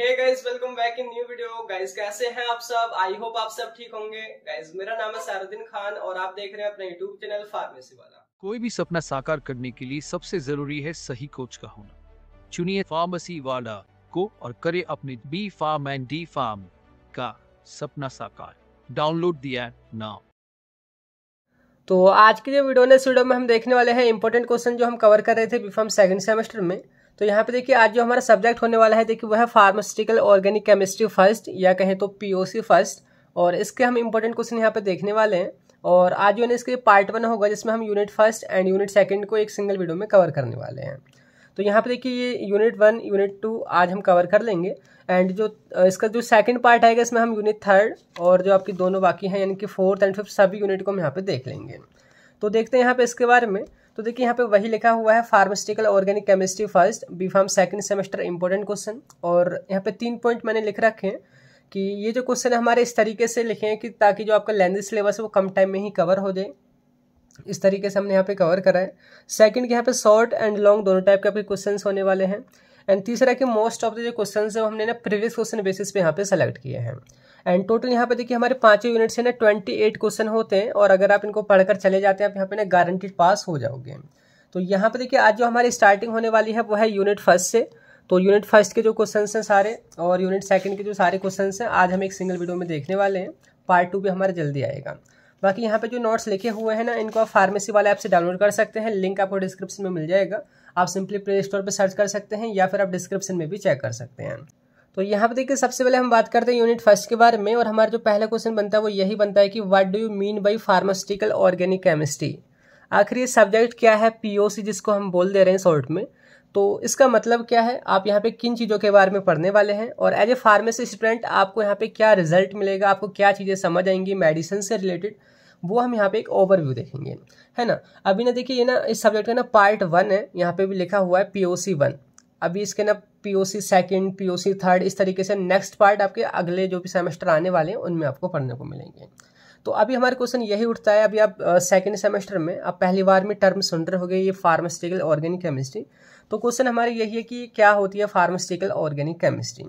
Hey guys welcome back in new video guys कैसे हैं आप सब आई होप आप सब ठीक होंगे गाइस मेरा नाम है सारुद्दीन खान और आप देख रहे हैं अपने यूट्यूब चैनल फार्मेसी वाला कोई भी सपना साकार करने के लिए सबसे जरूरी है सही कोच का होना चुनिए फार्मेसी वाला को और करे अपने B pharm and D pharm का सपना साकार डाउनलोड दिया ना तो आज की जो वीडियो ने इस वीडियो में हम देखने वाले हैं इंपॉर्टेंट क्वेश्चन जो हम कवर कर रहे थे बी फार्म सेकंड सेमेस्टर में तो यहाँ पे देखिए आज जो हमारा सब्जेक्ट होने वाला है देखिए वह है फार्मास्यूटिकल ऑर्गेनिक केमिस्ट्री फर्स्ट या कहें तो पीओसी फर्स्ट और इसके हम इंपॉर्टेंट क्वेश्चन यहाँ पे देखने वाले हैं और आज जो है इसके पार्ट वन होगा जिसमें हम unit first and unit second को एक सिंगल वीडियो में कवर करने वाले हैं तो यहाँ पे देखिए ये यूनिट वन यूनिट टू आज हम कवर कर लेंगे एंड जो इसका जो सेकंड पार्ट आएगा इसमें हम यूनिट थर्ड और जो आपकी दोनों बाकी हैं यानी कि फोर्थ एंड फिफ्थ सभी यूनिट को हम यहाँ पे देख लेंगे तो देखते हैं यहाँ पे इसके बारे में तो देखिए यहाँ पे वही लिखा हुआ है pharmaceutical organic chemistry first B pharm second semester important question और यहाँ पे तीन पॉइंट मैंने लिख रखे हैं कि ये जो क्वेश्चन है हमारे इस तरीके से लिखे हैं कि ताकि जो आपका लेंथ सिलेबस है वो कम टाइम में ही कवर हो जाए इस तरीके से हमने यहाँ पे कवर करा है सेकंड के यहाँ पे शॉर्ट एंड लॉन्ग दोनों टाइप के आपके क्वेश्चंस होने वाले हैं एंड तीसरा कि मोस्ट ऑफ द जो क्वेश्चन है हमने ना प्रीवियस क्वेश्चन बेसिस पे यहाँ पे सेलेक्ट किए हैं एंड टोटल यहाँ पे देखिए हमारे पांचों यूनिट से ना ट्वेंटी एट क्वेश्चन होते हैं और अगर आप इनको पढ़कर चले जाते हैं आप यहाँ पे ना गारंटीड पास हो जाओगे तो यहाँ पे देखिए आज जो हमारी स्टार्टिंग होने वाली है वो है यूनिट फर्स्ट से तो यूनिट फर्स्ट के जो क्वेश्चन हैं सारे और यूनिट सेकंड के जो सारे क्वेश्चन हैं आज हम एक सिंगल वीडियो में देखने वाले हैं पार्ट टू भी हमारा जल्दी आएगा बाकी यहाँ पे जो नोट्स लिखे हुए हैं ना इनको आप फार्मेसी वाले ऐप से डाउनलोड कर सकते हैं लिंक आपको डिस्क्रिप्शन में मिल जाएगा आप सिंपली प्ले स्टोर पर सर्च कर सकते हैं या फिर आप डिस्क्रिप्शन में भी चेक कर सकते हैं तो यहाँ पर देखिए सबसे पहले हम बात करते हैं यूनिट फर्स्ट के बारे में और हमारा जो पहला क्वेश्चन बनता है वो यही बनता है कि what do you mean by pharmaceutical organic chemistry आखिर ये सब्जेक्ट क्या है पीओसी जिसको हम बोल दे रहे हैं शॉर्ट में तो इसका मतलब क्या है आप यहाँ पे किन चीज़ों के बारे में पढ़ने वाले हैं और एज ए फार्मेसी स्टूडेंट आपको यहाँ पे क्या रिजल्ट मिलेगा आपको क्या चीज़ें समझ आएंगी मेडिसिन से रिलेटेड वो हम यहाँ पे एक ओवरव्यू देखेंगे है ना अभी ना देखिए ये ना इस सब्जेक्ट का ना पार्ट वन है यहाँ पे भी लिखा हुआ है पी ओ सी वन अभी इसके ना P O C second P O C third इस तरीके से नेक्स्ट पार्ट आपके अगले जो भी सेमेस्टर आने वाले हैं उनमें आपको पढ़ने को मिलेंगे तो अभी हमारे क्वेश्चन यही उठता है अभी आप सेकेंड सेमेस्टर में आप पहली बार में टर्म सुन रहे गए ये फार्मास्यूटिकल ऑर्गेनिक केमिस्ट्री तो क्वेश्चन हमारे यही है कि क्या होती है फार्मास्यूटिकल ऑर्गेनिक केमिस्ट्री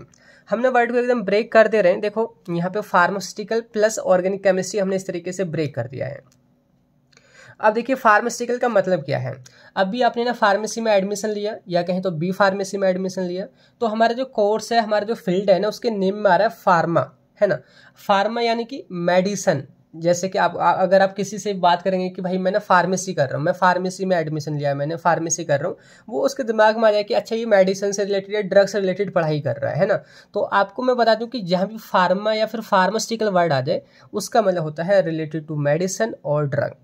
हमने वर्ड को एकदम ब्रेक कर दे रहे हैं देखो यहाँ पे फार्मास्यूटिकल प्लस ऑर्गेनिक केमिस्ट्री हमने इस तरीके से ब्रेक कर दिया है अब देखिए फार्मास्यूटिकल का मतलब क्या है अब भी आपने ना फार्मेसी में एडमिशन लिया या कहें तो बी फार्मेसी में एडमिशन लिया तो हमारा जो कोर्स है हमारा जो फील्ड है ना उसके नेम में आ रहा है फार्मा है ना फार्मा यानी कि मेडिसन जैसे कि आप अगर आप किसी से बात करेंगे कि भाई मैं ना फार्मेसी कर रहा हूँ मैं फार्मेसी में एडमिशन लिया मैंने फार्मेसी कर रहा हूँ वो उसके दिमाग में आ जाए कि अच्छा ये मेडिसिन से रिलेटेड या ड्रग से रिलेटेड पढ़ाई कर रहा है ना तो आपको मैं बता दूँ कि जहाँ भी फार्मा या फिर फार्मास्यूटिकल वर्ड आ जाए उसका मतलब होता है रिलेटेड टू मेडिसिन और ड्रग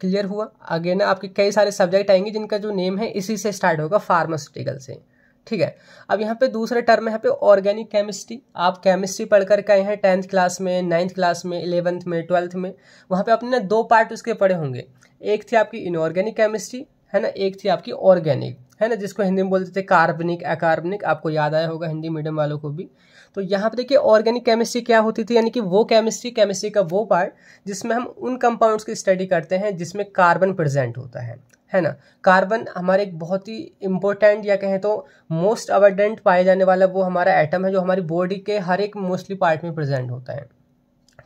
क्लियर हुआ आगे ना आपके कई सारे सब्जेक्ट आएंगे जिनका जो नेम है इसी से स्टार्ट होगा फार्मास्यूटिकल से ठीक है अब यहाँ पे दूसरे टर्म यहाँ पे ऑर्गेनिक केमिस्ट्री आप केमिस्ट्री पढ़ कर आए हैं टेंथ क्लास में नाइन्थ क्लास में इलेवंथ में ट्वेल्थ में वहाँ पे आपने दो पार्ट उसके पढ़े होंगे एक थी आपकी इनऑर्गेनिक केमिस्ट्री है ना एक थी आपकी ऑर्गेनिक है ना जिसको हिंदी में बोलते थे कार्बनिक अकार्बनिक आपको याद आया होगा हिंदी मीडियम वालों को भी तो यहाँ पे देखिए ऑर्गेनिक केमिस्ट्री क्या होती थी यानी कि वो केमिस्ट्री केमिस्ट्री का वो पार्ट जिसमें हम उन कंपाउंड्स की स्टडी करते हैं जिसमें कार्बन प्रेजेंट होता है है ना कार्बन हमारे एक बहुत ही इंपॉर्टेंट या कहें तो मोस्ट अवर्डेंट पाया जाने वाला वो हमारा एटम है जो हमारी बॉडी के हर एक मोस्टली पार्ट में प्रेजेंट होता है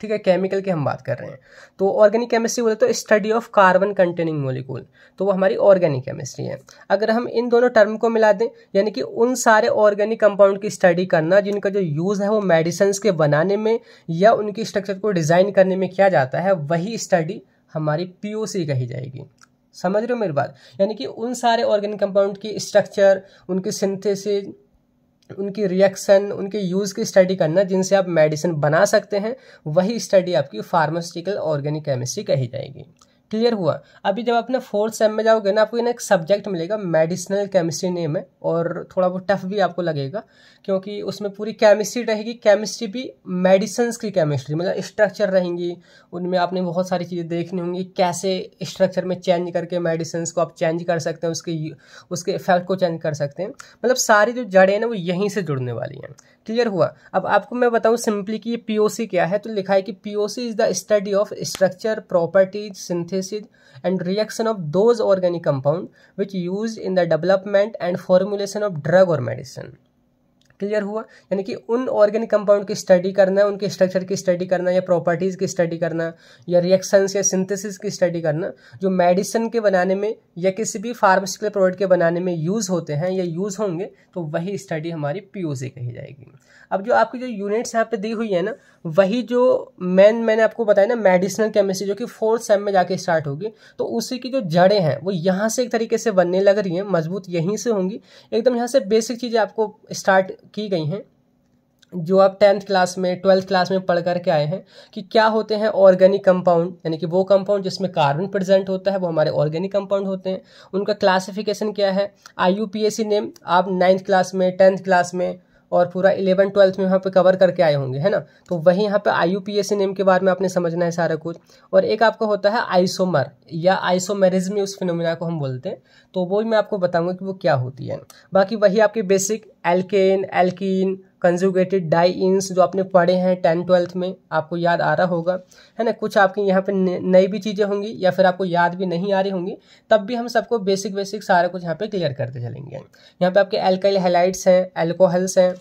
ठीक है केमिकल की हम बात कर रहे हैं तो ऑर्गेनिक केमिस्ट्री बोले तो study of carbon containing molecule तो वो हमारी ऑर्गेनिक केमिस्ट्री है अगर हम इन दोनों टर्म को मिला दें यानी कि उन सारे ऑर्गेनिक कंपाउंड की स्टडी करना जिनका जो यूज़ है वो मेडिसन्स के बनाने में या उनकी स्ट्रक्चर को डिज़ाइन करने में किया जाता है वही स्टडी हमारी पी कही जाएगी समझ रहे हो मेरी बात यानी कि उन सारे ऑर्गेनिक कंपाउंड की स्ट्रक्चर उनकी सिंथेसिस उनकी रिएक्शन उनके यूज़ की स्टडी करना जिनसे आप मेडिसिन बना सकते हैं वही स्टडी आपकी फार्मास्यूटिकल ऑर्गेनिक केमिस्ट्री कही जाएगी क्लियर हुआ अभी जब आपने फोर्थ सेम में जाओगे ना आपको ना एक सब्जेक्ट मिलेगा मेडिसिनल केमिस्ट्री नेम है और थोड़ा बहुत टफ भी आपको लगेगा क्योंकि उसमें पूरी केमिस्ट्री रहेगी केमिस्ट्री भी मेडिसन्स की केमिस्ट्री मतलब स्ट्रक्चर रहेंगी उनमें आपने बहुत सारी चीज़ें देखनी होंगी कैसे स्ट्रक्चर में चेंज करके मेडिसन्स को आप चेंज कर सकते हैं उसके उसके इफेक्ट को चेंज कर सकते हैं मतलब सारी जो जड़ें ना वो यहीं से जुड़ने वाली हैं क्लियर हुआ अब आपको मैं बताऊँ सिंपली कि ये पीओसी क्या है तो लिखा है कि POC is the study of structure properties synthesis and reaction of those organic compound which use in the development and formulation of drug और मेडिसिन क्लियर हुआ यानी कि उन ऑर्गेनिक कंपाउंड की स्टडी करना उनके स्ट्रक्चर की स्टडी करना या प्रॉपर्टीज़ की स्टडी करना या रिएक्शंस या सिंथेसिस की स्टडी करना जो मेडिसिन के बनाने में या किसी भी फार्मास्यूटिकल प्रोडक्ट के बनाने में यूज़ होते हैं या यूज़ होंगे तो वही स्टडी हमारी पी कही जाएगी अब जो आपकी जो यूनिट्स यहाँ पे दी हुई है ना वही जो मेन मैंने आपको बताया ना मेडिसिनल केमिस्ट्री जो कि फोर्थ सेम में जाके स्टार्ट होगी तो उसी की जो जड़ें हैं वो यहाँ से एक तरीके से बनने लग रही हैं मजबूत यहीं से होंगी एकदम यहाँ से बेसिक चीज़ें आपको स्टार्ट की गई हैं जो आप टेंथ क्लास में ट्वेल्थ क्लास में पढ़ करके आए हैं कि क्या होते हैं ऑर्गेनिक कंपाउंड यानी कि वो कंपाउंड जिसमें कार्बन प्रेजेंट होता है वो हमारे ऑर्गेनिक कंपाउंड होते हैं उनका क्लासिफिकेशन क्या है आई नेम आप नाइन्थ क्लास में टेंथ क्लास में और पूरा इलेवन ट्वेल्थ में यहाँ पे कवर करके आए होंगे है ना तो वही यहाँ पे आई नेम के बारे में आपने समझना है सारा कुछ और एक आपका होता है आइसोमर या आइसोमेरिज्म उस फिनोमिना को हम बोलते हैं तो वो मैं आपको बताऊंगा कि वो क्या होती है बाकी वही आपके basic alkane alkene conjugated dienes जो आपने पढ़े हैं टेन ट्वेल्थ में आपको याद आ रहा होगा है ना कुछ आपकी यहाँ पे नई भी चीज़ें होंगी या फिर आपको याद भी नहीं आ रही होंगी तब भी हम सबको बेसिक बेसिक सारा कुछ यहाँ पे क्लियर करते चलेंगे यहाँ पे आपके एल्काइल हेलाइट्स हैं एल्कोहल्स हैं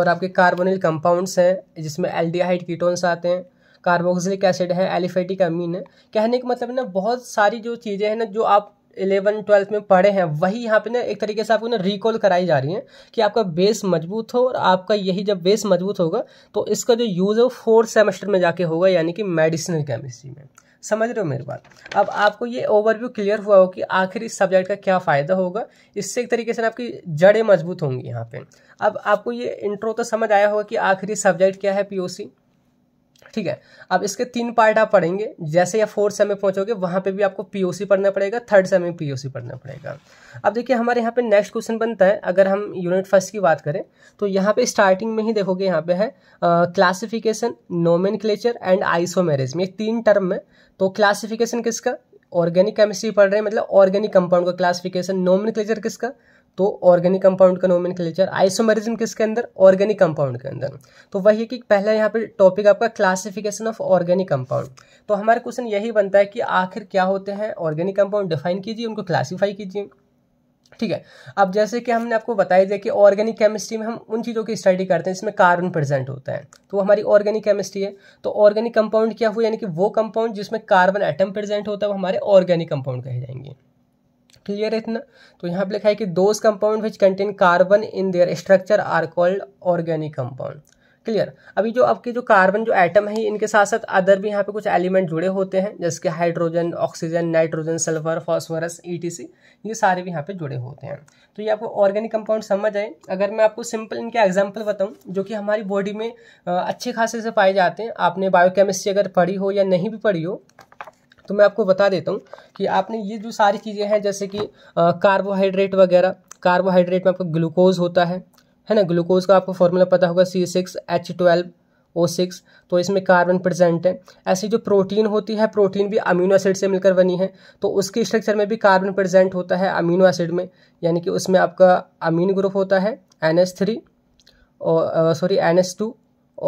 और आपके कार्बोनिल कंपाउंड्स हैं जिसमें एल कीटोन्स आते हैं कार्बोक्सिलिक एसिड है एलिफेटिक अमीन है कहने का मतलब ना बहुत सारी जो चीज़ें हैं ना जो आप इलेवन ट्वेल्थ में पढ़े हैं वही यहाँ पे ना एक तरीके से आपको ना रिकॉल कराई जा रही है कि आपका बेस मजबूत हो और आपका यही जब बेस मजबूत होगा तो इसका जो यूज़ है वो फोर्थ सेमेस्टर में जाके होगा यानी कि मेडिसिनल केमिस्ट्री में समझ रहे हो मेरी बात अब आपको ये ओवरव्यू क्लियर हुआ हो कि आखिर इस सब्जेक्ट का क्या फ़ायदा होगा इससे एक तरीके से ना आपकी जड़ें मजबूत होंगी यहाँ पे अब आपको ये इंट्रो तो समझ आया होगा कि आखिरी सब्जेक्ट क्या है पीओसी ठीक है अब इसके तीन पार्ट आप पढ़ेंगे जैसे या फोर्थ सेम में पहुंचोगे वहां पे भी आपको पीओसी पढ़ना पड़ेगा थर्ड सेम में पीओसी पढ़ना पड़ेगा अब देखिए हमारे यहाँ पे नेक्स्ट क्वेश्चन बनता है अगर हम यूनिट फर्स्ट की बात करें तो यहाँ पे स्टार्टिंग में ही देखोगे यहाँ पे है क्लासिफिकेशन नोमिन एंड आइसोमेरिज्म ये तीन टर्म में तो क्लासिफिकेशन किसका ऑर्गेनिक केमिस्ट्री पढ़ रहे हैं मतलब ऑर्गेनिक कंपाउंड का क्लासिफिकेशन नोमिन किसका तो ऑर्गेनिक कंपाउंड का नोमिन क्लेचर आइसोमरिज्म किसके अंदर ऑर्गेनिक कंपाउंड के अंदर तो वही है कि पहला यहाँ पे टॉपिक आपका क्लासिफिकेशन ऑफ ऑर्गेनिक कंपाउंड तो हमारा क्वेश्चन यही बनता है कि आखिर क्या होते हैं ऑर्गेनिक कंपाउंड डिफाइन कीजिए उनको क्लासीफाई कीजिए ठीक है अब जैसे कि हमने आपको बताया दिया कि ऑर्गेनिक केमिस्ट्री में हम उन चीज़ों की स्टडी करते हैं जिसमें कार्बन प्रेजेंट होता है तो वो हमारी ऑर्गेनिक केमिस्ट्री है तो ऑर्गेनिक कंपाउंड क्या हुआ यानी कि वो कंपाउंड जिसमें कार्बन एटम प्रेजेंट होता है वो हमारे ऑर्गेनिक कंपाउंड कहे जाएंगे क्लियर है इतना तो यहाँ पे लिखा है कि those compound which contain carbon in their structure are called organic compound clear अभी जो आपके जो कार्बन जो एटम है इनके साथ साथ अदर भी यहाँ पे कुछ एलिमेंट जुड़े होते हैं जैसे कि hydrogen oxygen nitrogen sulphur phosphorus ETC ये सारे भी यहाँ पे जुड़े होते हैं तो ये आपको ऑर्गेनिक कंपाउंड समझ आए अगर मैं आपको सिंपल इनके एग्जाम्पल बताऊं जो कि हमारी बॉडी में अच्छे खासे से पाए जाते हैं आपने बायोकेमिस्ट्री अगर पढ़ी हो या नहीं भी पढ़ी हो तो मैं आपको बता देता हूँ कि आपने ये जो सारी चीज़ें हैं जैसे कि कार्बोहाइड्रेट वगैरह कार्बोहाइड्रेट में आपका ग्लूकोज होता है है ना ग्लूकोज का आपको फॉर्मूला पता होगा C six H twelve O six तो इसमें कार्बन प्रेजेंट है ऐसी जो प्रोटीन होती है प्रोटीन भी अमीनो एसिड से मिलकर बनी है तो उसके स्ट्रक्चर में भी कार्बन प्रेजेंट होता है अमीनो एसिड में यानी कि उसमें आपका अमीन ग्रुप होता है एन एस थ्री और सॉरी एन एस टू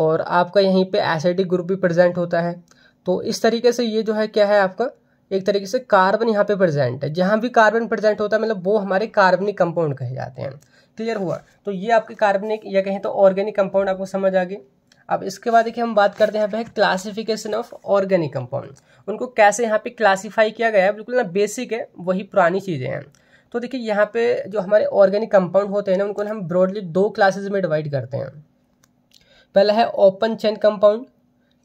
और आपका यहीं पे एसिडिक ग्रुप भी प्रेजेंट होता है तो इस तरीके से ये जो है क्या है आपका एक तरीके से कार्बन यहाँ पे प्रेजेंट है जहाँ भी कार्बन प्रेजेंट होता है मतलब वो हमारे कार्बनिक कंपाउंड कहे जाते हैं क्लियर हुआ तो ये आपके कार्बनिक या कहें तो ऑर्गेनिक कंपाउंड आपको समझ आ गई अब इसके बाद देखिए हम बात करते हैं यहाँ पे क्लासिफिकेशन ऑफ ऑर्गेनिक कंपाउंड उनको कैसे यहाँ पे क्लासीफाई किया गया है बिल्कुल ना बेसिक है वही पुरानी चीज़ें हैं तो देखिए यहाँ पे जो हमारे ऑर्गेनिक कंपाउंड होते हैं ना उनको हम ब्रॉडली दो क्लासेज में डिवाइड करते हैं पहला है ओपन चेन कंपाउंड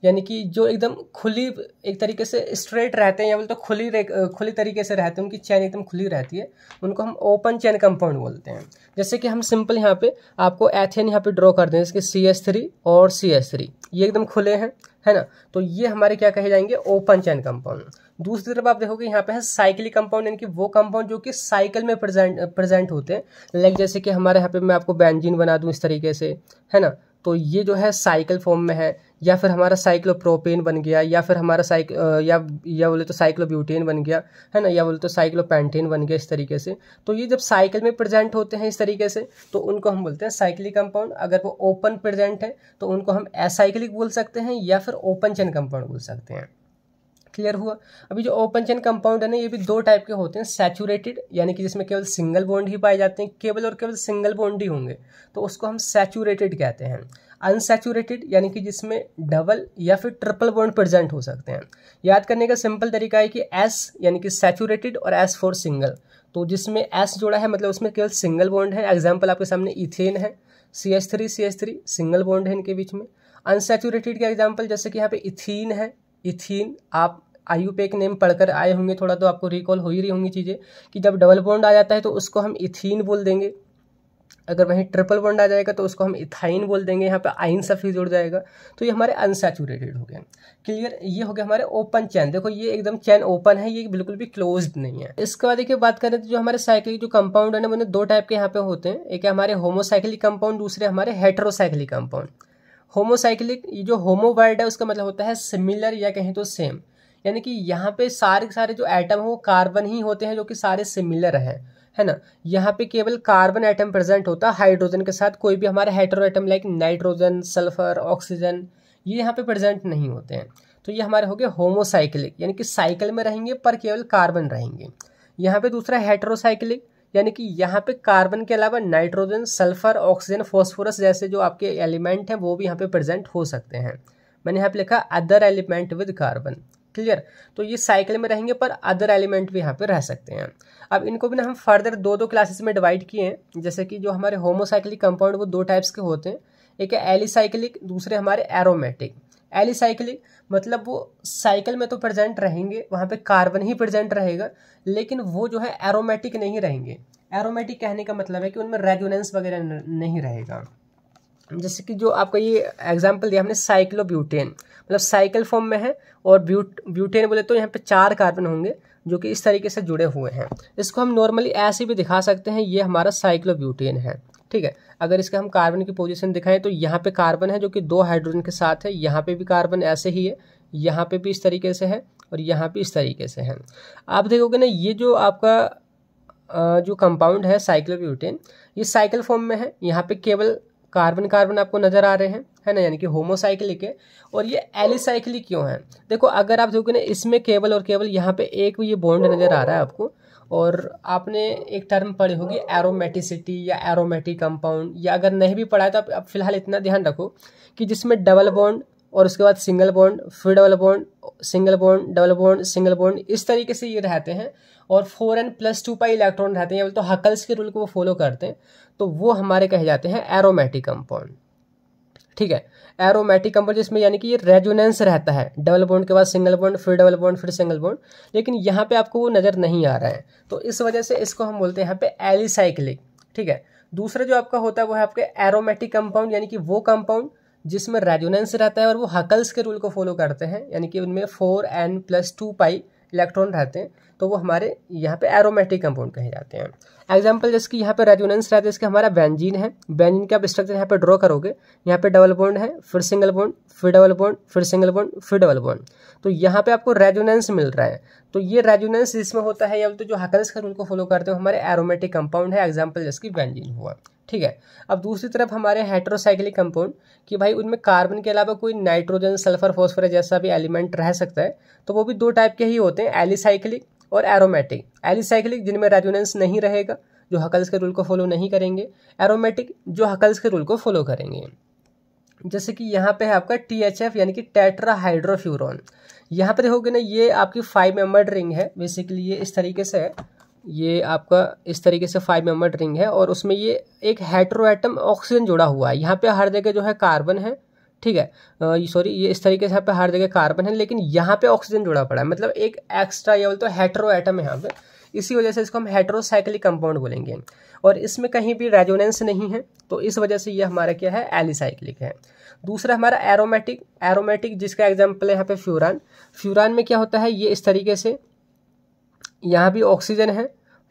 यानी कि जो एकदम खुली एक तरीके से स्ट्रेट रहते हैं या बोलते तो खुली खुली तरीके से रहते हैं उनकी चैन एकदम खुली रहती है उनको हम ओपन चैन कंपाउंड बोलते हैं जैसे कि हम सिंपल यहाँ पे आपको एथेन यहाँ पे ड्रॉ कर दें जैसे सी एस थ्री और सी एस थ्री ये एकदम खुले हैं है ना तो ये हमारे क्या कहे जाएंगे ओपन चैन कंपाउंड दूसरी तरफ आप देखोगे यहाँ पे है साइकिली कंपाउंड यानी कि वो कंपाउंड जो कि साइकिल में प्रेजेंट प्रेजेंट होते हैं लाइक जैसे कि हमारे यहाँ पे मैं आपको बैनजिन बना दूँ इस तरीके से है ना तो ये जो है साइकिल फॉर्म में है या फिर हमारा साइक्लोप्रोपेन बन गया या फिर हमारा साइक या या बोले तो साइक्लोब्यूटेन बन गया है ना या बोले तो साइक्लोपेंटेन बन गया इस तरीके से तो ये जब साइकिल में प्रेजेंट होते हैं इस तरीके से तो उनको हम बोलते हैं साइक्लिक कंपाउंड अगर वो ओपन प्रेजेंट है तो उनको हम एसाइक्लिक बोल सकते हैं या फिर ओपन चेन कंपाउंड बोल सकते हैं क्लियर हुआ अभी जो ओपन चेन कंपाउंड है ना ये भी दो टाइप के होते हैं सैचुरेटेड यानी कि जिसमें केवल सिंगल बॉन्ड ही पाए जाते हैं केवल और केवल सिंगल बॉन्ड ही होंगे तो उसको हम सैचुरेटेड कहते हैं अनसेचुरेटेड यानी कि जिसमें डबल या फिर ट्रिपल बॉन्ड प्रेजेंट हो सकते हैं याद करने का सिंपल तरीका है कि एस यानी कि सेचुरेटेड और एस फॉर सिंगल तो जिसमें एस जोड़ा है मतलब उसमें केवल सिंगल बॉन्ड है एग्जाम्पल आपके सामने इथेन है C H three C H three single bond है इनके बीच में अनसेचुरेटेड का एग्जाम्पल जैसे कि यहाँ पे इथीन है इथीन आप आयु पे एक नेम पढ़कर आए होंगे थोड़ा तो आपको रिकॉल हो ही रही होंगी चीज़ें कि जब डबल बॉन्ड आ जाता है तो उसको हम इथीन बोल देंगे अगर वहीं ट्रिपल बॉन्ड आ जाएगा तो उसको हम इथाइन बोल देंगे यहाँ पे आइन सा जुड़ जाएगा तो ये हमारे अनसेचुरेटेड हो गए क्लियर ये हो गया हमारे ओपन चैन देखो ये एकदम चैन ओपन है ये बिल्कुल भी क्लोज नहीं है इसके बाद देखिए बात करें तो जो हमारे साइकिल जो कंपाउंड है ना मैंने मतलब दो टाइप के यहाँ पे होते हैं एक है हमारे होमोसाइक्लिक कंपाउंड दूसरे हमारे हेट्रोसाइकिली कंपाउंड ये जो होमो वर्ड है उसका मतलब होता है सिमिलर या कहें तो सेम यानी कि यहाँ पे सारे सारे जो एटम हैं वो कार्बन ही होते हैं जो कि सारे सिमिलर हैं है ना यहाँ पे केवल कार्बन आइटम प्रेजेंट होता है हाइड्रोजन के साथ कोई भी हमारे hetero atom like nitrogen sulphur oxygen ये यहाँ पे प्रेजेंट नहीं होते हैं तो ये हमारे हो गए होमोसाइक्लिक यानी कि साइकिल में रहेंगे पर केवल कार्बन रहेंगे यहाँ पे दूसरा हेट्रोसाइक्लिक यानी कि यहाँ पे कार्बन के अलावा नाइट्रोजन सल्फर ऑक्सीजन फॉस्फोरस जैसे जो आपके एलिमेंट हैं वो भी यहाँ पे प्रेजेंट हो सकते हैं मैंने यहाँ पे लिखा other element with carbon clear तो ये साइकिल में रहेंगे पर अदर एलिमेंट भी यहाँ पे रह सकते हैं अब इनको भी ना हम फर्दर दो दो क्लासेस में डिवाइड किए हैं जैसे कि जो हमारे होमोसाइक्लिक कंपाउंड वो दो टाइप्स के होते हैं एक है एलिसाइक्लिक दूसरे हमारे एरोमेटिक एलिसाइक्लिक मतलब वो साइकिल में तो प्रेजेंट रहेंगे वहाँ पे कार्बन ही प्रेजेंट रहेगा लेकिन वो जो है एरोमेटिक नहीं रहेंगे एरोमेटिक कहने का मतलब है कि उनमें रेजोनेंस वगैरह नहीं रहेगा जैसे कि जो आपका ये एग्जाम्पल दिया हमने साइक्लोब्यूटेन मतलब साइकिल फॉर्म में है और ब्यूट ब्यूटेन बोले तो यहाँ पे चार कार्बन होंगे जो कि इस तरीके से जुड़े हुए हैं इसको हम नॉर्मली ऐसे भी दिखा सकते हैं ये हमारा साइक्लोब्यूटेन है ठीक है अगर इसके हम कार्बन की पोजीशन दिखाएं तो यहाँ पे कार्बन है जो कि दो हाइड्रोजन के साथ है यहाँ पे भी कार्बन ऐसे ही है यहाँ पे भी इस तरीके से है और यहाँ पे इस तरीके से है आप देखोगे ना ये जो आपका जो कंपाउंड है साइक्लोब्यूटेन ये साइकिल फॉर्म में है यहाँ पे केवल कार्बन कार्बन आपको नजर आ रहे हैं है ना यानी कि होमोसाइक्लिक है और ये एलिसाइक्लिक क्यों है देखो अगर आप देखोगे ना इसमें केवल और केवल यहाँ पे एक ये बॉन्ड नजर आ रहा है आपको और आपने एक टर्म पढ़ी होगी एरोमेटिसिटी या एरोमेटिक कंपाउंड या अगर नहीं भी पढ़ा है तो आप, आप फिलहाल इतना ध्यान रखो कि जिसमें डबल बॉन्ड और उसके बाद सिंगल बॉन्ड फिर double bond single bond double bond single bond इस तरीके से ये रहते हैं और four N plus two pi electron रहते हैं या तो हकल्स के रूल को वो फॉलो करते हैं तो वो हमारे कहे जाते हैं एरोमेटिक कंपाउंड ठीक है एरोमेटिक कंपाउंड जिसमें यानी कि ये रेजोनेंस रहता है डबल बॉन्ड के बाद सिंगल बॉन्ड फिर डबल बॉन्ड फिर सिंगल बॉन्ड लेकिन यहाँ पे आपको वो नज़र नहीं आ रहा है तो इस वजह से इसको हम बोलते हैं यहाँ पे एलिसाइक्लिक ठीक है दूसरा जो आपका होता है वो है आपके एरोमेटिक कंपाउंड यानी कि वो कंपाउंड जिसमें रेजोनेंस रहता है और वो हकल्स के रूल को फॉलो करते हैं यानी कि उनमें four N plus two pi electron रहते हैं तो वो हमारे यहाँ पे एरोमेटिक कंपाउंड कहे जाते हैं एग्जाम्पल जैसे कि यहाँ पे रेजोनेंस रहता है इसके हमारा बेंजीन है बेंजीन का आप स्ट्रक्चर यहाँ पे ड्रॉ करोगे यहाँ पे डबल बॉन्ड है फिर सिंगल बॉन्ड फिर डबल बॉन्ड फिर सिंगल बॉन्ड फिर डबल बॉन्ड तो यहाँ पे आपको रेजोनेंस मिल रहा है तो ये रेजोनेंस इसमें होता है या तो जो हकल्स का रूल को फॉलो करते हो हमारे एरोमेटिक कंपाउंड है एग्जाम्पल जैसे कि बेंजीन हुआ ठीक है अब दूसरी तरफ हमारे हेट्रोसाइक्लिक कंपाउंड कि भाई उनमें कार्बन के अलावा कोई नाइट्रोजन सल्फर फोस्फर जैसा भी एलिमेंट रह सकता है तो वो भी दो टाइप के ही होते हैं एलिसाइक्लिक और एरोमेटिक एलिसाइक्लिक जिनमें रेजोनेंस नहीं रहेगा जो हकल्स के रूल को फॉलो नहीं करेंगे एरोमेटिक जो हकल्स के रूल को फॉलो करेंगे जैसे कि यहाँ पे है आपका टी एच एफ यानी कि टेट्राहाइड्रोफ्यूरोन यहाँ पर होगी ना ये आपकी फाइव मेम्बर्ड रिंग है बेसिकली ये इस तरीके से है ये आपका इस तरीके से फाइव मेम्बर्ड रिंग है और उसमें ये एक हेट्रो ऑक्सीजन जुड़ा हुआ है यहाँ पे हर जगह जो है कार्बन है ठीक है सॉरी ये इस तरीके से यहाँ पे हर जगह कार्बन है लेकिन यहाँ पे ऑक्सीजन जुड़ा पड़ा है मतलब एक एक्स्ट्रा ये बोलते तो हेट्रो एटम है यहाँ पे इसी वजह से इसको हम हेट्रोसाइक्लिक कंपाउंड बोलेंगे और इसमें कहीं भी रेजोनेंस नहीं है तो इस वजह से ये हमारा क्या है एलिसाइक्लिक है दूसरा हमारा एरोमेटिक एरोमेटिक जिसका एग्जाम्पल है यहाँ पे फ्यूरान फ्यूरान में क्या होता है ये इस तरीके से यहाँ भी ऑक्सीजन है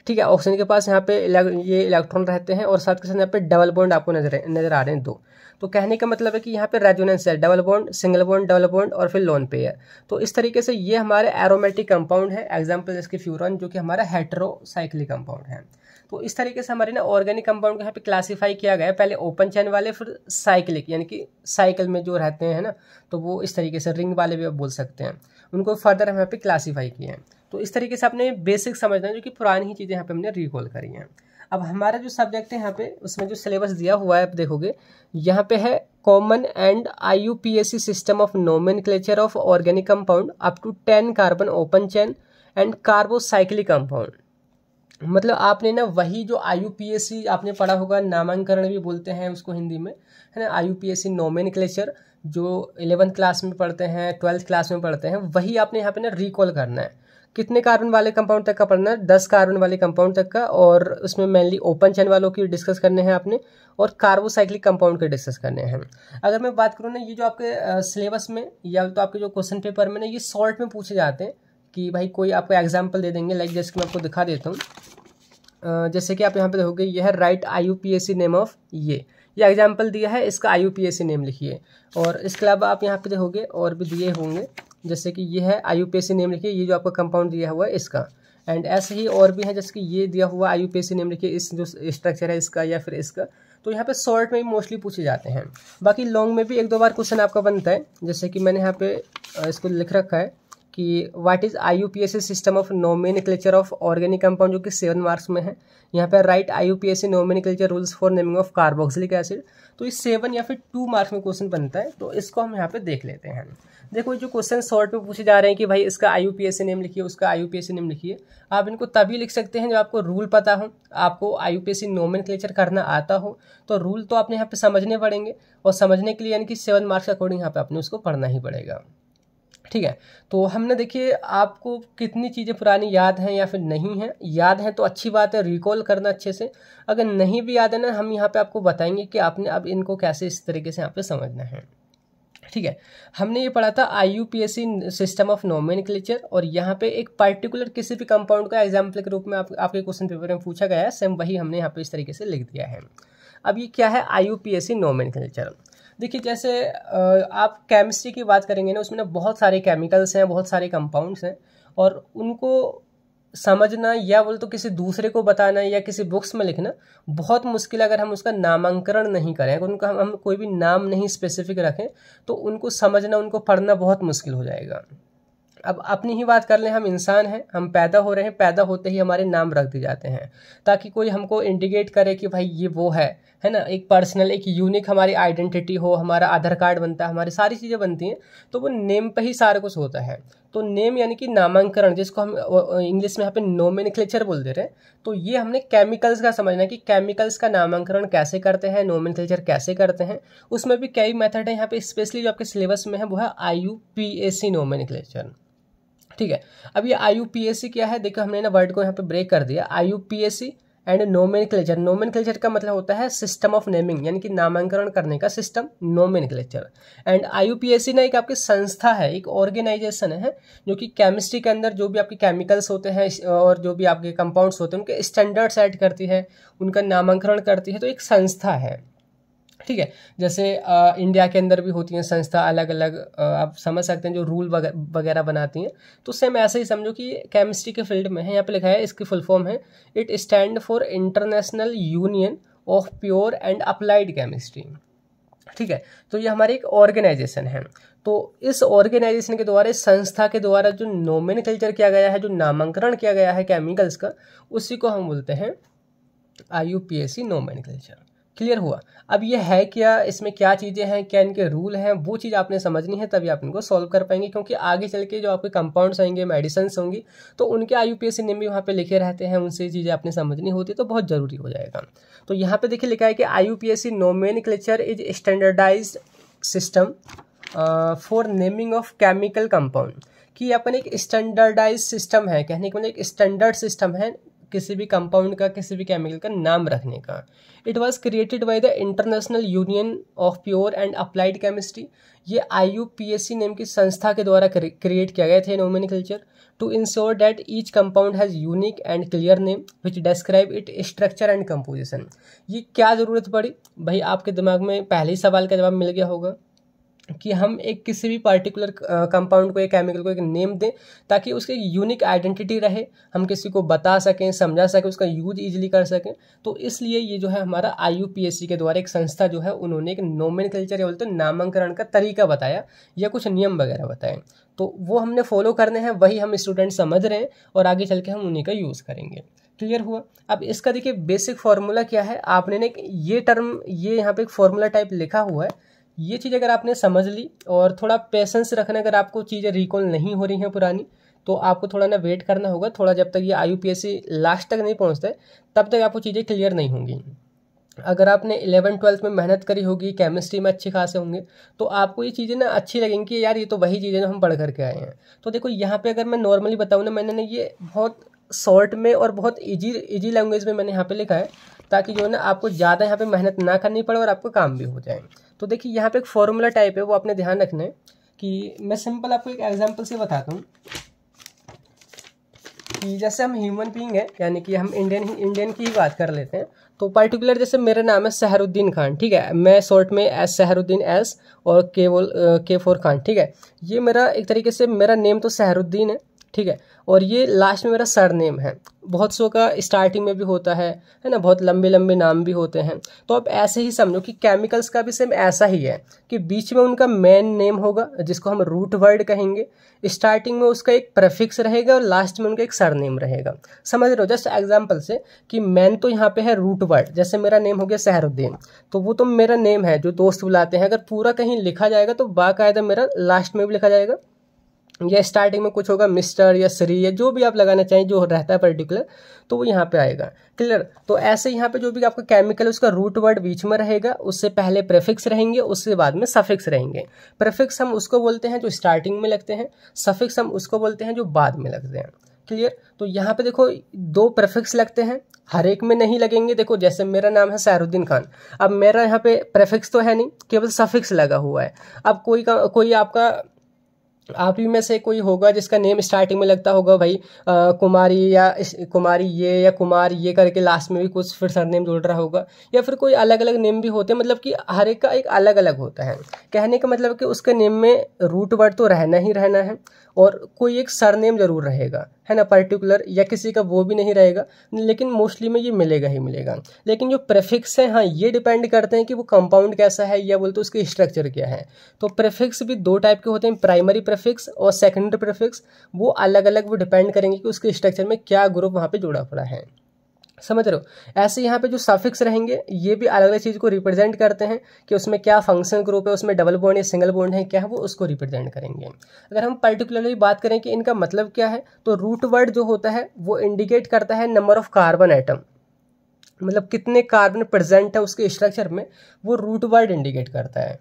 ठीक है ऑक्सीजन के पास यहाँ पे ये इलेक्ट्रॉन रहते हैं और साथ के साथ यहाँ पे डबल बॉन्ड आपको नजर नजर आ रहे हैं दो तो कहने का मतलब है कि यहाँ पे रेजोनेंस है double bond single bond double bond और फिर लोन पेयर तो इस तरीके से ये हमारे एरोमेटिक कंपाउंड है एग्जाम्पल जैसे फ्यूरॉन जो कि हमारा हेट्रोसाइक्लिक कंपाउंड है तो इस तरीके से हमारे ना ऑर्गेनिक कंपाउंड को यहाँ पे क्लासीफाई किया गया है पहले ओपन चैन वाले फिर साइकिलिक यानी कि साइकिल में जो रहते हैं ना तो वो इस तरीके से रिंग वाले भी आप बोल सकते हैं उनको फर्दर हम यहाँ पे क्लासीफाई किए हैं तो इस तरीके से आपने बेसिक समझना है जो कि पुरानी ही चीज़ें यहाँ पे हमने रिकॉल करी हैं अब हमारा जो सब्जेक्ट है यहाँ पे उसमें जो सिलेबस दिया हुआ है आप देखोगे यहाँ पे है common and I U P S C system of nomenclature of organic compound up to ten carbon open chain and carbocyclic compound मतलब आपने ना वही जो आई आपने पढ़ा होगा नामांकरण भी बोलते हैं उसको हिंदी में है ना आई यू पी एस जो इलेवंथ क्लास में पढ़ते हैं ट्वेल्थ क्लास में पढ़ते हैं वही आपने यहाँ पे ना रिकॉल करना है कितने कार्बन वाले कंपाउंड तक का पढ़ना है दस कार्बन वाले कंपाउंड तक का और उसमें मेनली ओपन चैन वालों की डिस्कस करने हैं आपने और कार्बोसाइक्लिक कंपाउंड के डिस्कस करने हैं अगर मैं बात करूँ ना ये जो आपके सिलेबस में या तो आपके जो क्वेश्चन पेपर में ना ये शॉर्ट में पूछे जाते हैं कि भाई कोई आपको एग्जाम्पल दे देंगे लाइक जैसे कि मैं आपको दिखा देता हूँ जैसे कि आप यहाँ पे देखोगे यह है राइट आई नेम ऑफ ये ये एग्जाम्पल दिया है इसका आई नेम लिखिए और इसके अलावा आप यहाँ पे देखोगे और भी दिए होंगे जैसे कि ये है आई नेम लिखिए ये जो आपका कंपाउंड दिया हुआ है इसका एंड ऐसे ही और भी है जैसे कि ये दिया हुआ आई नेम लिखिए इस जो स्ट्रक्चर है इसका या फिर इसका तो यहाँ पे शॉर्ट में भी मोस्टली पूछे जाते हैं बाकी लॉन्ग में भी एक दो बार क्वेश्चन आपका बनता है जैसे कि मैंने यहाँ पे इसको लिख रखा है कि what is I U P S C system of nomenclature of organic compound जो कि सेवन मार्क्स में है यहाँ पर write I U P S C rules for naming of carboxylic acid तो इस सेवन या फिर टू मार्क्स में क्वेश्चन बनता है तो इसको हम यहाँ पे देख लेते हैं देखो जो क्वेश्चन शॉर्ट में पूछे जा रहे हैं कि भाई इसका I U P S C name लिखिए उसका I U P S C name लिखिए आप इनको तभी लिख सकते हैं जब आपको रूल पता हो आपको I U P S C nomenclature करना आता हो तो रूल तो आपने यहाँ पे समझने पड़ेंगे और समझने के लिए यानी कि सेवन मार्क्स अकॉर्डिंग यहाँ पे आपने उसको पढ़ना ही पड़ेगा ठीक है तो हमने देखिए आपको कितनी चीज़ें पुरानी याद हैं या फिर नहीं हैं याद हैं तो अच्छी बात है रिकॉल करना अच्छे से अगर नहीं भी याद है ना हम यहाँ पे आपको बताएंगे कि आपने अब इनको कैसे इस तरीके से यहाँ पे समझना है ठीक है हमने ये पढ़ा था आई सिस्टम ऑफ नोमेन और यहाँ पे एक पर्टिकुलर किसी भी कंपाउंड का एग्जाम्पल के रूप में आप, आपके क्वेश्चन पेपर में पूछा गया है सेम वही हमने यहाँ पे इस तरीके से लिख दिया है अब ये क्या है I U P S C देखिए जैसे आप केमिस्ट्री की बात करेंगे ना उसमें ना बहुत सारे केमिकल्स हैं बहुत सारे कंपाउंड्स हैं और उनको समझना या बोल तो किसी दूसरे को बताना या किसी बुक्स में लिखना बहुत मुश्किल अगर हम उसका नामांकरण नहीं करें अगर उनका हम कोई भी नाम नहीं स्पेसिफिक रखें तो उनको समझना उनको पढ़ना बहुत मुश्किल हो जाएगा अब अपनी ही बात कर लें हम इंसान हैं हम पैदा हो रहे हैं पैदा होते ही हमारे नाम रख दिए जाते हैं ताकि कोई हमको इंडिकेट करे कि भाई ये वो है है ना एक पर्सनल एक यूनिक हमारी आइडेंटिटी हो हमारा आधार कार्ड बनता है हमारी सारी चीज़ें बनती हैं तो वो नेम पे ही सारा कुछ होता है तो नेम यानी कि नामांकरण जिसको हम इंग्लिश में यहाँ पे नोमेन बोल दे रहे हैं तो ये हमने केमिकल्स का समझना है कि केमिकल्स का नामांकरण कैसे करते हैं नोमेन कैसे करते हैं उसमें भी कई मेथड है यहाँ पे स्पेशली जो आपके सिलेबस में है वो है आई यू पी ए सी नोमेन ठीक है अब ये आई क्या है देखो हमने ना वर्ड को यहाँ पे ब्रेक कर दिया I and nomenclature nomenclature का मतलब होता है सिस्टम ऑफ नेमिंग यानी कि नामांकरण करने का system nomenclature and I ना एक आपकी संस्था है एक ऑर्गेनाइजेशन है जो कि केमिस्ट्री के अंदर जो भी आपके केमिकल्स होते हैं और जो भी आपके कंपाउंड्स होते हैं उनके स्टैंडर्ड एड करती है उनका नामांकरण करती है तो एक संस्था है ठीक है जैसे आ, इंडिया के अंदर भी होती हैं संस्था अलग अलग आप समझ सकते हैं जो रूल वगैरह बनाती हैं तो सेम ऐसे ही समझो कि केमिस्ट्री के फील्ड में है यहाँ पे लिखा है इसकी फुल फॉर्म है it stand for International Union of Pure and Applied Chemistry ठीक है तो ये हमारी एक ऑर्गेनाइजेशन है तो इस ऑर्गेनाइजेशन के द्वारा इस संस्था के द्वारा जो नोमिन किया गया है जो नामांकरण किया गया है केमिकल्स का उसी को हम बोलते हैं I U P S C nomenclature clear हुआ अब ये है क्या इसमें क्या चीज़ें हैं क्या इनके रूल हैं वो चीज़ आपने समझनी है तभी आप इनको सॉल्व कर पाएंगे क्योंकि आगे चल के जो आपके कंपाउंड्स आएंगे मेडिसन्स होंगी तो उनके आई यू नेम भी वहाँ पे लिखे रहते हैं उनसे चीज़ें आपने समझनी होती है तो बहुत ज़रूरी हो जाएगा तो यहाँ पे देखिए लिखा है कि I U P S C nomenclature is standardize system for naming of chemical compound कि अपन एक स्टैंडर्डाइज सिस्टम है कहने के मतलब एक स्टैंडर्ड सिस्टम है किसी भी कंपाउंड का किसी भी केमिकल का नाम रखने का it was created by the International Union of Pure and Applied Chemistry ये I U P S C name की संस्था के द्वारा क्रिएट किया गया था nomenclature to ensure that each compound has unique and clear name which describe it structure and composition ये क्या ज़रूरत पड़ी भाई आपके दिमाग में पहले ही सवाल का जवाब मिल गया होगा कि हम एक किसी भी पार्टिकुलर कंपाउंड को एक केमिकल को एक नेम दें ताकि उसकी यूनिक आइडेंटिटी रहे हम किसी को बता सकें समझा सकें उसका यूज इजीली कर सकें तो इसलिए ये जो है हमारा आई के द्वारा एक संस्था जो है उन्होंने एक नोमिन कल्चर या बोलते हैं नामांकरण का तरीका बताया या कुछ नियम वगैरह बताए तो वो हमने फॉलो करने हैं वही हम स्टूडेंट समझ रहे हैं और आगे चल के हम उन्हीं का यूज़ करेंगे क्लियर हुआ अब इसका देखिए बेसिक फार्मूला क्या है आपने ने ये टर्म ये यहाँ पे एक फार्मूला टाइप लिखा हुआ है ये चीज़ अगर आपने समझ ली और थोड़ा पेशेंस रखना अगर आपको चीज़ें रिकॉल नहीं हो रही हैं पुरानी तो आपको थोड़ा ना वेट करना होगा थोड़ा जब तक ये आई लास्ट तक नहीं पहुँचते तब तक आपको चीज़ें क्लियर नहीं होंगी अगर आपने इलेवन ट्वेल्थ में मेहनत करी होगी केमिस्ट्री में अच्छे खासे होंगे तो आपको ये चीज़ें ना अच्छी लगेंगी कि यार ये तो वही चीज़ें जो हम पढ़ करके आए हैं तो देखो यहाँ पे अगर मैं नॉर्मली बताऊँ ना मैंने ये बहुत शॉर्ट में और बहुत इजी इजी लैंग्वेज में मैंने यहाँ पे लिखा है ताकि जो है ना आपको ज़्यादा यहाँ पे मेहनत ना करनी पड़े और आपका काम भी हो जाए तो देखिए यहाँ पे एक फॉर्मूला टाइप है वो आपने ध्यान रखना है कि मैं सिंपल आपको एक एग्जाम्पल से बताता हूँ कि जैसे हम ह्यूमन बींग है यानी कि हम इंडियन इंडियन की ही बात कर लेते हैं तो पर्टिकुलर जैसे मेरा नाम है सहरुद्दीन खान ठीक है मैं शॉर्ट में एस सहरुद्दीन एस और के के फोर खान ठीक है ये मेरा एक तरीके से मेरा नेम तो सहरुद्दीन है ठीक है और ये लास्ट में मेरा सर नेम है बहुत सो का स्टार्टिंग में भी होता है है ना बहुत लंबे लंबे नाम भी होते हैं तो आप ऐसे ही समझो कि केमिकल्स का भी सेम ऐसा ही है कि बीच में उनका मेन नेम होगा जिसको हम रूट वर्ड कहेंगे स्टार्टिंग में उसका एक प्रेफिक्स रहेगा और लास्ट में उनका एक सर नेम रहेगा समझ रहे हो जस्ट एग्जाम्पल से कि मैन तो यहाँ पे है रूट वर्ड जैसे मेरा नेम हो गया सहरुद्दीन तो वो तो मेरा नेम है जो दोस्त बुलाते हैं अगर पूरा कहीं लिखा जाएगा तो बाकायदा मेरा लास्ट में भी लिखा जाएगा या स्टार्टिंग में कुछ होगा मिस्टर या श्री या जो भी आप लगाना चाहें जो रहता है पर्टिकुलर तो वो यहाँ पे आएगा क्लियर तो ऐसे यहाँ पे जो भी आपका केमिकल है उसका रूट वर्ड बीच में रहेगा उससे पहले प्रेफिक्स रहेंगे उससे बाद में सफिक्स रहेंगे प्रेफिक्स हम उसको बोलते हैं जो स्टार्टिंग में लगते हैं सफिक्स हम उसको बोलते हैं जो बाद में लगते हैं क्लियर तो यहाँ पे देखो दो प्रेफिक्स लगते हैं हर एक में नहीं लगेंगे देखो जैसे मेरा नाम है सैरुद्दीन खान अब मेरा यहाँ पे प्रेफिक्स तो है नहीं केवल सफिक्स लगा हुआ है अब कोई का कोई आपका आप ही में से कोई होगा जिसका नेम स्टार्टिंग में लगता होगा भाई आ, कुमारी या इस, कुमारी ये या कुमार ये करके लास्ट में भी कुछ फिर सरनेम जुड़ रहा होगा या फिर कोई अलग अलग नेम भी होते हैं मतलब कि हर एक का एक अलग अलग होता है कहने का मतलब कि उसके नेम में रूट वर्ड तो रहना ही रहना है और कोई एक सरनेम ज़रूर रहेगा है ना पर्टिकुलर या किसी का वो भी नहीं रहेगा लेकिन मोस्टली में ये मिलेगा ही मिलेगा लेकिन जो प्रेफिक्स है हाँ ये डिपेंड करते हैं कि वो कंपाउंड कैसा है या बोलते उसके स्ट्रक्चर क्या है तो प्रेफिक्स भी दो टाइप के होते हैं प्राइमरी प्रेफिक्स और सेकेंडरी प्रेफिक्स वो अलग अलग वो डिपेंड करेंगे कि उसके स्ट्रक्चर में क्या ग्रुप वहाँ पर जुड़ा पड़ा है समझ रहे हो ऐसे यहाँ पे जो सफिक्स रहेंगे ये भी अलग अलग चीज़ को रिप्रेजेंट करते हैं कि उसमें क्या फंक्शन ग्रुप है उसमें डबल बोन्ड या सिंगल बोन्ड है क्या है वो उसको रिप्रेजेंट करेंगे अगर हम पर्टिकुलरली बात करें कि इनका मतलब क्या है तो रूट वर्ड जो होता है वो इंडिकेट करता है नंबर ऑफ कार्बन आइटम मतलब कितने कार्बन प्रेजेंट है उसके स्ट्रक्चर में वो रूट वर्ड इंडिकेट करता है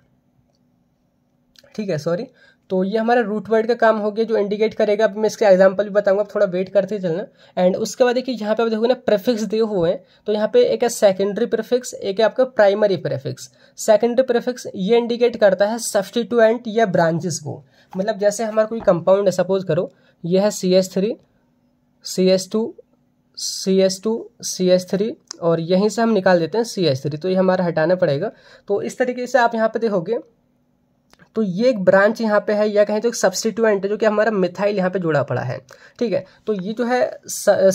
ठीक है सॉरी तो ये हमारा रूट वर्ड का काम हो गया जो इंडिकेट करेगा अब मैं इसके एग्जांपल भी बताऊंगा आप थोड़ा वेट करते चलना एंड उसके बाद देखिए यहाँ पे आप देखोगे ना प्रेफिक्स दिए हुए हैं तो यहाँ पे एक है सेकेंडरी प्रेफिक्स एक है आपका प्राइमरी प्रेफिक्स सेकेंडरी प्रेफिक्स ये इंडिकेट करता है सफ्टीटूएंट या ब्रांचेस को मतलब जैसे हमारा कोई कंपाउंड है सपोज करो यह है C S three C S two C S two C S three और यहीं से हम निकाल देते हैं सी एस थ्री तो ये हमारा हटाना पड़ेगा तो इस तरीके से आप यहाँ पे देखोगे तो ये एक ब्रांच यहाँ पे है या कहें तो एक सब्सटीट्यूएंट है जो कि हमारा मिथाइल यहाँ पे जुड़ा पड़ा है ठीक है तो ये जो है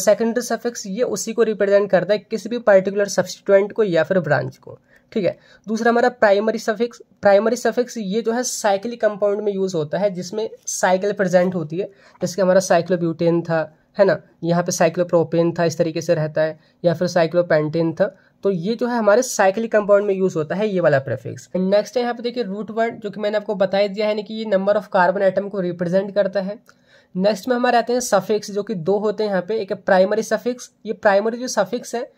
सेकेंडरी सफिक्स ये उसी को रिप्रेजेंट करता है किसी भी पर्टिकुलर सब्सटीट्यूएंट को या फिर ब्रांच को ठीक है दूसरा हमारा प्राइमरी सफिक्स प्राइमरी सफिक्स ये जो है साइकिल कंपाउंड में यूज़ होता है जिसमें साइकिल प्रेजेंट होती है जैसे कि हमारा साइक्लोब्यूटेन था है ना यहाँ पे साइक्लोप्रोपेन था इस तरीके से रहता है या फिर साइक्लोपेंटेन था तो ये जो है हमारे साइक्लिक कंपाउंड में यूज होता है ये वाला प्रेफिक्स नेक्स्ट है यहाँ पे देखिए रूट वर्ड जो कि मैंने आपको बताया दिया है कि ये नंबर ऑफ कार्बन आइटम को रिप्रेजेंट करता है नेक्स्ट में हमारे आते हैं सफिक्स जो कि दो होते हैं यहाँ पे एक है प्राइमरी सफिक्स ये प्राइमरी जो सफिक्स है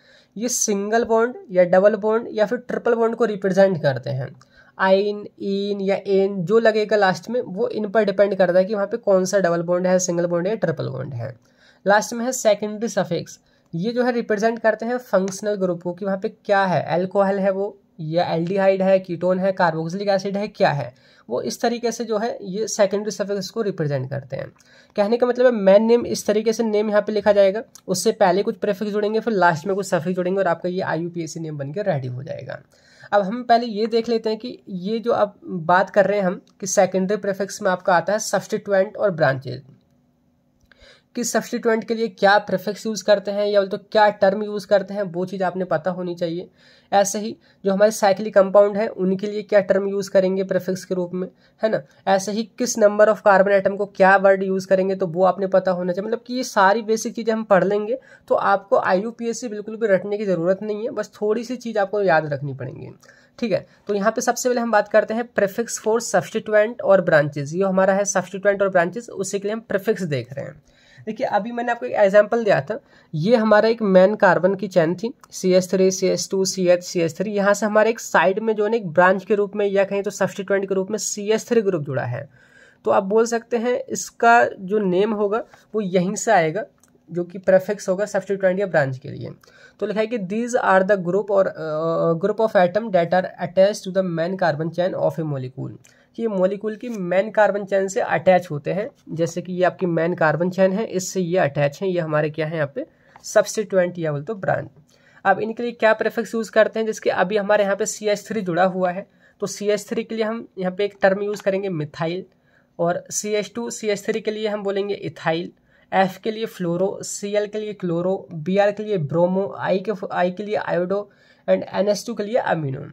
ये सिंगल बॉन्ड या डबल बॉन्ड या फिर ट्रिपल बॉन्ड को रिप्रेजेंट करते हैं आइन इन या एन जो लगेगा लास्ट में वो इन पर डिपेंड करता है कि वहाँ पे कौन सा डबल बॉन्ड है सिंगल बॉन्ड है ट्रिपल बॉन्ड है लास्ट में है सेकेंडरी सफिक्स ये जो है रिप्रेजेंट करते हैं फंक्शनल ग्रुप को कि वहाँ पे क्या है एल्कोहल है वो या एल्डिहाइड है कीटोन है कार्बोक्सिलिक एसिड है क्या है वो इस तरीके से जो है ये सेकेंडरी सफेक्स को रिप्रेजेंट करते हैं कहने का मतलब है मैन नेम इस तरीके से नेम यहाँ पे लिखा जाएगा उससे पहले कुछ प्रेफिक्स जुड़ेंगे फिर लास्ट में कुछ सफेक्स जुड़ेंगे और आपका ये आई नेम बन रेडी हो जाएगा अब हम पहले ये देख लेते हैं कि ये जो अब बात कर रहे हैं हम कि सेकेंडरी प्रेफिक्स में आपका आता है सब्सटीट्यूएंट और ब्रांचेज किस सब्सटीटेंट के लिए क्या प्रिफिक्स यूज़ करते हैं या तो क्या टर्म यूज़ करते हैं वो चीज़ आपने पता होनी चाहिए ऐसे ही जो हमारे साइकिली कंपाउंड हैं उनके लिए क्या टर्म यूज़ करेंगे प्रिफिक्स के रूप में है ना ऐसे ही किस नंबर ऑफ कार्बन आइटम को क्या वर्ड यूज़ करेंगे तो वो आपने पता होना चाहिए मतलब कि ये सारी बेसिक चीज़ें हम पढ़ लेंगे तो आपको आई बिल्कुल भी रटने की ज़रूरत नहीं है बस थोड़ी सी चीज़ आपको याद रखनी पड़ेंगी ठीक है तो यहाँ पे सबसे पहले हम बात करते हैं प्रिफिक्स फॉर सब्सटीटेंट और ब्रांचेज ये हमारा है सब्सटीटेंट और ब्रांचेज उसी के लिए हम प्रिफिक्स देख रहे हैं देखिए अभी मैंने आपको एक एग्जाम्पल दिया था ये हमारा एक मैन कार्बन की चैन थी C S three C S two C H C S three यहाँ से हमारे एक साइड में जो है एक ब्रांच के रूप में या कहीं तो सब्सटीट्यूंट के रूप में सी एस थ्री ग्रुप जुड़ा है तो आप बोल सकते हैं इसका जो नेम होगा वो यहीं से आएगा जो कि प्रेफिक्स होगा सब्सटीट्यूंट या ब्रांच के लिए तो लिखा है कि दीज आर द ग्रुप और group of atom that are attach to the main carbon chain of a molecule कि ये मॉलिक्यूल की मैन कार्बन चैन से अटैच होते हैं जैसे कि ये आपकी मैन कार्बन चैन है इससे ये अटैच हैं ये हमारे क्या है यहाँ पे सब्सटीट्यूएंट या बोलते तो ब्रांड अब इनके लिए क्या प्रेफिक्स यूज़ करते हैं जिसके अभी हमारे यहाँ पे सी एच थ्री जुड़ा हुआ है तो सी एच थ्री के लिए हम यहाँ पे एक टर्म यूज़ करेंगे मिथाइल और C H two C H three के लिए हम बोलेंगे इथाइल एफ के लिए फ्लोरो सी एल के लिए क्लोरो बी आर के लिए ब्रोमो आई के आई के लिए iodo and N H two के लिए अमिनोन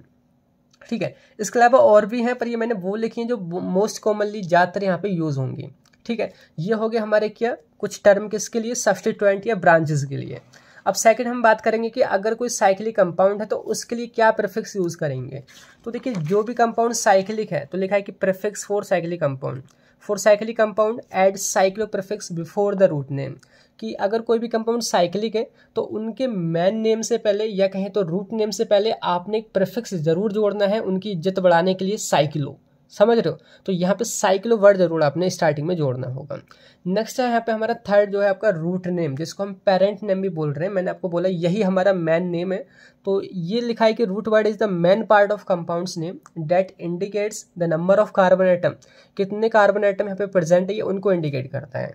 ठीक है इसके अलावा और भी हैं पर ये मैंने वो लिखी हैं जो मोस्ट कॉमनली ज़्यादातर यहाँ पे यूज़ होंगी ठीक है ये हो गए हमारे क्या कुछ टर्म किसके लिए सब्सटीट्यूएंट या ब्रांचेस के लिए अब सेकंड हम बात करेंगे कि अगर कोई साइकिलिक कंपाउंड है तो उसके लिए क्या प्रिफिक्स यूज़ करेंगे तो देखिए जो भी कंपाउंड साइकिलिक है तो लिखा है कि prefix for cyclic compound for cyclic compound add cyclo prefix before the root name कि अगर कोई भी कंपाउंड साइक्लिक है तो उनके मैन नेम से पहले या कहें तो रूट नेम से पहले आपने एक प्रिफिक्स ज़रूर जोड़ना है उनकी इज्जत बढ़ाने के लिए साइकिलो समझ रहे हो तो यहाँ पे साइक्लो वर्ड जरूर आपने स्टार्टिंग में जोड़ना होगा नेक्स्ट है यहाँ पे हमारा थर्ड जो है आपका रूट नेम जिसको हम पेरेंट नेम भी बोल रहे हैं मैंने आपको बोला यही हमारा मैन नेम है तो ये लिखा है कि root word is the main part of compound's name that indicates the number of carbon atom कितने कार्बन आइटम यहाँ पे प्रेजेंट है ये उनको इंडिकेट करता है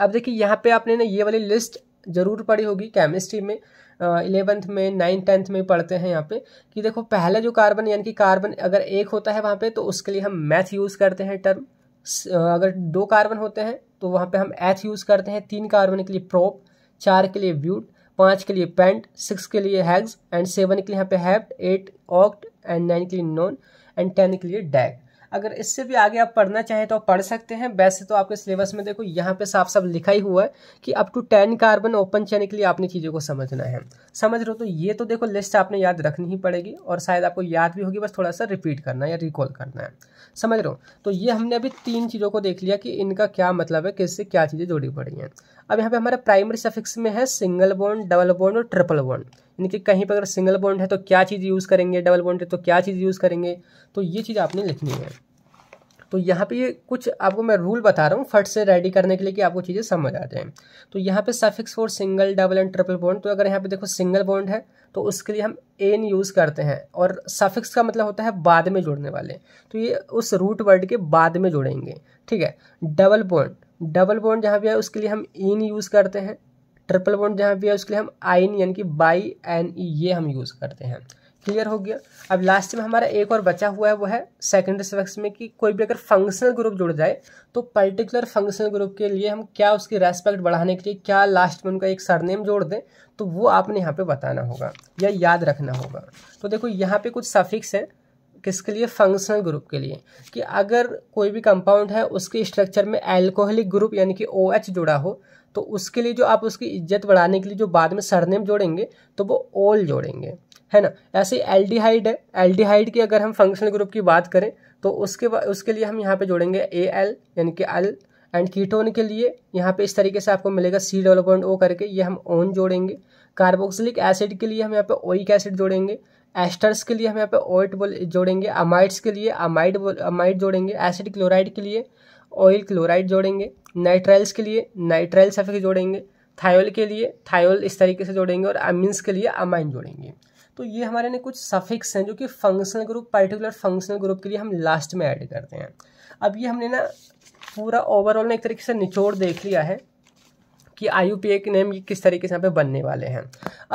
अब देखिए यहाँ पे आपने ना ये वाली लिस्ट जरूर पढ़ी होगी केमिस्ट्री में इलेवंथ में नाइन्थ टेंथ में पढ़ते हैं यहाँ पे कि देखो पहले जो कार्बन यानी कि कार्बन अगर एक होता है वहाँ पे तो उसके लिए हम मैथ यूज़ करते हैं टर्म अगर दो कार्बन होते हैं तो वहाँ पे हम एथ यूज़ करते हैं तीन कार्बन के लिए प्रोप चार के लिए व्यूट पाँच के लिए पेंट सिक्स के लिए हैग्स एंड सेवन के लिए यहाँ पे hept eight oct and nine के लिए नॉन एंड टेन के लिए डैग अगर इससे भी आगे आप पढ़ना चाहें तो आप पढ़ सकते हैं वैसे तो आपके सिलेबस में देखो यहाँ पे साफ साफ लिखा ही हुआ है कि up to ten carbon open chain के लिए आपने चीज़ों को समझना है समझ रहे हो तो ये तो देखो लिस्ट आपने याद रखनी ही पड़ेगी और शायद आपको याद भी होगी बस थोड़ा सा रिपीट करना है या रिकॉल करना है समझ रहे हो तो ये हमने अभी तीन चीज़ों को देख लिया कि इनका क्या मतलब है किससे क्या चीज़ें जोड़ी पड़ी हैं अब यहाँ पे हमारा प्राइमरी सफिक्स में है सिंगल बॉन्ड डबल बॉन्ड और ट्रिपल बॉन्ड यानी कि कहीं पर अगर सिंगल बॉन्ड है तो क्या चीज़ यूज़ करेंगे डबल बॉन्ड है तो क्या चीज़ यूज़ करेंगे तो ये चीज़ आपने लिखनी है तो यहाँ पे ये कुछ आपको मैं रूल बता रहा हूँ फट से रेडी करने के लिए कि आपको चीज़ें समझ आ जाएँ तो यहाँ पे suffix for single double and triple bond तो अगर यहाँ पे देखो सिंगल बॉन्ड है तो उसके लिए हम एन यूज़ करते हैं और सफिक्स का मतलब होता है बाद में जोड़ने वाले तो ये उस रूट वर्ड के बाद में जोड़ेंगे ठीक है डबल बॉन्ड डबल बॉन्ड जहाँ भी है उसके लिए हम इन यूज़ करते हैं ट्रिपल बॉन्ड जहाँ भी है उसके लिए हम आइन यानी कि बाई एन ई ये हम यूज़ करते हैं क्लियर हो गया अब लास्ट में हमारा एक और बचा हुआ है वो है सेकेंडरी सेक्स में कि कोई भी अगर फंक्शनल ग्रुप जुड़ जाए तो पर्टिकुलर फंक्शनल ग्रुप के लिए हम क्या उसकी रेस्पेक्ट बढ़ाने के लिए क्या लास्ट में उनका एक सरनेम जोड़ दें तो वो आपने यहाँ पे बताना होगा या याद रखना होगा तो देखो यहाँ पे कुछ सफिक्स है किसके लिए फंक्शनल ग्रुप के लिए कि अगर कोई भी कंपाउंड है उसके स्ट्रक्चर में एल्कोहलिक ग्रुप यानी कि ओ OH जुड़ा हो तो उसके लिए जो आप उसकी इज्जत बढ़ाने के लिए जो बाद में सरनेम जोड़ेंगे तो वो ओल जोड़ेंगे है ना ऐसे एल्डिहाइड है एल्डिहाइड की अगर हम फंक्शनल ग्रुप की बात करें तो उसके उसके लिए हम यहाँ पे जोड़ेंगे ए एल यानी कि एल एंड कीटोन के लिए यहाँ पे इस तरीके से आपको मिलेगा सी डबल पॉइंट ओ करके ये हम ओन जोड़ेंगे कार्बोक्सिलिक एसिड के लिए हम यहाँ पे ओइक एसिड जोड़ेंगे एस्टर्स के लिए हम यहाँ पे ओइट बोल जोड़ेंगे अमाइड्स के लिए अमाइड अमाइड जोड़ेंगे एसिड क्लोराइड के लिए ऑयल क्लोराइड जोड़ेंगे नाइट्राइल्स के लिए नाइट्राइल सफेद जोड़ेंगे थायोल के लिए थायोल इस तरीके से जोड़ेंगे और अमीन्स के लिए अमाइन जोड़ेंगे तो ये हमारे ने कुछ सफिक्स हैं जो कि functional group particular functional group के लिए हम लास्ट में ऐड करते हैं अब ये हमने ना पूरा ओवरऑल ना एक तरीके से निचोड़ देख लिया है कि आई यू के नेम किस तरीके से यहाँ पे बनने वाले हैं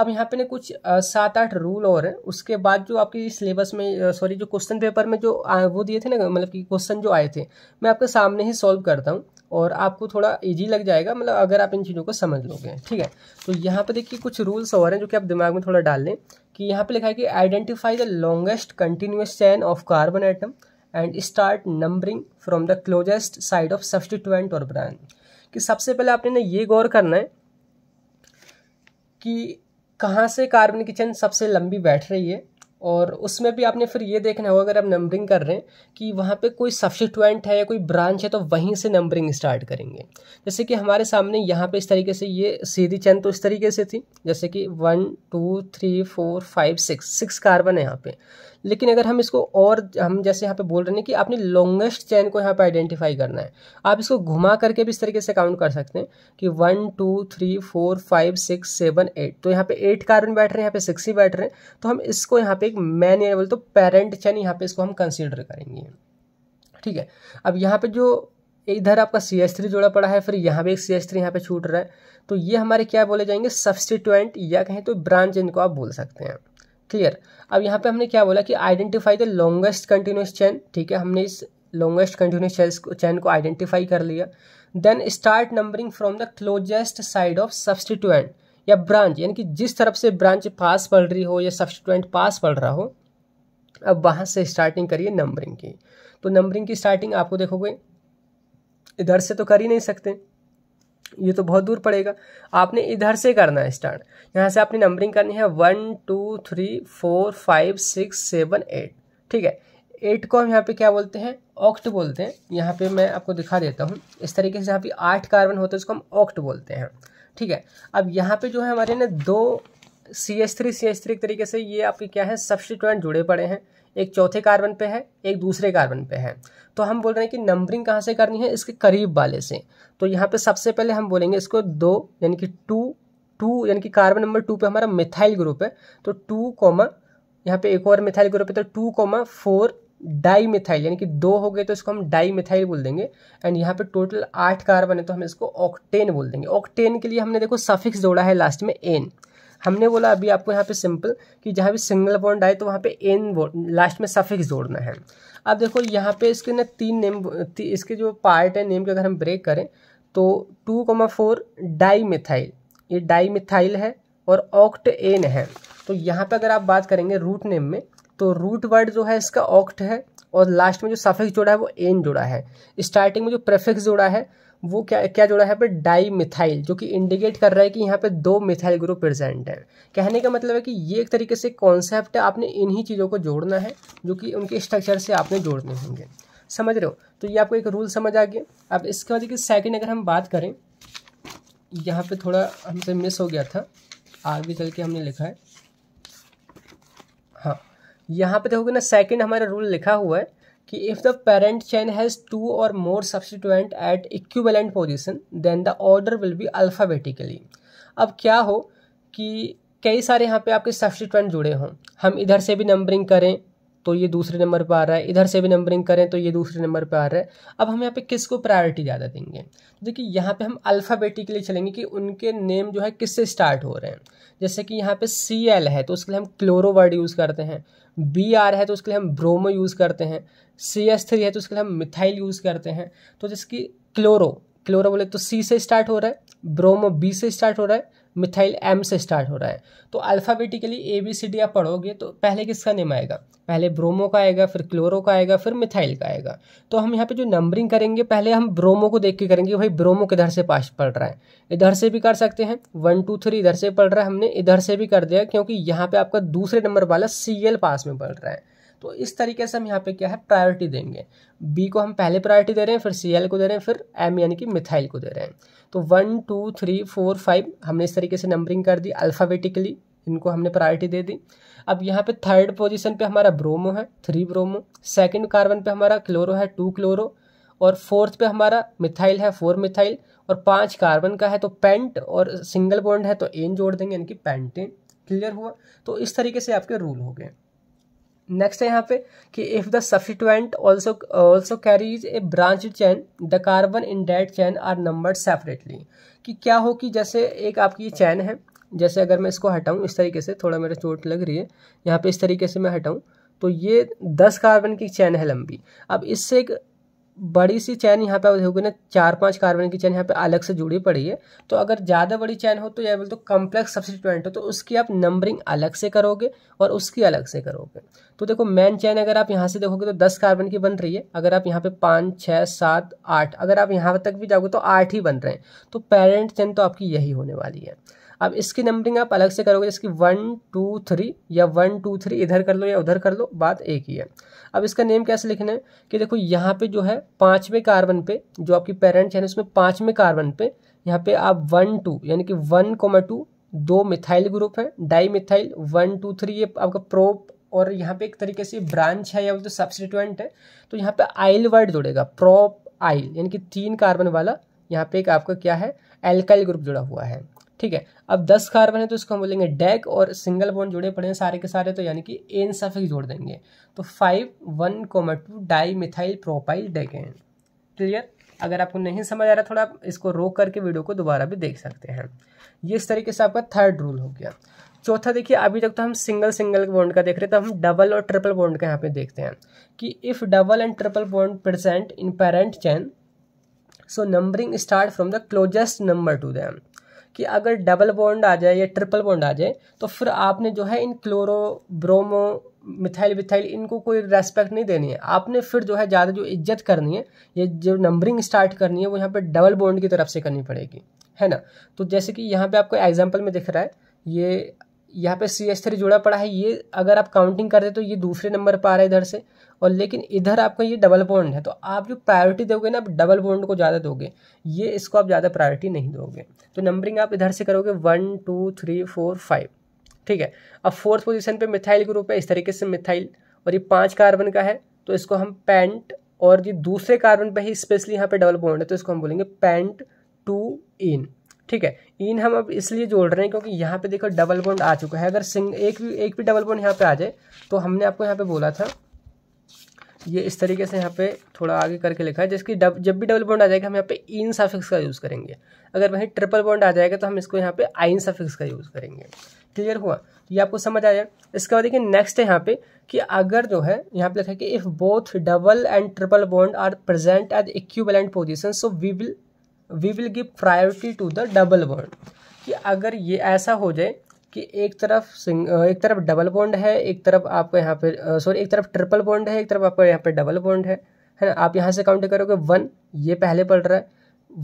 अब यहाँ पे ने कुछ सात आठ रूल और हैं उसके बाद जो आपकी सिलेबस में सॉरी जो क्वेश्चन पेपर में जो आ, वो दिए थे ना मतलब कि क्वेश्चन जो आए थे मैं आपके सामने ही सॉल्व करता हूँ और आपको थोड़ा इजी लग जाएगा मतलब अगर आप इन चीज़ों को समझ लोगे ठीक है तो यहाँ पे देखिए कुछ रूल्स और हैं जो कि आप दिमाग में थोड़ा डाल लें कि यहाँ पे लिखा है कि identify the longest continuous chain of carbon atom and start numbering from the closest side of substituent और ब्रांड कि सबसे पहले आपने ना ये गौर करना है कि कहाँ से कार्बन चेन सबसे लंबी बैठ रही है और उसमें भी आपने फिर ये देखना होगा अगर आप नंबरिंग कर रहे हैं कि वहाँ पे कोई सब्सिटेंट है या कोई ब्रांच है तो वहीं से नंबरिंग स्टार्ट करेंगे जैसे कि हमारे सामने यहाँ पे इस तरीके से ये सीधी चैन तो इस तरीके से थी जैसे कि one two three four five six six carbon है यहाँ पे लेकिन अगर हम इसको और हम जैसे यहाँ पे बोल रहे हैं कि आपने लॉन्गेस्ट चैन को यहाँ पे आइडेंटिफाई करना है आप इसको घुमा करके भी इस तरीके से काउंट कर सकते हैं कि one two three four five six seven eight तो यहाँ पे एट कार्बन बैठ रहे हैं यहाँ पे सिक्स ही बैठ रहे हैं तो हम इसको यहाँ पे एक मैन एनेबल तो पेरेंट चैन यहाँ पे इसको हम कंसिडर करेंगे ठीक है अब यहाँ पे जो इधर आपका सी एस थ्री जोड़ा पड़ा है फिर यहाँ पे एक सी एस थ्री यहाँ पे छूट रहा है तो ये हमारे क्या बोले जाएंगे सब्सटीट्यूएंट या कहें तो ब्रांच इनको आप बोल सकते हैं क्लियर अब यहाँ पे हमने क्या बोला कि identify the longest continuous chain ठीक है हमने इस लॉन्गेस्ट कंटिन्यूस चैन को आइडेंटिफाई कर लिया then start numbering from the closest side of substituent या ब्रांच यानी कि जिस तरफ से ब्रांच पास पड़ रही हो या सब्सटीट्यूएंट पास पड़ रहा हो अब वहाँ से स्टार्टिंग करिए नंबरिंग की तो नंबरिंग की स्टार्टिंग आपको देखोगे इधर से तो कर ही नहीं सकते ये तो बहुत दूर पड़ेगा आपने इधर से करना है स्टार्ट यहाँ से आपने नंबरिंग करनी है one two three four five six seven eight ठीक है एट को हम यहाँ पे क्या बोलते हैं ऑक्ट बोलते हैं यहाँ पे मैं आपको दिखा देता हूँ इस तरीके से यहाँ पे आठ कार्बन होते हैं उसको हम ऑक्ट बोलते हैं ठीक है अब यहाँ पे जो है हमारे ना दो C S three C S three तरीके से ये आपके क्या है सब्सिटेंट जुड़े पड़े हैं एक चौथे कार्बन पे है एक दूसरे कार्बन पे है तो हम बोल रहे हैं कि नंबरिंग कहाँ से करनी है इसके करीब वाले से तो यहाँ पे सबसे पहले हम बोलेंगे इसको दो यानी कि टू टू यानी कि कार्बन नंबर टू पे हमारा मिथाइल ग्रुप है तो टू कॉमा यहाँ पे एक और मिथाइल ग्रुप है तो two comma four dimethyl यानी कि दो हो गए तो इसको हम डाई मिथाइल बोल देंगे एंड यहाँ पे टोटल आठ कार्बन है तो हम इसको ऑक्टेन बोल देंगे ऑक्टेन के लिए हमने देखो सफिक्स जोड़ा है लास्ट में एन हमने बोला अभी आपको यहाँ पे सिंपल कि जहाँ भी सिंगल बॉन्ड आए तो वहाँ पे एन लास्ट में सफिक्स जोड़ना है अब देखो यहाँ पे इसके ना तीन नेम ती, इसके जो पार्ट है नेम के अगर हम ब्रेक करें तो two comma four dimethyl ये डाई मिथाइल है और ऑक्ट एन है तो यहाँ पर अगर आप बात करेंगे रूट नेम में तो रूट वर्ड जो है इसका ऑक्ट है और लास्ट में जो सफिक्स जोड़ा है वो एन जोड़ा है स्टार्टिंग में जो प्रेफिक्स जोड़ा है वो क्या क्या जोड़ा है पर डाई मिथाइल जो कि इंडिकेट कर रहा है कि यहाँ पे दो मिथाइल ग्रुप प्रेजेंट है कहने का मतलब है कि ये एक तरीके से कॉन्सेप्ट है आपने इन्हीं चीज़ों को जोड़ना है जो कि उनके स्ट्रक्चर से आपने जोड़ने होंगे समझ रहे हो तो ये आपको एक रूल समझ आ गया अब इसके बाद देखिए सेकेंड अगर हम बात करें यहाँ पे थोड़ा हमसे मिस हो गया था आगे चल के हमने लिखा है हाँ यहाँ पे देखोगे ना सेकंड हमारा रूल लिखा हुआ है कि if the parent chain has two और more substituent at equivalent position then the order will be alphabetically अब क्या हो कि कई सारे यहाँ पे आपके सब्सिट्यूएंट जुड़े हों हम इधर से भी नंबरिंग करें तो ये दूसरे नंबर पर आ रहा है इधर से भी नंबरिंग करें तो ये दूसरे नंबर पर आ रहा है अब हम यहाँ पे किस को प्रायोरिटी ज़्यादा देंगे तो देखिए यहाँ पे हम अल्फ़ाबेटिकली चलेंगे कि उनके नेम जो है किससे स्टार्ट हो रहे हैं जैसे कि यहाँ पे सी एल है तो उसके लिए हम क्लोरो वर्ड यूज़ करते हैं बी आर है तो उसके लिए हम ब्रोमो यूज़ करते हैं सी एस थ्री है तो उसके लिए हम मिथाइल यूज़ करते हैं तो जिसकी क्लोरो क्लोरो बोले तो सी से स्टार्ट हो रहा है ब्रोमो बी से स्टार्ट हो रहा है मिथाइल एम से स्टार्ट हो रहा है तो alphabetically A B C D आप पढ़ोगे तो पहले किसका नेम आएगा पहले ब्रोमो का आएगा फिर क्लोरो का आएगा फिर मिथाइल का आएगा तो हम यहाँ पे जो नंबरिंग करेंगे पहले हम ब्रोमो को देख के करेंगे भाई ब्रोमो किधर से पास पढ़ रहा है इधर से भी कर सकते हैं वन टू थ्री इधर से पढ़ रहा है हमने इधर से भी कर दिया क्योंकि यहाँ पर आपका दूसरे नंबर वाला सी एल पास में पढ़ रहा है तो इस तरीके से हम यहाँ पे क्या है प्रायोरिटी देंगे बी को हम पहले प्रायोरिटी दे रहे हैं फिर सी एल को दे रहे हैं फिर एम यानी कि मिथाइल को दे रहे हैं तो one two three four five हमने इस तरीके से नंबरिंग कर दी अल्फ़ाबेटिकली इनको हमने प्रायोरिटी दे दी अब यहाँ पे थर्ड पोजीशन पे हमारा ब्रोमो है थ्री ब्रोमो सेकंड कार्बन पे हमारा क्लोरो है टू क्लोरो और फोर्थ पे हमारा मिथाइल है फोर मिथाइल और पांच कार्बन का है तो पेंट और सिंगल बॉन्ड है तो एन जोड़ देंगे यानी कि पेंटेन क्लियर हुआ तो इस तरीके से आपके रूल हो गए नेक्स्ट है यहाँ पे कि if the substituent also also carries a branch chain the carbon in that chain are numbered separately कि क्या हो कि जैसे एक आपकी ये चैन है जैसे अगर मैं इसको हटाऊँ इस तरीके से थोड़ा मेरा चोट लग रही है यहाँ पे इस तरीके से मैं हटाऊँ तो ये दस कार्बन की चैन है लंबी अब इससे एक बड़ी सी चैन यहाँ पे होगी ना चार पांच कार्बन की चैन यहाँ पे अलग से जुड़ी पड़ी है तो अगर ज़्यादा बड़ी चैन हो तो या बोलते तो कॉम्प्लेक्स सब्सिट्यूएंट हो तो उसकी आप नंबरिंग अलग से करोगे और उसकी अलग से करोगे तो देखो मेन चैन अगर आप यहाँ से देखोगे तो दस कार्बन की बन रही है अगर आप यहाँ पे पाँच छः सात आठ अगर आप यहाँ तक भी जाओगे तो आठ ही बन रहे हैं तो पेरेंट चैन तो आपकी यही होने वाली है अब इसकी नंबरिंग आप अलग से करोगे जैसे कि वन टू थ्री या वन टू थ्री इधर कर लो या उधर कर लो बात एक ही है अब इसका नेम कैसे लिखना है कि देखो यहाँ पे जो है पाँचवें कार्बन पे जो आपकी पेरेंट है उसमें पाँचवें कार्बन पे यहाँ पे आप वन टू यानी कि वन कोमा टू दो मिथाइल ग्रुप है dimethyl one two three ये आपका प्रोप और यहाँ पे एक तरीके से ब्रांच है या तो सब्सिट्यूएंट है तो यहाँ पे आइल वर्ड जुड़ेगा प्रोप आइल यानी कि तीन कार्बन वाला यहाँ पे एक आपका क्या है एल्काइल ग्रुप जुड़ा हुआ है ठीक है अब दस कार्बन है तो इसको हम बोलेंगे डेक और सिंगल बॉन्ड जुड़े पड़े हैं सारे के सारे तो यानी कि एन सफिक जोड़ देंगे तो five one comma two di methyl propyl डेक क्लियर अगर आपको नहीं समझ आ रहा थोड़ा आप इसको रोक करके वीडियो को दोबारा भी देख सकते हैं ये इस तरीके से आपका थर्ड रूल हो गया चौथा देखिए अभी तक तो हम सिंगल सिंगल बॉन्ड का देख रहे थे तो हम डबल और ट्रिपल बॉन्ड का यहाँ पे देखते हैं कि if double and triple bond present in parent chain so numbering start from the closest number to them कि अगर डबल बॉन्ड आ जाए या ट्रिपल बॉन्ड आ जाए तो फिर आपने जो है इन क्लोरो ब्रोमो मिथाइल विथाइल इनको कोई रेस्पेक्ट नहीं देनी है आपने फिर जो है ज़्यादा जो इज्जत करनी है ये जो नंबरिंग स्टार्ट करनी है वो यहाँ पर डबल बॉन्ड की तरफ से करनी पड़ेगी है ना तो जैसे कि यहाँ पर आपको एग्जाम्पल में दिख रहा है ये यहाँ पे सी एस थ्री जुड़ा पड़ा है ये अगर आप काउंटिंग कर दे तो ये दूसरे नंबर पर आ रहा है इधर से और लेकिन इधर आपका ये डबल बॉन्ड है तो आप जो प्रायोरिटी दोगे ना आप डबल बॉन्ड को ज़्यादा दोगे ये इसको आप ज़्यादा प्रायोरिटी नहीं दोगे तो नंबरिंग आप इधर से करोगे one two three four five ठीक है अब फोर्थ पोजिशन पर मिथाइल ग्रुप है इस तरीके से मिथाइल और ये पाँच कार्बन का है तो इसको हम पेंट और ये दूसरे कार्बन पर ही स्पेशली यहाँ पर डबल बॉन्ड है तो इसको हम बोलेंगे पेंट टू इन ठीक है इन हम अब इसलिए जोड़ रहे हैं क्योंकि यहाँ पे देखो डबल बॉन्ड आ चुका है अगर सिंग एक भी एक भी डबल बॉन्ड यहाँ पे आ जाए तो हमने आपको यहाँ पे बोला था ये इस तरीके से यहाँ पे थोड़ा आगे करके लिखा है जिसकी डब जब भी डबल बॉन्ड आ जाएगा हम यहाँ पे इन सफिक्स का यूज़ करेंगे अगर वहीं ट्रिपल बॉन्ड आ जाएगा तो हम इसको यहाँ पे आइन सफिक्स का यूज़ करेंगे क्लियर हुआ तो ये आपको समझ आया इसके बाद देखिए नेक्स्ट है यहाँ पे कि अगर जो है यहाँ पे लिखा है कि if both double and triple bond are present at equivalent position so we will we will give priority to the double bond कि अगर ये ऐसा हो जाए कि एक तरफ सिंग एक तरफ डबल बॉन्ड है एक तरफ आपको यहाँ पे सॉरी एक तरफ ट्रिपल बॉन्ड है एक तरफ आपको यहाँ पे डबल बॉन्ड है है ना आप यहाँ से काउंट करोगे वन ये पहले पड़ रहा है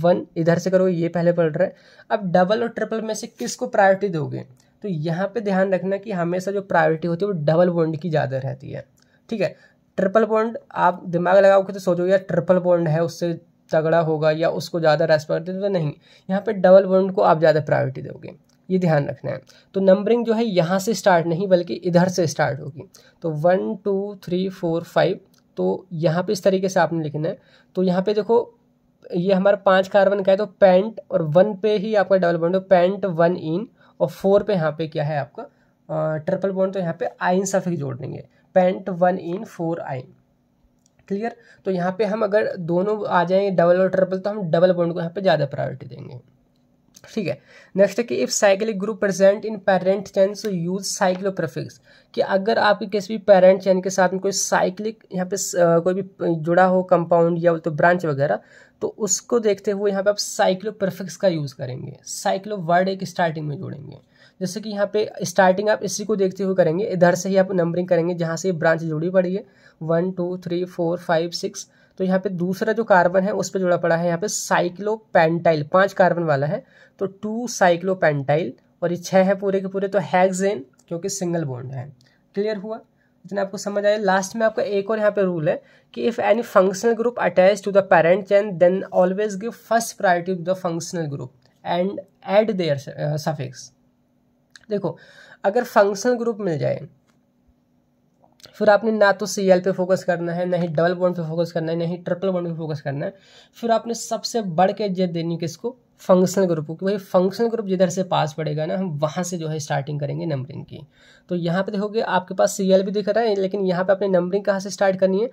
वन इधर से करोगे ये पहले पड़ रहा है अब डबल और ट्रिपल में से किसको प्रायोरिटी दोगे तो यहाँ पे ध्यान रखना कि हमेशा जो प्रायोरिटी होती है वो डबल बॉन्ड की ज़्यादा रहती है ठीक है ट्रिपल बॉन्ड आप दिमाग लगाओगे तो सोचोगे यार ट्रिपल बॉन्ड है उससे तगड़ा होगा या उसको ज़्यादा रेस्पेक्ट देते तो नहीं यहाँ पे डबल बॉन्ड को आप ज़्यादा प्रायोरिटी दोगे ये ध्यान रखना है तो नंबरिंग जो है यहाँ से स्टार्ट नहीं बल्कि इधर से स्टार्ट होगी तो one two three four five तो यहाँ पे इस तरीके से आपने लिखना है तो यहाँ पे देखो ये हमारा पांच कार्बन का है तो पेंट और वन पे ही आपका double bond pent one ene और फोर पे यहाँ पे क्या है आपका ट्रिपल बॉन्ड तो यहाँ पे आइन सफिक जोड़ देंगे pent one ene four yne clear तो यहाँ पे हम अगर दोनों आ जाएंगे डबल और ट्रिपल तो हम डबल बॉन्ड को यहाँ पे ज़्यादा प्रायोरिटी देंगे ठीक है नेक्स्ट है कि if cyclic group present in parent chain so use cyclo prefix कि अगर आपके किसी भी पेरेंट चैन के साथ में कोई साइक्लिक यहाँ पे कोई भी जुड़ा हो कंपाउंड या तो ब्रांच वगैरह तो उसको देखते हुए यहाँ पे आप साइक्लो का यूज़ करेंगे साइक्लो वर्ड एक स्टार्टिंग में जोड़ेंगे जैसे कि यहाँ पे स्टार्टिंग आप इसी को देखते हुए करेंगे इधर से ही आप नंबरिंग करेंगे जहाँ से ब्रांच जुड़ी पड़ी है one two three four five six तो यहाँ पे दूसरा जो कार्बन है उस पर जुड़ा पड़ा है यहाँ पे साइक्लोपेंटाइल पांच कार्बन वाला है तो टू साइक्लोपेंटाइल और ये छह है पूरे के पूरे तो हैगजेन क्योंकि सिंगल बॉन्ड है क्लियर हुआ जितना आपको समझ आया लास्ट में आपका एक और यहाँ पे रूल है कि if any functional group attach to the parent chain then always give first priority to the functional group and add their suffix देखो अगर फंक्शनल ग्रुप मिल जाए फिर आपने ना तो सी एल पे फोकस करना है ना ही डबल बॉन्ड पे फोकस करना है ना ही ट्रिपल बॉन्ड पे फोकस करना है फिर आपने सबसे बढ़ के इज्जत देनी किसको फंक्शनल ग्रुप को कि भाई फंक्शनल ग्रुप जिधर से पास पड़ेगा ना हम वहाँ से जो है स्टार्टिंग करेंगे नंबरिंग की तो यहाँ पे देखोगे आपके पास सी एल भी दिख रहा है लेकिन यहाँ पे आपने नंबरिंग कहाँ से स्टार्ट करनी है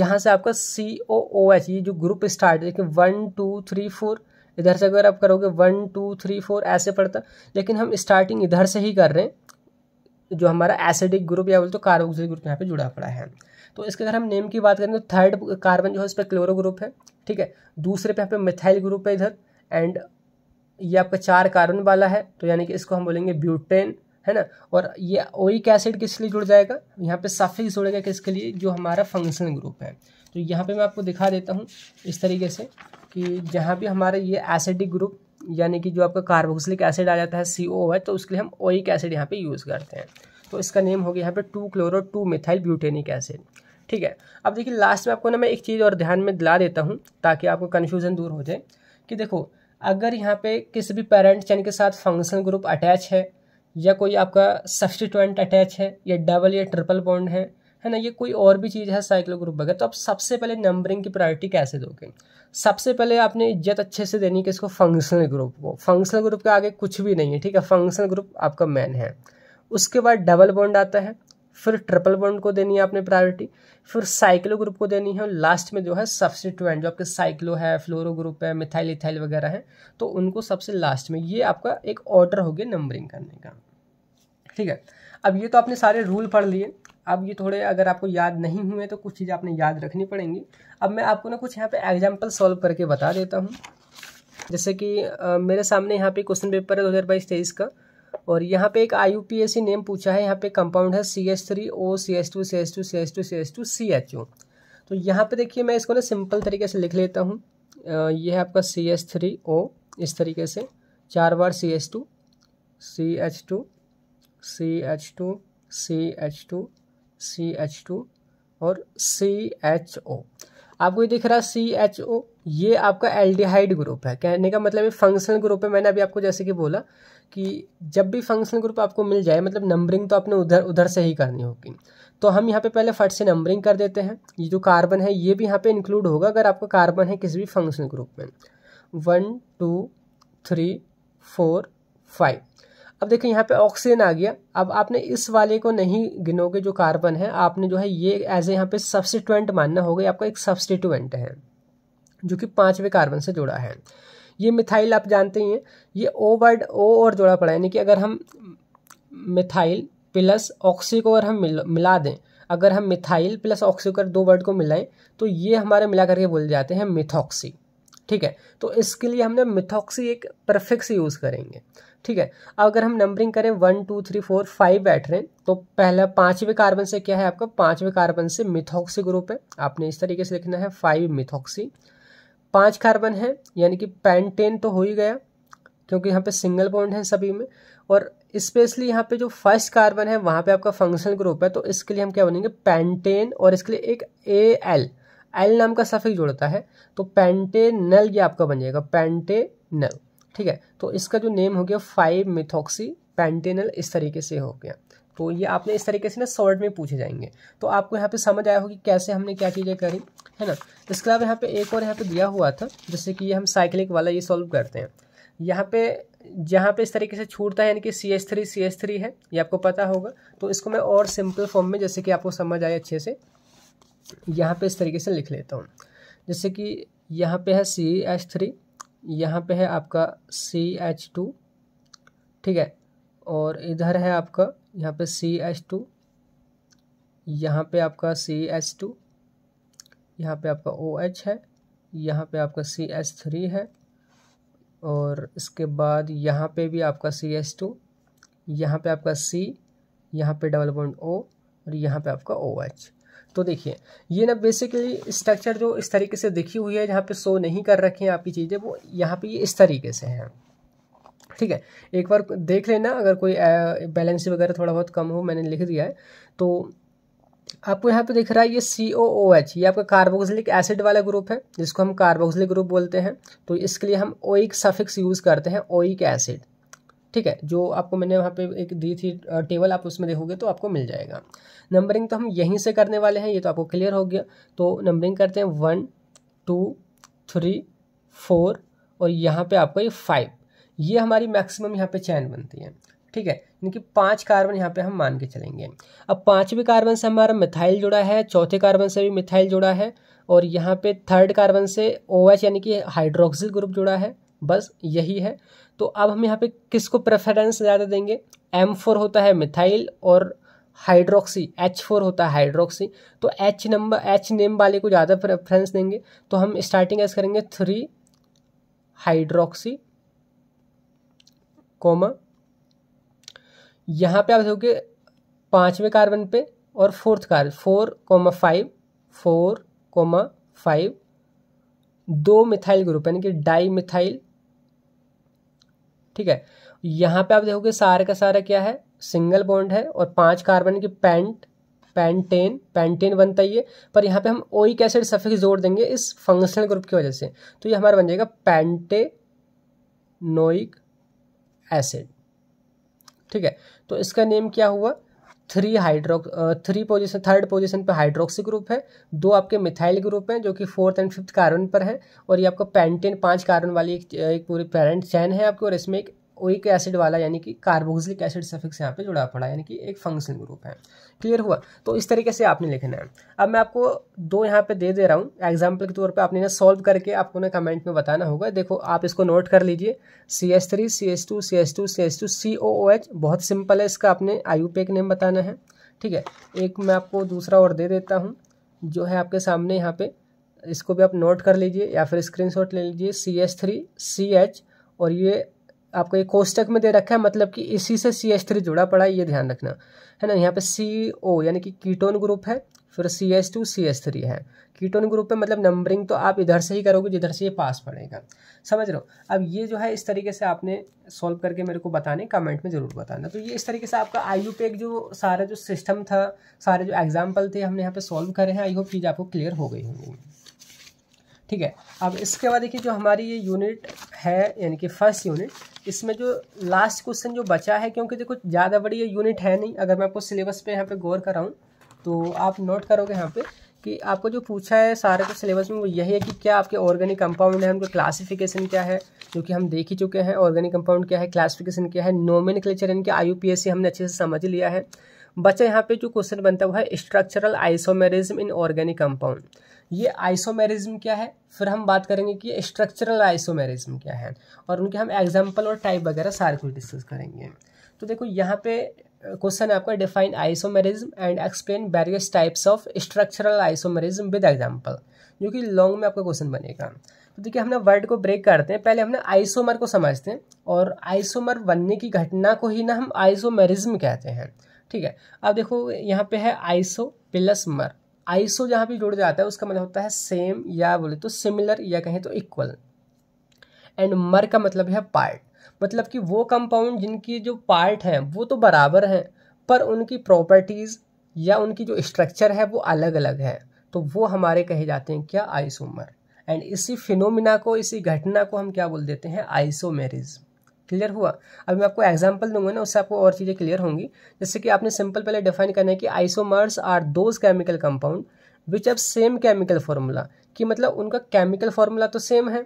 जहाँ से आपका सी ओ ओ एच ये जो ग्रुप स्टार्ट देखिए वन टू थ्री फोर इधर से अगर आप करोगे वन टू थ्री फोर ऐसे पड़ता लेकिन हम स्टार्टिंग इधर से ही कर रहे हैं तो जो हमारा एसिडिक ग्रुप या बोलते तो कार्बोक्सिल ग्रुप यहाँ पे जुड़ा पड़ा है तो इसके अगर हम नेम की बात करें तो थर्ड कार्बन जो है उस पर क्लोरो ग्रुप है ठीक है दूसरे पे यहाँ पे मिथाइल ग्रुप है इधर एंड ये आपका चार कार्बन वाला है तो यानी कि इसको हम बोलेंगे ब्यूटेन है ना और ये ओइक एसिड किस लिए जुड़ जाएगा यहाँ पे सफिक्स जुड़ेगा किसके लिए जो हमारा फंक्शन ग्रुप है तो यहाँ पे मैं आपको दिखा देता हूँ इस तरीके से कि जहाँ भी हमारा ये एसिडिक ग्रुप यानी कि जो आपका कार्बोक्सिलिक एसिड आ जाता है सी ओ है तो उसके लिए हम ओइक एसिड यहाँ पे यूज़ करते हैं तो इसका नेम हो गया यहाँ पे two chloro two methyl butanoic acid ठीक है अब देखिए लास्ट में आपको ना मैं एक चीज़ और ध्यान में दिला देता हूँ ताकि आपको कन्फ्यूज़न दूर हो जाए कि देखो अगर यहाँ पे किसी भी पेरेंट चैन के साथ फंक्शनल ग्रुप अटैच है या कोई आपका सब्सटीट्यूंट अटैच है या डबल या ट्रिपल बॉन्ड है है ना ये कोई और भी चीज़ है साइक्लो ग्रुप वगैरह तो आप सबसे पहले नंबरिंग की प्रायोरिटी कैसे दोगे सबसे पहले आपने इज्जत अच्छे से देनी कि इसको फंक्शनल ग्रुप को फंक्शनल ग्रुप के आगे कुछ भी नहीं है ठीक है फंक्शनल ग्रुप आपका मेन है उसके बाद डबल बॉन्ड आता है फिर ट्रिपल बॉन्ड को देनी है आपने प्रायोरिटी फिर साइक्लो ग्रुप को देनी है और लास्ट में जो है सब्सिट्यूएंट जो आपके साइक्लो है फ्लोरो ग्रुप है मिथाइल इथाइल वगैरह है तो उनको सबसे लास्ट में ये आपका एक ऑर्डर हो गया नंबरिंग करने का ठीक है अब ये तो आपने सारे रूल पढ़ लिए अब ये थोड़े अगर आपको याद नहीं हुए तो कुछ चीज़ें आपने याद रखनी पड़ेंगी अब मैं आपको ना कुछ यहाँ पे एग्जाम्पल सॉल्व करके बता देता हूँ जैसे कि आ, मेरे सामने यहाँ पे क्वेश्चन पेपर है दो हज़ार बाईस तेईस का और यहाँ पे एक I U P S C name पूछा है यहाँ पे कंपाउंड है C S three O C S two C S two C S two C S two C H O तो यहाँ पे देखिए मैं इसको ना सिंपल तरीके से लिख लेता हूँ ये है आपका सी एस थ्री ओ इस तरीके से चार बार C S two C H two C H two C H two C H two और सी एच ओ आपको ये दिख रहा है सी एच ओ ये आपका एल्डिहाइड ग्रुप है कहने का मतलब ये फंक्शनल ग्रुप है मैंने अभी आपको जैसे कि बोला कि जब भी फंक्शनल ग्रुप आपको मिल जाए मतलब नंबरिंग तो आपने उधर उधर से ही करनी होगी तो हम यहाँ पे पहले फट से नंबरिंग कर देते हैं ये जो कार्बन है ये भी यहाँ पे इंक्लूड होगा अगर आपका कार्बन है किसी भी फंक्शनल ग्रुप में one two three four five अब देखिए यहाँ पे ऑक्सीजन आ गया अब आपने इस वाले को नहीं गिनोगे जो कार्बन है आपने जो है ये एज ए यहाँ पे सब्सटीट्यूएंट मानना होगा आपका एक सब्सटीट्यूएंट है जो कि पांचवें कार्बन से जुड़ा है ये मिथाइल आप जानते ही हैं ये ओ वर्ड ओ और जोड़ा पड़ा है यानी कि अगर हम मिथाइल प्लस ऑक्सी को अगर हम मिला दें अगर हम मिथाइल प्लस ऑक्सी दो वर्ड को मिलाएं तो ये हमारे मिला करके बोल जाते हैं मिथॉक्सी ठीक है तो इसके लिए हमने मिथॉक्सी एक परफिक्स यूज़ करेंगे ठीक है अगर हम नंबरिंग करें one two three four five बैठ रहे हैं तो पहला पांचवें कार्बन से क्या है आपका पांचवें कार्बन से मिथॉक्सी ग्रुप है आपने इस तरीके से लिखना है फाइव मिथॉक्सी पांच कार्बन है यानी कि पैनटेन तो हो ही गया क्योंकि यहाँ पे सिंगल बॉन्ड है सभी में और स्पेशली यहाँ पे जो फर्स्ट कार्बन है वहाँ पे आपका फंक्शनल ग्रुप है तो इसके लिए हम क्या बनेंगे पैनटेन और इसके लिए एक ए एल एल नाम का सफिक जोड़ता है तो पेंटेनल ये आपका बन जाएगा पेंटेनल ठीक है तो इसका जो नेम हो गया फाइव मिथोक्सी पेंटेनल इस तरीके से हो गया तो ये आपने इस तरीके से ना शॉर्ट में पूछे जाएंगे तो आपको यहाँ पे समझ आया होगा कि कैसे हमने क्या चीज़ें करी है ना इसके अलावा यहाँ पे एक और यहाँ पे दिया हुआ था जैसे कि ये हम साइकिलिक वाला ये सॉल्व करते हैं यहाँ पे जहाँ पे इस तरीके से छूटता है यानी कि C S three C S three है ये आपको पता होगा तो इसको मैं और सिंपल फॉर्म में जैसे कि आपको समझ आए अच्छे से यहाँ पे इस तरीके से लिख लेता हूँ जैसे कि यहाँ पे है सी एच थ्री यहाँ पर है आपका सी एच टू ठीक है और इधर है आपका यहाँ पे सी एच टू यहाँ पर आपका सी एच टू यहाँ पे आपका ओ एच है यहाँ पे आपका सी एच थ्री है और इसके बाद यहाँ पे भी आपका सी एच टू यहाँ पर आपका सी यहाँ पे डबल पॉइंट ओ और यहाँ पे आपका ओ OH. एच तो देखिए ये ना बेसिकली स्ट्रक्चर जो इस तरीके से दिखी हुई है जहाँ पे शो नहीं कर रखी हैं आपकी चीज़ें वो यहाँ पे ये इस तरीके से हैं ठीक है एक बार देख लेना अगर कोई बैलेंस वगैरह थोड़ा बहुत कम हो मैंने लिख दिया है तो आपको यहाँ पे दिख रहा है ये सी ओ ओ एच ये आपका कार्बोक्सिलिक एसिड वाला ग्रुप है जिसको हम कार्बोक्सिलिक ग्रुप बोलते हैं तो इसके लिए हम ओइक सफिक्स यूज़ करते हैं ओइक एसिड ठीक है जो आपको मैंने वहाँ पे एक दी थी टेबल आप उसमें देखोगे तो आपको मिल जाएगा नंबरिंग तो हम यहीं से करने वाले हैं ये तो आपको क्लियर हो गया तो नंबरिंग करते हैं वन टू थ्री फोर और यहाँ पे आपको ये फाइव ये हमारी मैक्सिमम यहाँ पे चैन बनती है ठीक है यानी कि पाँच कार्बन यहाँ पे हम मान के चलेंगे अब पाँचवें कार्बन से हमारा मिथाइल जुड़ा है चौथे कार्बन से भी मिथाइल जुड़ा है और यहाँ पे थर्ड कार्बन से ओ OH यानी कि हाइड्रोक्सिल ग्रुप जुड़ा है बस यही है तो अब हम यहाँ पे किसको प्रेफरेंस ज़्यादा देंगे एम फोर होता है मिथाइल और हाइड्रोक्सी एच फोर होता है हाइड्रोक्सी तो एच नंबर एच नेम वाले को ज़्यादा प्रेफरेंस देंगे तो हम स्टार्टिंग ऐसे करेंगे थ्री हाइड्रोक्सी कोमा यहाँ पे आप देखोगे पाँचवें कार्बन पे और fourth carbon four comma five four comma five दो मिथाइल ग्रुप यानी कि डाई मिथाइल ठीक है यहाँ पे आप देखोगे सारे का सारा क्या है सिंगल बॉन्ड है और पांच कार्बन की पैंट पैंटेन पैंटेन बनता ही है पर यहाँ पे हम ओइक एसिड सफेद जोड़ देंगे इस फंक्शनल ग्रुप की वजह से तो ये हमारा बन जाएगा पैंटे नोइक एसिड ठीक है तो इसका नेम क्या हुआ three hydroxy three position third position पर हाइड्रोक्सी ग्रुप है दो आपके मिथाइल ग्रुप हैं जो कि फोर्थ एंड फिफ्थ कार्बन पर है और ये आपका पैंटेन पांच कार्बन वाली एक, एक पूरी पेरेंट चैन है आपकी और इसमें एक ओइक एसिड वाला यानी कि कार्बोक्सिलिक एसिड सफिक्स यहाँ पे जुड़ा पड़ा है यानी कि एक फंक्शनल ग्रुप है क्लियर हुआ तो इस तरीके से आपने लिखना है अब मैं आपको दो यहाँ पे दे दे रहा हूँ एग्जाम्पल के तौर पे आपने ना सॉल्व करके आपको ना कमेंट में बताना होगा देखो आप इसको नोट कर लीजिए C S three C S two C S two C S two C O O H बहुत सिंपल है इसका आपने यू पे एक नेम बताना है ठीक है एक मैं आपको दूसरा और दे देता हूँ जो है आपके सामने यहाँ पे इसको भी आप नोट कर लीजिए या फिर स्क्रीनशॉट ले लीजिए C S three C H और ये आपको ये कोष्टक में दे रखा है मतलब कि इसी से सी एच थ्री जुड़ा पड़ा है ये ध्यान रखना है ना यहाँ पे सी ओ यानी कि कीटोन ग्रुप है फिर C H two C H three है कीटोन ग्रुप में मतलब नंबरिंग तो आप इधर से ही करोगे जिधर से ये पास पड़ेगा समझ लो अब ये जो है इस तरीके से आपने सॉल्व करके मेरे को बताने कमेंट में ज़रूर बताना तो ये इस तरीके से आपका आई यू एक जो सारा जो सिस्टम था सारे जो एग्जाम्पल थे हमने यहाँ पे सॉल्व करे हैं आई होप चीज़ आपको क्लियर हो गई होंगी ठीक है अब इसके बाद देखिए जो हमारी ये यूनिट है यानी कि फर्स्ट यूनिट इसमें जो लास्ट क्वेश्चन जो बचा है क्योंकि देखो ज़्यादा बड़ी ये यूनिट है नहीं अगर मैं आपको सिलेबस पे यहाँ पे गौर कराऊँ तो आप नोट करोगे यहाँ पे कि आपको जो पूछा है सारे को सिलेबस में वो यही है कि क्या आपके ऑर्गेनिक कंपाउंड है उनका क्लासिफिकेशन क्या है जो कि हम देख ही चुके हैं ऑर्गेनिक कंपाउंड क्या है क्लासिफिकेशन क्या है नोमिन क्लेचर इनके आई हमने अच्छे से समझ लिया है बच्चा यहाँ पे जो क्वेश्चन बनता हुआ है structural isomerism in organic compound ये आइसोमेरिज्म क्या है फिर हम बात करेंगे कि स्ट्रक्चरल आइसोमेरिज्म क्या है और उनके हम एग्जाम्पल और टाइप वगैरह सारे कुछ डिस्कस करेंगे तो देखो यहाँ पे क्वेश्चन है आपका define isomerism and explain various types of structural isomerism with example जो कि लॉन्ग में आपका क्वेश्चन बनेगा तो देखिए हमने वर्ड को ब्रेक करते हैं पहले हमने आइसोमर को समझते हैं और आइसोमर बनने की घटना को ही ना हम आइसोमेरिज्म कहते हैं ठीक है अब देखो यहाँ पे है आइसो प्लस मर आइसो जहाँ भी जुड़ जाता है उसका मतलब होता है सेम या बोले तो सिमिलर या कहें तो इक्वल एंड मर का मतलब है पार्ट मतलब कि वो कंपाउंड जिनकी जो पार्ट हैं वो तो बराबर हैं पर उनकी प्रॉपर्टीज़ या उनकी जो स्ट्रक्चर है वो अलग अलग है तो वो हमारे कहे जाते हैं क्या आइसोमर एंड इसी फिनोमिना को इसी घटना को हम क्या बोल देते हैं आइसोमेरिज्म क्लियर हुआ अब मैं आपको एग्जाम्पल दूंगा ना उससे आपको और चीज़ें क्लियर होंगी जैसे कि आपने सिंपल पहले डिफाइन करना है कि isomers are those chemical compounds which have same chemical formula कि मतलब उनका केमिकल फार्मूला तो सेम है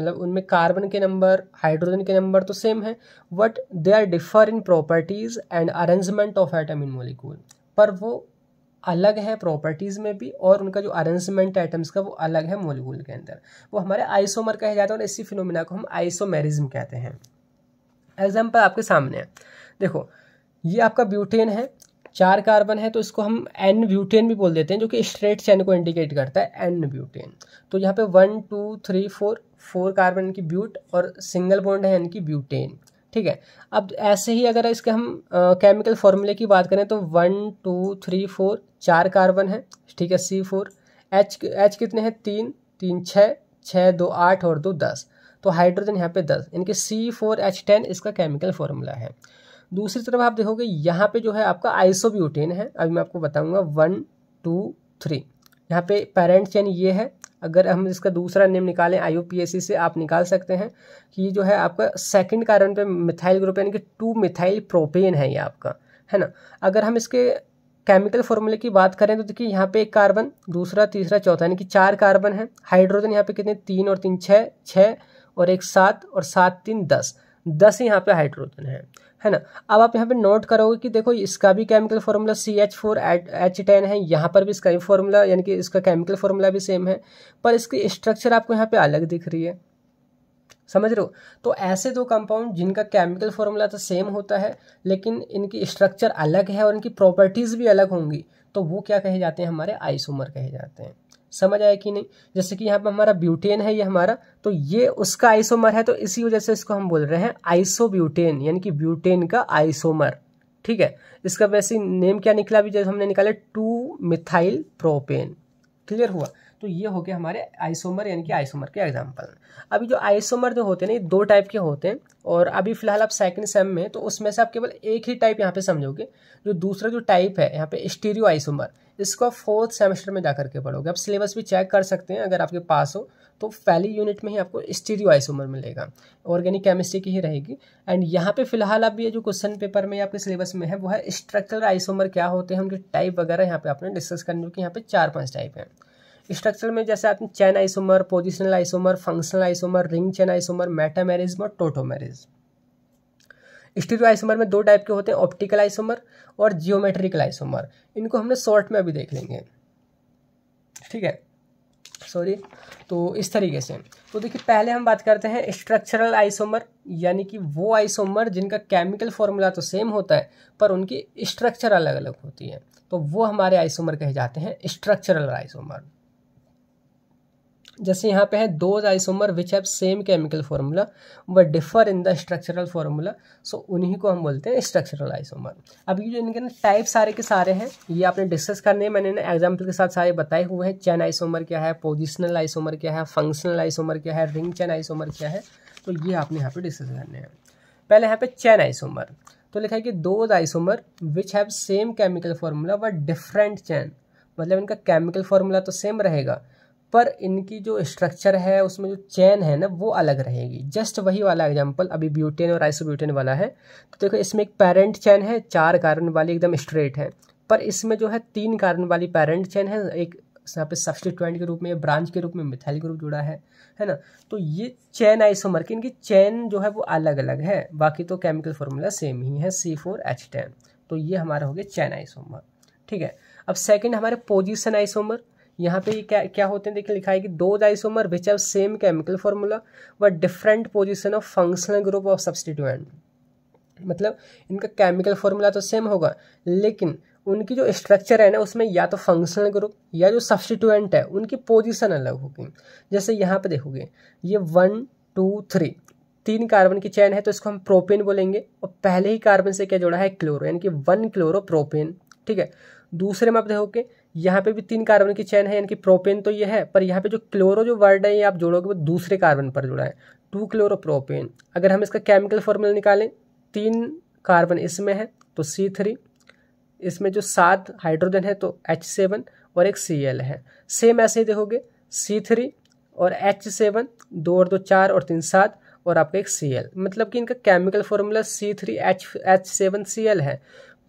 मतलब उनमें कार्बन के नंबर हाइड्रोजन के नंबर तो सेम है but they are differ in properties and arrangement of atom in molecule पर वो अलग है प्रॉपर्टीज़ में भी और उनका जो अरेंजमेंट एटम्स का वो अलग है मोलिकूल के अंदर वो हमारे आइसोमर कहे जाते हैं और इसी फिनोमिना को हम आइसोमेरिज्म कहते हैं एग्जाम्पल आपके सामने है देखो ये आपका ब्यूटेन है चार कार्बन है तो इसको हम एन ब्यूटेन भी बोल देते हैं जो कि स्ट्रेट चैन को इंडिकेट करता है एन ब्यूटेन तो यहाँ पे one two three four four carbon की ब्यूट और सिंगल बॉन्ड है इनकी ब्यूटेन ठीक है अब ऐसे ही अगर इसके हम केमिकल फॉर्मूले की बात करें तो वन टू थ्री फोर चार कार्बन है ठीक है सी फोर एच एच कितने हैं तीन तीन छः छः दो आठ और दो दस तो हाइड्रोजन यहाँ पे दस यानी कि सी फोर एच टेन इसका केमिकल फॉर्मूला है दूसरी तरफ आप देखोगे यहाँ पे जो है आपका आइसोब्यूटेन है अभी मैं आपको बताऊँगा वन टू थ्री यहाँ पे पेरेंट चेन ये है अगर हम इसका दूसरा नेम निकालें आई से आप निकाल सकते हैं कि जो है आपका सेकेंड कार्बन पे मिथाइल ग्रुप यानी कि टू मिथाइल प्रोपेन है ये आपका है ना अगर हम इसके केमिकल फॉर्मूले की बात करें तो देखिए यहाँ पे एक कार्बन दूसरा तीसरा चौथा यानी कि चार कार्बन है हाइड्रोजन यहाँ पे कितने तीन और तीन छः छः और एक सात और सात तीन दस दस यहाँ पे हाइड्रोजन है है ना अब आप यहाँ पे नोट करोगे कि देखो इसका भी chemical formula C H four H ten है यहाँ पर भी इसका भी फॉर्मूला यानी कि इसका केमिकल फॉर्मूला भी सेम है पर इसकी स्ट्रक्चर आपको यहाँ पे अलग दिख रही है समझ रहे हो तो ऐसे दो कंपाउंड जिनका केमिकल फॉर्मूला तो सेम होता है लेकिन इनकी स्ट्रक्चर अलग है और इनकी प्रॉपर्टीज़ भी अलग होंगी तो वो क्या कहे जाते हैं हमारे आइसोमर कहे जाते हैं समझ आया कि नहीं जैसे कि यहाँ पर हमारा ब्यूटेन है ये हमारा तो ये उसका आइसोमर है तो इसी वजह से इसको हम बोल रहे हैं आइसोब्यूटेन यानी कि ब्यूटेन का आइसोमर ठीक है इसका वैसे नेम क्या निकला अभी जैसे हमने निकाला टू मिथाइल प्रोपेन क्लियर हुआ तो ये हो गया हमारे आइसोमर यानी कि आइसोमर के एग्जाम्पल अभी जो आइसोमर जो होते हैं ना ये दो टाइप के होते हैं और अभी फिलहाल आप सेकंड सेम में तो उसमें से आप केवल एक ही टाइप यहाँ पे समझोगे जो दूसरा जो टाइप है यहाँ पे स्टीरियो आइसोमर इसको आप फोर्थ सेमेस्टर में जा करके पढ़ोगे आप सिलेबस भी चेक कर सकते हैं अगर आपके पास हो तो पहली यूनिट में ही आपको स्टीरियो आइसोमर मिलेगा ऑर्गेनिक केमिस्ट्री की ही रहेगी एंड यहाँ पे फिलहाल आप ये जो क्वेश्चन पेपर में आपके सिलेबस में है वो है स्ट्रक्चरल आइसोमर क्या होते हैं उनके टाइप वगैरह यहाँ पे आपने डिस्कस करने की यहाँ पे चार पांच टाइप हैं स्ट्रक्चर में जैसे आपने chain isomer positional isomer functional isomer ring chain isomer metamerism और टोटोमेरिज स्टीरियो आइसोमर में दो टाइप के होते हैं ऑप्टिकल आइसोमर और जियोमेट्रिकल आइसोमर इनको हमने शॉर्ट में अभी देख लेंगे ठीक है सॉरी तो इस तरीके से तो देखिए पहले हम बात करते हैं स्ट्रक्चरल आइसोमर यानी कि वो आइसोमर जिनका केमिकल फॉर्मूला तो सेम होता है पर उनकी स्ट्रक्चर अलग अलग होती है तो वो हमारे आइसोमर कहे जाते हैं स्ट्रक्चरल आइसोमर जैसे यहाँ पे है those isomer which have same chemical formula but differ in the structural formula so उन्हीं को हम बोलते हैं स्ट्रक्चरल आइसोमर अब ये जो इनके ना टाइप सारे के सारे हैं ये आपने डिस्कस करने हैं मैंने ना एग्जाम्पल के साथ सारे बताए हुए हैं चैन आइसोमर क्या है पोजिशनल आइसोमर क्या है फंक्शनल आइसोमर क्या है रिंग चैन आइसोमर क्या है तो ये आपने यहाँ पर डिस्कस करने हैं पहले यहाँ पे चैन आइसोमर तो लिखा है कि those isomer which have same chemical formula but different chain मतलब इनका केमिकल फार्मूला तो सेम रहेगा पर इनकी जो स्ट्रक्चर है उसमें जो चैन है ना वो अलग रहेगी जस्ट वही वाला एग्जांपल अभी ब्यूटेन और आइसोब्यूटेन वाला है तो देखो इसमें एक पेरेंट चैन है चार कार्बन वाली एकदम स्ट्रेट है पर इसमें जो है तीन कार्बन वाली पेरेंट चैन है एक यहाँ पे सब्सटीट्यूएंट के रूप में ब्रांच के रूप में मिथाइल ग्रुप जुड़ा है है ना तो ये चैन आइसोमर की इनकी चैन जो है वो अलग अलग है बाकी तो केमिकल फॉर्मूला सेम ही है सी फोर एच टेन तो ये हमारा हो गया चैन आइसोमर ठीक है अब सेकंड हमारे पोजिशन आइसोमर यहाँ पे ये क्या क्या होते हैं देखिए लिखा है कि those isomer which have same chemical formula व different position of functional group of substituent मतलब इनका केमिकल फॉर्मूला तो सेम होगा लेकिन उनकी जो स्ट्रक्चर है ना उसमें या तो फंक्शनल ग्रुप या जो सब्सटीट्यूएंट है उनकी पोजिशन अलग होगी जैसे यहाँ पर देखोगे ये वन टू थ्री तीन कार्बन की चैन है तो इसको हम प्रोपेन बोलेंगे और पहले ही कार्बन से क्या जोड़ा है क्लोरो यानी कि वन क्लोरो प्रोपेन ठीक है दूसरे में आप देखोगे यहाँ पे भी तीन कार्बन की चैन है यानी कि प्रोपेन तो ये है पर यहाँ पे जो क्लोरो जो वर्ड है ये आप जोड़ोगे वो दूसरे कार्बन पर जुड़ा है टू क्लोरो प्रोपेन अगर हम इसका केमिकल फॉर्मूला निकालें तीन कार्बन इसमें है तो सी थ्री इसमें जो सात हाइड्रोजन है तो एच सेवन और एक सी एल है सेम ऐसे ही देखोगे सी थ्री और एच सेवन दो और दो चार और तीन सात और आपका एक सी एल मतलब कि इनका chemical formula C three H H seven C L है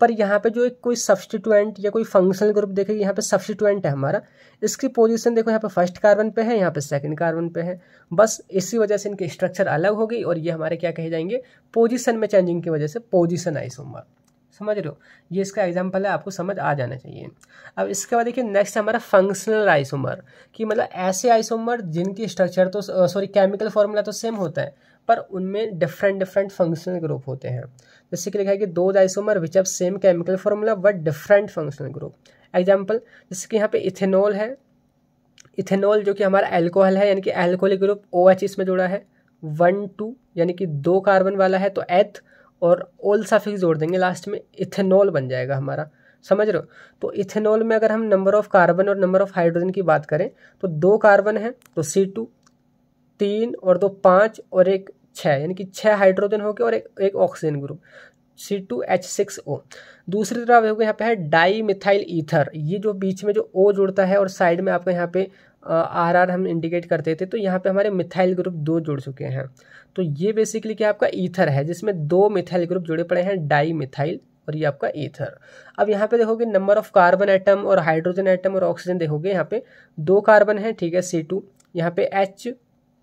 पर यहाँ पे जो एक कोई सब्सटीट्यूएंट या कोई फंक्शनल ग्रुप देखेंगे यहाँ पे सब्सटीट्यूएंट है हमारा इसकी पोजीशन देखो यहाँ पे फर्स्ट कार्बन पे है यहाँ पे सेकंड कार्बन पे है बस इसी वजह से इनके स्ट्रक्चर अलग हो गई और ये हमारे क्या कहे जाएंगे पोजिशन में चेंजिंग की वजह से पोजिशन सोमवार समझ रहे हो ये इसका एग्जाम्पल है आपको समझ आ जाना चाहिए अब इसके बाद देखिए नेक्स्ट हमारा फंक्शनल आइसोमर कि मतलब ऐसे आइसोमर जिनकी स्ट्रक्चर तो सॉरी केमिकल फॉर्मूला तो सेम होता है पर उनमें डिफरेंट डिफरेंट फंक्शनल ग्रुप होते हैं जैसे कि लिखा है कि those isomer which of same chemical formula but different functional group example जैसे कि यहाँ पे इथेनॉल है इथेनॉल जो कि हमारा एल्कोहल है यानी कि एल्कोहलिक ग्रुप ओ OH इसमें जुड़ा है वन टू यानी कि दो कार्बन वाला है तो एथ और ओल साफिक्स जोड़ देंगे लास्ट में इथेनॉल बन जाएगा हमारा समझ रहे हो तो इथेनॉल में अगर हम नंबर ऑफ कार्बन और नंबर ऑफ हाइड्रोजन की बात करें तो दो कार्बन है तो सी टू तीन और दो पाँच और एक छः यानी कि छः हाइड्रोजन हो गए और एक एक oxygen group C two H six O दूसरी तरफ देखोगे यहाँ पे है डाई मिथाइल ईथर ये जो बीच में जो ओ जुड़ता है और साइड में आपका यहाँ पे आर आर हम इंडिकेट करते थे तो यहाँ पे हमारे मिथाइल ग्रुप दो जुड़ चुके हैं तो ये बेसिकली क्या आपका ईथर है जिसमें दो मिथाइल ग्रुप जुड़े पड़े हैं डाई मिथाइल और ये आपका ईथर अब यहाँ पे देखोगे नंबर ऑफ कार्बन एटम और हाइड्रोजन एटम और ऑक्सीजन देखोगे यहाँ पे दो कार्बन है ठीक है सी टू यहाँ पे एच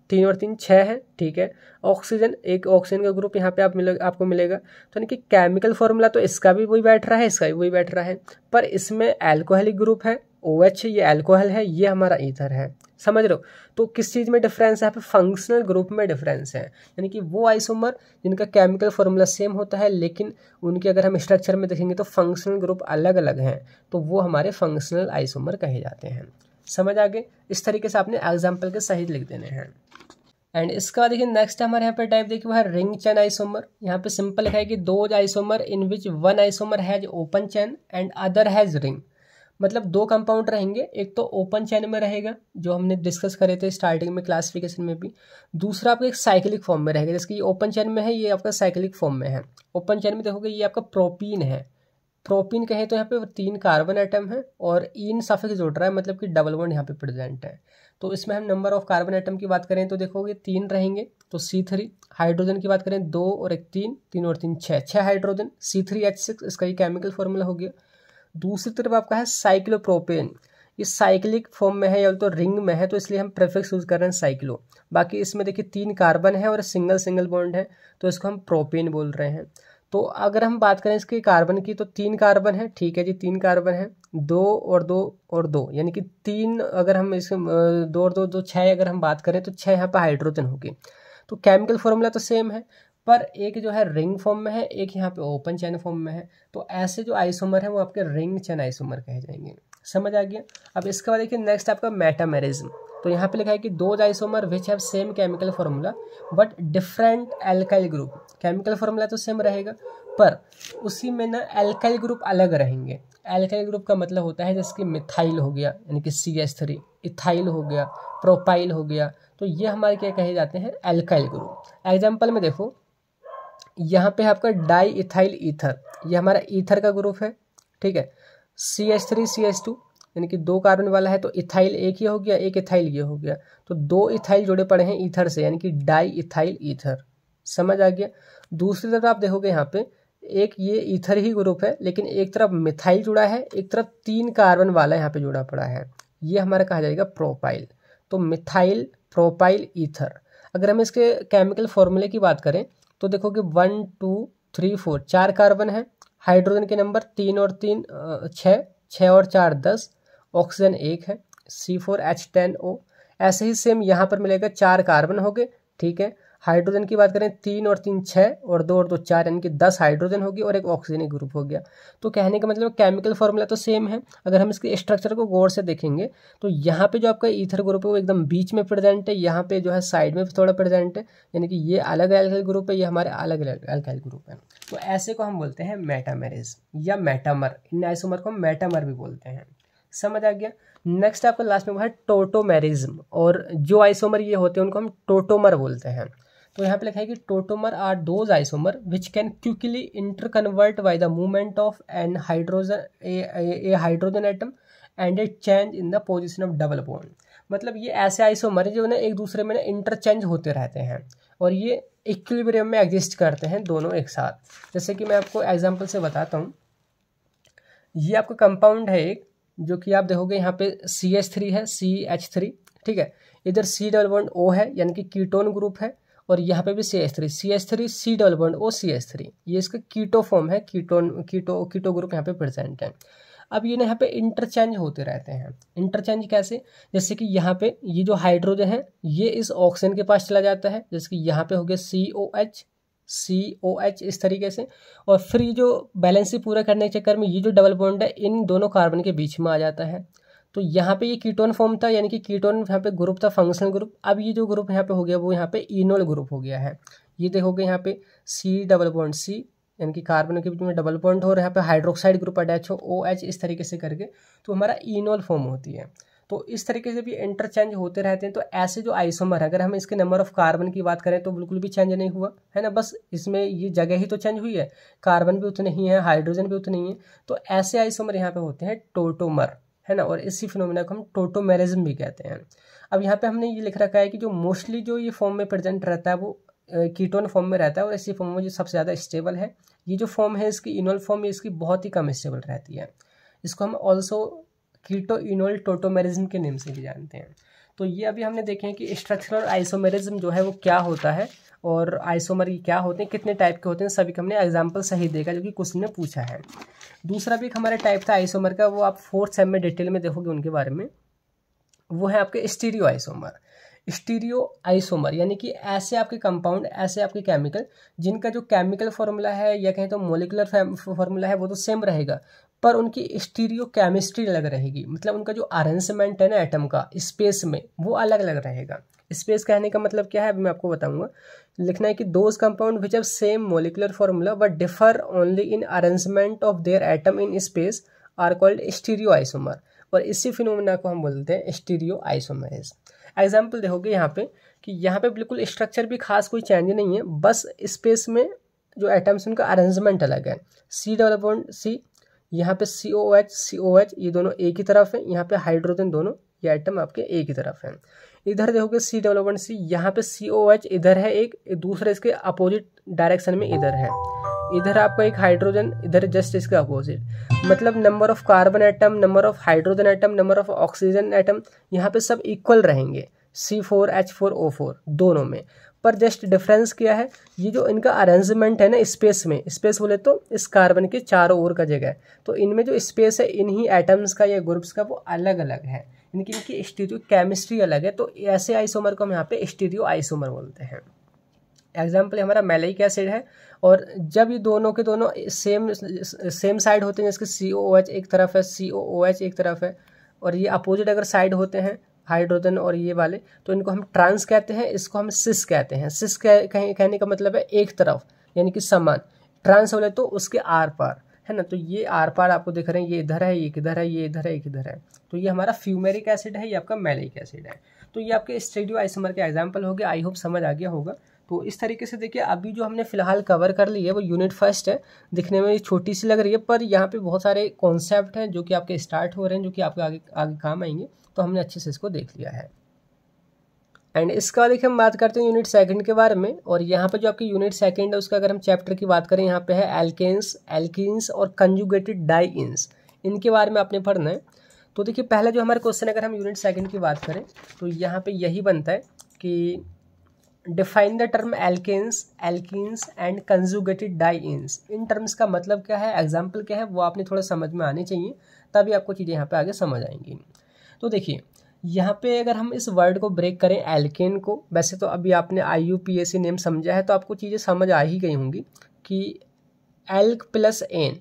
तीन और तीन छः है ठीक है ऑक्सीजन एक ऑक्सीजन का ग्रुप यहाँ पे आप मिले आपको मिलेगा तो यानी कि केमिकल फॉर्मूला तो इसका भी वही बैठ रहा है इसका भी वही बैठ रहा है पर इसमें एल्कोहलिक ग्रुप है ओ OH, ये एल्कोहल है ये हमारा ईथर है समझ लो तो किस चीज़ में डिफरेंस है यहाँ पे फंक्शनल ग्रुप में डिफरेंस है यानी कि वो आइसोमर जिनका केमिकल फॉर्मूला सेम होता है लेकिन उनके अगर हम स्ट्रक्चर में देखेंगे तो फंक्शनल ग्रुप अलग अलग हैं तो वो हमारे फंक्शनल आइसोमर कहे जाते हैं समझ आगे इस तरीके से आपने एग्जाम्पल के सही लिख देने हैं एंड इसके बाद देखिए नेक्स्ट हमारे यहाँ पे टाइप देखिए वह रिंग चैन आइसोमर यहाँ पे सिंपल लिखा है कि those isomer in which one isomer has open chain and other has ring मतलब दो कंपाउंड रहेंगे एक तो ओपन चैन में रहेगा जो हमने डिस्कस करे थे स्टार्टिंग में क्लासिफिकेशन में भी दूसरा आपका एक साइक्लिक फॉर्म में रहेगा जैसे कि ओपन चैन में है ये आपका साइक्लिक फॉर्म में है ओपन चैन में देखोगे ये आपका प्रोपीन है प्रोपीन कहें तो यहाँ पे तीन कार्बन आइटम है और इन सफेद जुड़ रहा है मतलब कि डबल वन यहाँ पे प्रेजेंट है तो इसमें हम नंबर ऑफ कार्बन आइटम की बात करें तो देखोगे तीन रहेंगे तो सी थ्री हाइड्रोजन की बात करें दो और एक तीन तीन और तीन छः छः hydrogen C three H six इसका ही केमिकल फॉर्मूला हो गया दूसरी तरफ आपका है साइक्लोप्रोपेन ये साइक्लिक फॉर्म में है या तो रिंग में है तो इसलिए हम प्रेफिक्स यूज़ कर रहे हैं साइक्लो बाकी इसमें देखिए तीन कार्बन है और सिंगल सिंगल बॉन्ड है तो इसको हम प्रोपेन बोल रहे हैं तो अगर हम बात करें इसके कार्बन की तो तीन कार्बन है ठीक है जी तीन कार्बन है दो और दो और दो यानी कि तीन अगर हम इस दो और दो दो छः अगर हम बात करें तो छः यहाँ पर हाइड्रोजन होगी तो केमिकल फॉर्मूला तो सेम है पर एक जो है रिंग फॉर्म में है एक यहाँ पे ओपन चैन फॉर्म में है तो ऐसे जो आइसोमर है वो आपके रिंग चैन आइसोमर कहे जाएंगे समझ आ गया अब इसके बाद देखिए नेक्स्ट आपका मेटामेरिज्म तो यहाँ पे लिखा है कि those isomer which have same chemical formula but different alkyl group chemical formula तो सेम रहेगा पर उसी में ना एल्काइल ग्रुप अलग रहेंगे एल्काइल ग्रुप का मतलब होता है जैसे कि मिथाइल हो गया यानी कि सी एस थ्री इथाइल हो गया प्रोपाइल हो गया तो ये हमारे क्या कहे जाते हैं एल्काइल ग्रुप एग्जाम्पल में देखो यहाँ पे आपका डाई इथाइल ईथर ये हमारा ईथर का ग्रुप है ठीक है C S three C S two यानी कि दो कार्बन वाला है तो इथाइल एक ये हो गया एक इथाइल ये हो गया तो दो इथाइल जुड़े पड़े हैं ईथर से यानी कि डाई इथाइल ईथर समझ आ गया दूसरी तरफ आप देखोगे यहाँ पे एक ये ईथर ही ग्रुप है लेकिन एक तरफ मिथाइल जुड़ा है एक तरफ तीन कार्बन वाला यहाँ पे जुड़ा पड़ा है ये हमारा कहा जाएगा प्रोपाइल तो मिथाइल प्रोपाइल ईथर अगर हम इसके केमिकल फॉर्मूले की बात करें तो देखोगे वन टू थ्री फोर चार कार्बन है हाइड्रोजन के नंबर तीन और तीन छः छः और चार दस ऑक्सीजन एक है C four H ten O ऐसे ही सेम यहाँ पर मिलेगा चार कार्बन हो गए ठीक है हाइड्रोजन की बात करें तीन और तीन छः और दो और दो चार यानी कि दस हाइड्रोजन होगी और एक ऑक्सीजन ग्रुप हो गया तो कहने का मतलब केमिकल फॉर्मूला तो सेम है अगर हम इसके स्ट्रक्चर को गौर से देखेंगे तो यहाँ पे जो आपका ईथर ग्रुप है वो एकदम बीच में प्रेजेंट है यहाँ पे जो है साइड में भी थोड़ा प्रेजेंट है यानी कि ये अलग एल्काइल ग्रुप है ये हमारे अलग एल्काइल ग्रुप है तो ऐसे को हम बोलते हैं मेटामेरिज या मेटामर इन आइसोमर को हम मेटामर भी बोलते हैं समझ आ गया नेक्स्ट आपको लास्ट में हुआ है टोटोमेरिज्म और जो आइसोमर ये होते हैं उनको हम टोटोमर बोलते हैं तो यहाँ पे लिखा है कि tautomer are those isomer which can quickly inter convert by the movement of an hydrogen a hydrogen atom and a change in the position of double bond मतलब ये ऐसे आइसोमर हैं जो ना एक दूसरे में ना इंटरचेंज होते रहते हैं और ये इक्विलिब्रियम में एग्जिस्ट करते हैं दोनों एक साथ जैसे कि मैं आपको एग्जाम्पल से बताता हूँ ये आपका कंपाउंड है एक जो कि आप देखोगे यहाँ पे सी एच थ्री है सी एच थ्री ठीक है इधर सी डबल बॉन्ड ओ है यानी कि कीटोन ग्रुप है और यहाँ पे भी C H three C H three C double bond O C H three ये इसका कीटो फॉर्म है कीटोन कीटो कीटो ग्रुप यहाँ पे प्रेजेंट है अब ये यहाँ पे इंटरचेंज होते रहते हैं इंटरचेंज कैसे जैसे कि यहाँ पे ये जो हाइड्रोजन है ये इस ऑक्सीजन के पास चला जाता है जैसे कि यहाँ पे हो गया सी O H C O H इस तरीके से और फिर ये जो बैलेंस पूरा करने के चक्कर में ये जो डबल बॉन्ड है इन दोनों कार्बन के बीच में आ जाता है तो यहाँ पे ये कीटोन फॉर्म था यानी कि कीटोन यहाँ पे ग्रुप था फंक्शनल ग्रुप अब ये जो ग्रुप यहाँ पे हो गया वो यहाँ पे इनोल ग्रुप हो गया है ये देखोगे यहाँ पे सी डबल बॉन्ड सी यानी कि कार्बन के बीच में डबल बॉन्ड हो और यहाँ पे हाइड्रोक्साइड ग्रुप अटैच हो ओ एच इस तरीके से करके तो हमारा इनोल फॉर्म होती है तो इस तरीके से भी इंटरचेंज होते रहते हैं तो ऐसे जो आइसोमर है अगर हम इसके नंबर ऑफ कार्बन की बात करें तो बिल्कुल भी चेंज नहीं हुआ है ना बस इसमें ये जगह ही तो चेंज हुई है कार्बन भी उतने ही है हाइड्रोजन भी उतने ही है तो ऐसे आइसोमर यहाँ पे होते हैं टोटोमर है ना और इसी फिनोमिना को हम टोटोमेरिज्म भी कहते हैं अब यहाँ पे हमने ये लिख रखा है कि जो मोस्टली जो ये फॉर्म में प्रेजेंट रहता है वो कीटोन फॉर्म में रहता है और इसी फॉर्म में जो सबसे ज़्यादा स्टेबल है ये जो फॉर्म है इसकी इनोल फॉर्म में इसकी बहुत ही कम स्टेबल रहती है इसको हम ऑल्सो कीटो इनोल टोटोमेरिज्म के नेम से भी जानते हैं तो ये अभी हमने देखे हैं कि स्ट्रक्चरल आइसोमेरिज्म जो है वो क्या होता है और आइसोमर क्या होते हैं कितने टाइप के होते हैं सभी का हमने एग्जाम्पल सही देखा जो कि क्वेश्चन ने पूछा है दूसरा भी एक हमारा टाइप था आइसोमर का वो आप फोर्थ सेम में डिटेल में देखोगे उनके बारे में वो है आपके स्टीरियो आइसोमर स्टीरियो आइसोमर यानी कि ऐसे आपके कंपाउंड ऐसे आपके केमिकल जिनका जो केमिकल फॉर्मूला है या कहें तो मोलिकुलर फॉर्मूला है वो तो सेम रहेगा पर उनकी स्टीरियो केमिस्ट्री अलग रहेगी मतलब उनका जो अरेंजमेंट है ना एटम का स्पेस में वो अलग अलग रहेगा स्पेस कहने का मतलब क्या है अभी मैं आपको बताऊंगा लिखना है कि those compound which have same molecular formula but differ only in arrangement of their atom in space are called stereo isomer और इसी फिनोमिना को हम बोलते हैं स्टीरियो आइसोमरेज एग्जाम्पल देखोगे यहाँ पे कि यहाँ पे बिल्कुल स्ट्रक्चर भी खास कोई चेंज नहीं है बस स्पेस में जो एटम्स उनका अरेंजमेंट अलग है सी डबल सी यहाँ पे सी ओ एच सी ओ एच ये दोनों एक ही तरफ है यहाँ पे हाइड्रोजन दोनों ये आइटम आपके एक ही तरफ है इधर देखोगे सी डेवलपमेंट सी यहाँ पे सी ओ एच इधर है एक दूसरा इसके अपोजिट डायरेक्शन में इधर है इधर आपका एक हाइड्रोजन इधर जस्ट इसका अपोजिट मतलब number of carbon atom number of hydrogen atom number of oxygen atom यहाँ पे सब इक्वल रहेंगे C four H four O four दोनों में पर जस्ट डिफरेंस क्या है ये जो इनका अरेंजमेंट है ना स्पेस में स्पेस बोले तो इस कार्बन के चारों ओर का जगह है तो इनमें जो स्पेस है इन्हीं एटम्स का या ग्रुप्स का वो अलग अलग है इनकी इनकी स्टीरियो केमिस्ट्री अलग है तो ऐसे आइसोमर को हम यहाँ पे स्टीरियो आइसोमर बोलते हैं एग्जाम्पल हमारा मेलाइक एसिड है और जब ये दोनों के दोनों सेम सेम साइड होते हैं जैसे सी ओ एक तरफ है सी ओ एक तरफ है और ये अपोजिट अगर साइड होते हैं हाइड्रोजन और ये वाले तो इनको हम ट्रांस कहते हैं इसको हम सिस कहते हैं सिस कह, कह, कहने का मतलब है एक तरफ यानी कि समान ट्रांस बोले तो उसके आर पार है ना तो ये आर पार आपको दिख रहे हैं ये इधर है ये किधर है ये इधर है एक इधर है तो ये हमारा फ्यूमेरिक एसिड है ये आपका मैलिक एसिड है तो ये आपके स्टेडियो आइसमर के एग्जाम्पल हो गया आई होप समझ आ गया होगा तो इस तरीके से देखिए अभी जो हमने फ़िलहाल कवर कर ली है वो यूनिट फर्स्ट है दिखने में छोटी सी लग रही है पर यहाँ पे बहुत सारे कॉन्सेप्ट हैं जो कि आपके स्टार्ट हो रहे हैं जो कि आपके आगे आगे काम आएंगे तो हमने अच्छे से इसको देख लिया है एंड इसके बाद देखिए हम बात करते हैं यूनिट सेकंड के बारे में और यहाँ पर जो आपकी यूनिट सेकंड है उसका अगर हम चैप्टर की बात करें यहाँ पे है एल्केन्स एल्किस और कंजुगेटेड डाई इनके बारे में आपने पढ़ना है तो देखिए पहला जो हमारे क्वेश्चन अगर हम यूनिट सेकंड की बात करें तो यहाँ पे यही बनता है कि define the term alkanes alkenes and conjugated dienes इन टर्म्स का मतलब क्या है एग्जाम्पल क्या है वो आपने थोड़ा समझ में आने चाहिए तभी आपको चीज़ें यहाँ पे आगे समझ आएंगी तो देखिए यहाँ पे अगर हम इस वर्ड को ब्रेक करें एल्केन को वैसे तो अभी आपने I U P S C name समझा है तो आपको चीज़ें समझ आ ही गई होंगी कि एल्क प्लस एन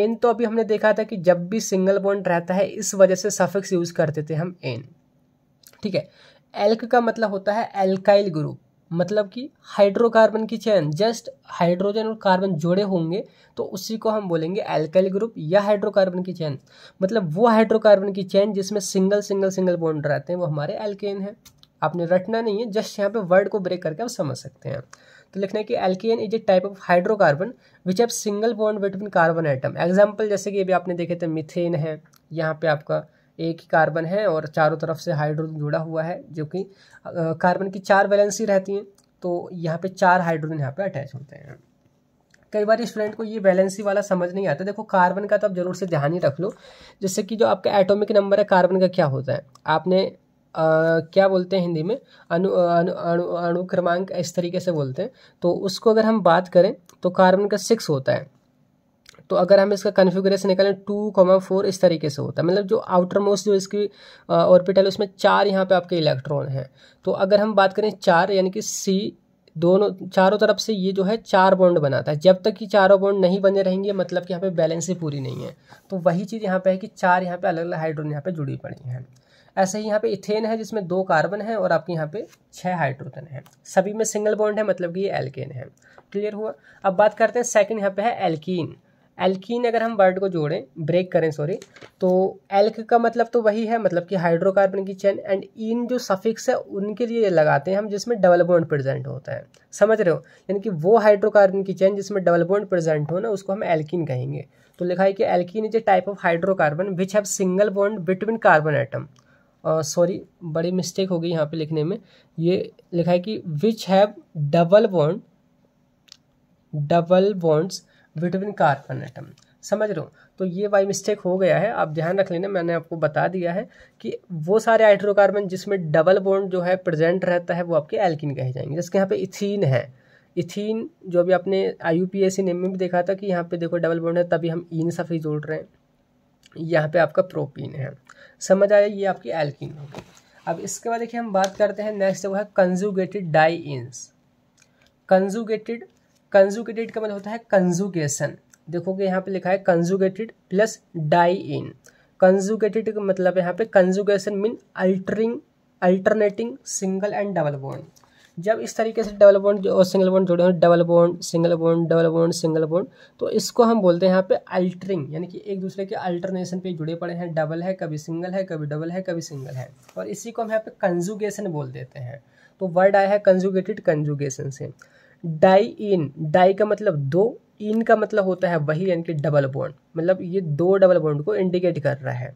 एन तो अभी हमने देखा था कि जब भी सिंगल बॉन्ड रहता है इस वजह से सफिक्स यूज़ करते थे हम एन ठीक है एल्क का मतलब होता है एल्काइल ग्रुप मतलब कि हाइड्रोकार्बन की चैन जस्ट हाइड्रोजन और कार्बन जोड़े होंगे तो उसी को हम बोलेंगे एल्काइल ग्रुप या हाइड्रोकार्बन की चैन मतलब वो हाइड्रोकार्बन की चैन जिसमें सिंगल सिंगल सिंगल बॉन्ड रहते हैं वो हमारे एल्केन है आपने रटना नहीं है जस्ट यहाँ पे वर्ड को ब्रेक करके आप समझ सकते हैं तो लिखना है कि alkane is a type of hydrocarbon which have single bond between carbon atom example जैसे कि अभी आपने देखे थे मिथेन है यहाँ पे आपका एक ही कार्बन है और चारों तरफ से हाइड्रोजन जुड़ा हुआ है जो कि कार्बन की चार वैलेंसी रहती हैं तो यहाँ पे चार हाइड्रोजन यहाँ पे अटैच होते हैं कई बार स्टूडेंट को ये वैलेंसी वाला समझ नहीं आता देखो कार्बन का तो आप जरूर से ध्यान ही रख लो जिससे कि जो आपका एटॉमिक नंबर है कार्बन का क्या होता है आपने आ, क्या बोलते हैं हिंदी में अनु अनु अणु अनु क्रमांक इस तरीके से बोलते हैं तो उसको अगर हम बात करें तो कार्बन का सिक्स होता है तो अगर हम इसका कन्फिग्रेशन निकालें टू कॉमा फोर इस तरीके से होता है मतलब जो आउटर मोस्ट जो इसकी ऑर्बिटल है उसमें चार यहाँ पे आपके इलेक्ट्रॉन हैं तो अगर हम बात करें चार यानी कि सी दोनों चारों तरफ से ये जो है चार बॉन्ड बनाता है जब तक कि चारों बॉन्ड नहीं बने रहेंगे मतलब कि यहाँ पे बैलेंस ही पूरी नहीं है तो वही चीज़ यहाँ पे है कि चार यहाँ पे अलग अलग हाइड्रोजन यहाँ पे जुड़ी पड़ी हैं ऐसे ही यहाँ पे इथेन है जिसमें दो कार्बन है और आपके यहाँ पे छः हाइड्रोजन है सभी में सिंगल बॉन्ड है मतलब कि ये एल्केन है क्लियर हुआ अब बात करते हैं सेकेंड यहाँ पे है एल्कीन एल्कीन अगर हम वर्ड को जोड़ें ब्रेक करें सॉरी तो एल्क का मतलब तो वही है मतलब कि हाइड्रोकार्बन की चैन एंड इन जो सफिक्स है उनके लिए लगाते हैं हम जिसमें डबल बॉन्ड प्रेजेंट होता है समझ रहे हो यानी कि वो हाइड्रोकार्बन की चैन जिसमें डबल बॉन्ड प्रेजेंट हो ना उसको हम एल्कीन कहेंगे तो लिखा है कि alkene is a type of hydrocarbon which have single bond between carbon atom sorry बड़ी मिस्टेक हो गई यहाँ पर लिखने में ये लिखा है कि which have double bond double bonds between carbon atom समझ रहे हो तो ये बाई मिस्टेक हो गया है आप ध्यान रख लेना मैंने आपको बता दिया है कि वो सारे हाइड्रोकार्बन जिसमें डबल बॉन्ड जो है प्रेजेंट रहता है वो आपके एल्किन कहे जाएंगे जैसे यहाँ पे इथीन है इथीन जो अभी आपने आई नेम में भी देखा था कि यहाँ पे देखो डबल बॉन्ड है तभी हम इन सफ़ी जोड़ रहे हैं यहाँ पर आपका प्रोपीन है समझ आया ये आपकी एल्किन होगी अब इसके बाद देखिए हम बात करते हैं नेक्स्ट वो है conjugated dienes conjugated conjugated का मतलब होता है कंजुगेशन देखोगे यहाँ पे लिखा है conjugated plus diene conjugated का मतलब यहाँ पे conjugation mean altering alternating single and double bond जब इस तरीके से डबल बॉन्ड और सिंगल बॉन्ड जोड़े हों double bond single bond double bond single bond तो इसको हम बोलते हैं यहाँ पे अल्टरिंग यानी कि एक दूसरे के अल्टरनेशन पे जुड़े पड़े हैं डबल है कभी सिंगल है कभी डबल है कभी सिंगल है और इसी को हम यहाँ पे कंजुगेशन बोल देते हैं तो वर्ड आया है कंजुगेटेड कंजुगेशन से डाई इन डाई का मतलब दो इन का मतलब होता है वही यानी कि डबल बॉन्ड मतलब ये दो डबल बॉन्ड को इंडिकेट कर रहा है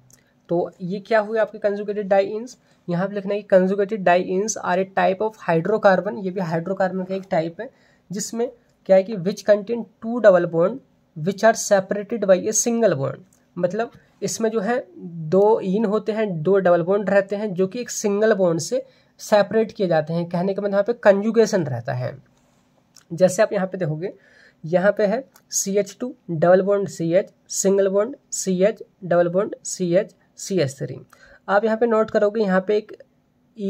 तो ये क्या हुए आपके कंजुकेटेड डाई इंस यहाँ पर लिखना है कि conjugated dienes are a type of hydrocarbon ये भी हाइड्रोकार्बन का एक टाइप है जिसमें क्या है कि which contain two double bond which are separated by a single bond मतलब इसमें जो है दो इन होते हैं दो डबल बॉन्ड रहते हैं जो कि एक सिंगल बॉन्ड से सेपरेट किए जाते हैं कहने का मतलब यहाँ पे कंजुगेशन रहता है जैसे आप यहाँ पे देखोगे यहाँ पे है C H two double bond C H single bond C H double bond C H C H three आप यहाँ पे नोट करोगे यहाँ पे एक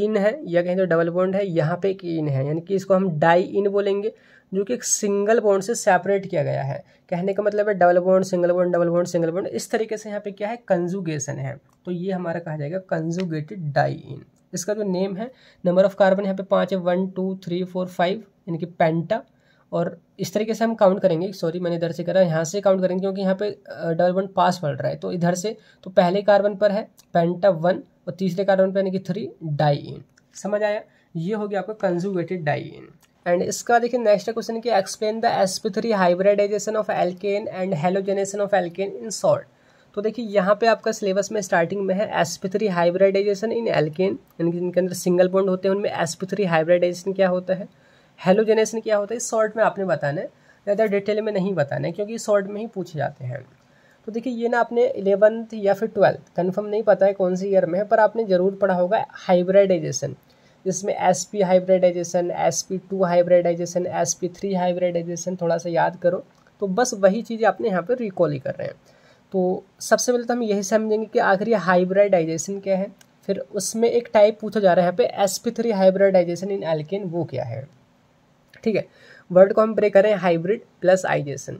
इन है या कहें तो डबल बॉन्ड है यहाँ पे एक इन है यानी कि इसको हम डाई इन बोलेंगे जो कि एक सिंगल बॉन्ड से सेपरेट किया गया है कहने का मतलब है double bond single bond double bond single bond इस तरीके से यहाँ पे क्या है कंजुगेशन है तो ये हमारा कहा जाएगा कंजुगेटेड डाई इन इसका जो नेम है नंबर ऑफ कार्बन यहाँ पे पाँच है one two three four five यानी कि पेंटा और इस तरीके से हम काउंट करेंगे सॉरी मैंने इधर से करा यहाँ से काउंट करेंगे क्योंकि यहाँ पे डबल वन पास पड़ रहा है तो इधर से तो पहले कार्बन पर है पेंटा वन और तीसरे कार्बन पर यानी कि थ्री डाई इन समझ आया ये हो गया आपका कंजुगेटेड डाई इन एंड इसका देखिए नेक्स्ट क्वेश्चन कि explain the S P three hybridization of alkane and halogenation of alkane in short तो देखिए यहाँ पे आपका सिलेबस में स्टार्टिंग में है S P three hybridization in alkane यानी कि जिनके अंदर सिंगल बॉन्ड होते हैं उनमें एस पी थ्री हाइब्रिडाइजेशन क्या होता है हेलोजेनेशन क्या होता है इस शॉर्ट में आपने बताना है ज़्यादा डिटेल में नहीं बताना है क्योंकि शॉर्ट में ही पूछे जाते हैं तो देखिए ये ना आपने इलेवंथ या फिर ट्वेल्थ कन्फर्म नहीं पता है कौन सी ईयर में है पर आपने ज़रूर पढ़ा होगा हाइब्रिडाइजेशन जिसमें S P hybridization S P two hybridization S P three hybridization थोड़ा सा याद करो तो बस वही चीज़ें आपने यहाँ पर रिकॉल ही कर रहे हैं तो सबसे पहले तो हम यही समझेंगे कि आखिर ये हाइब्रिडाइजेशन क्या है फिर उसमें एक टाइप पूछा जा रहा है यहाँ पे S P three hybridization in alkene वो क्या है ठीक है वर्ड को हम प्रे करें हाइब्रिड प्लस आइजेशन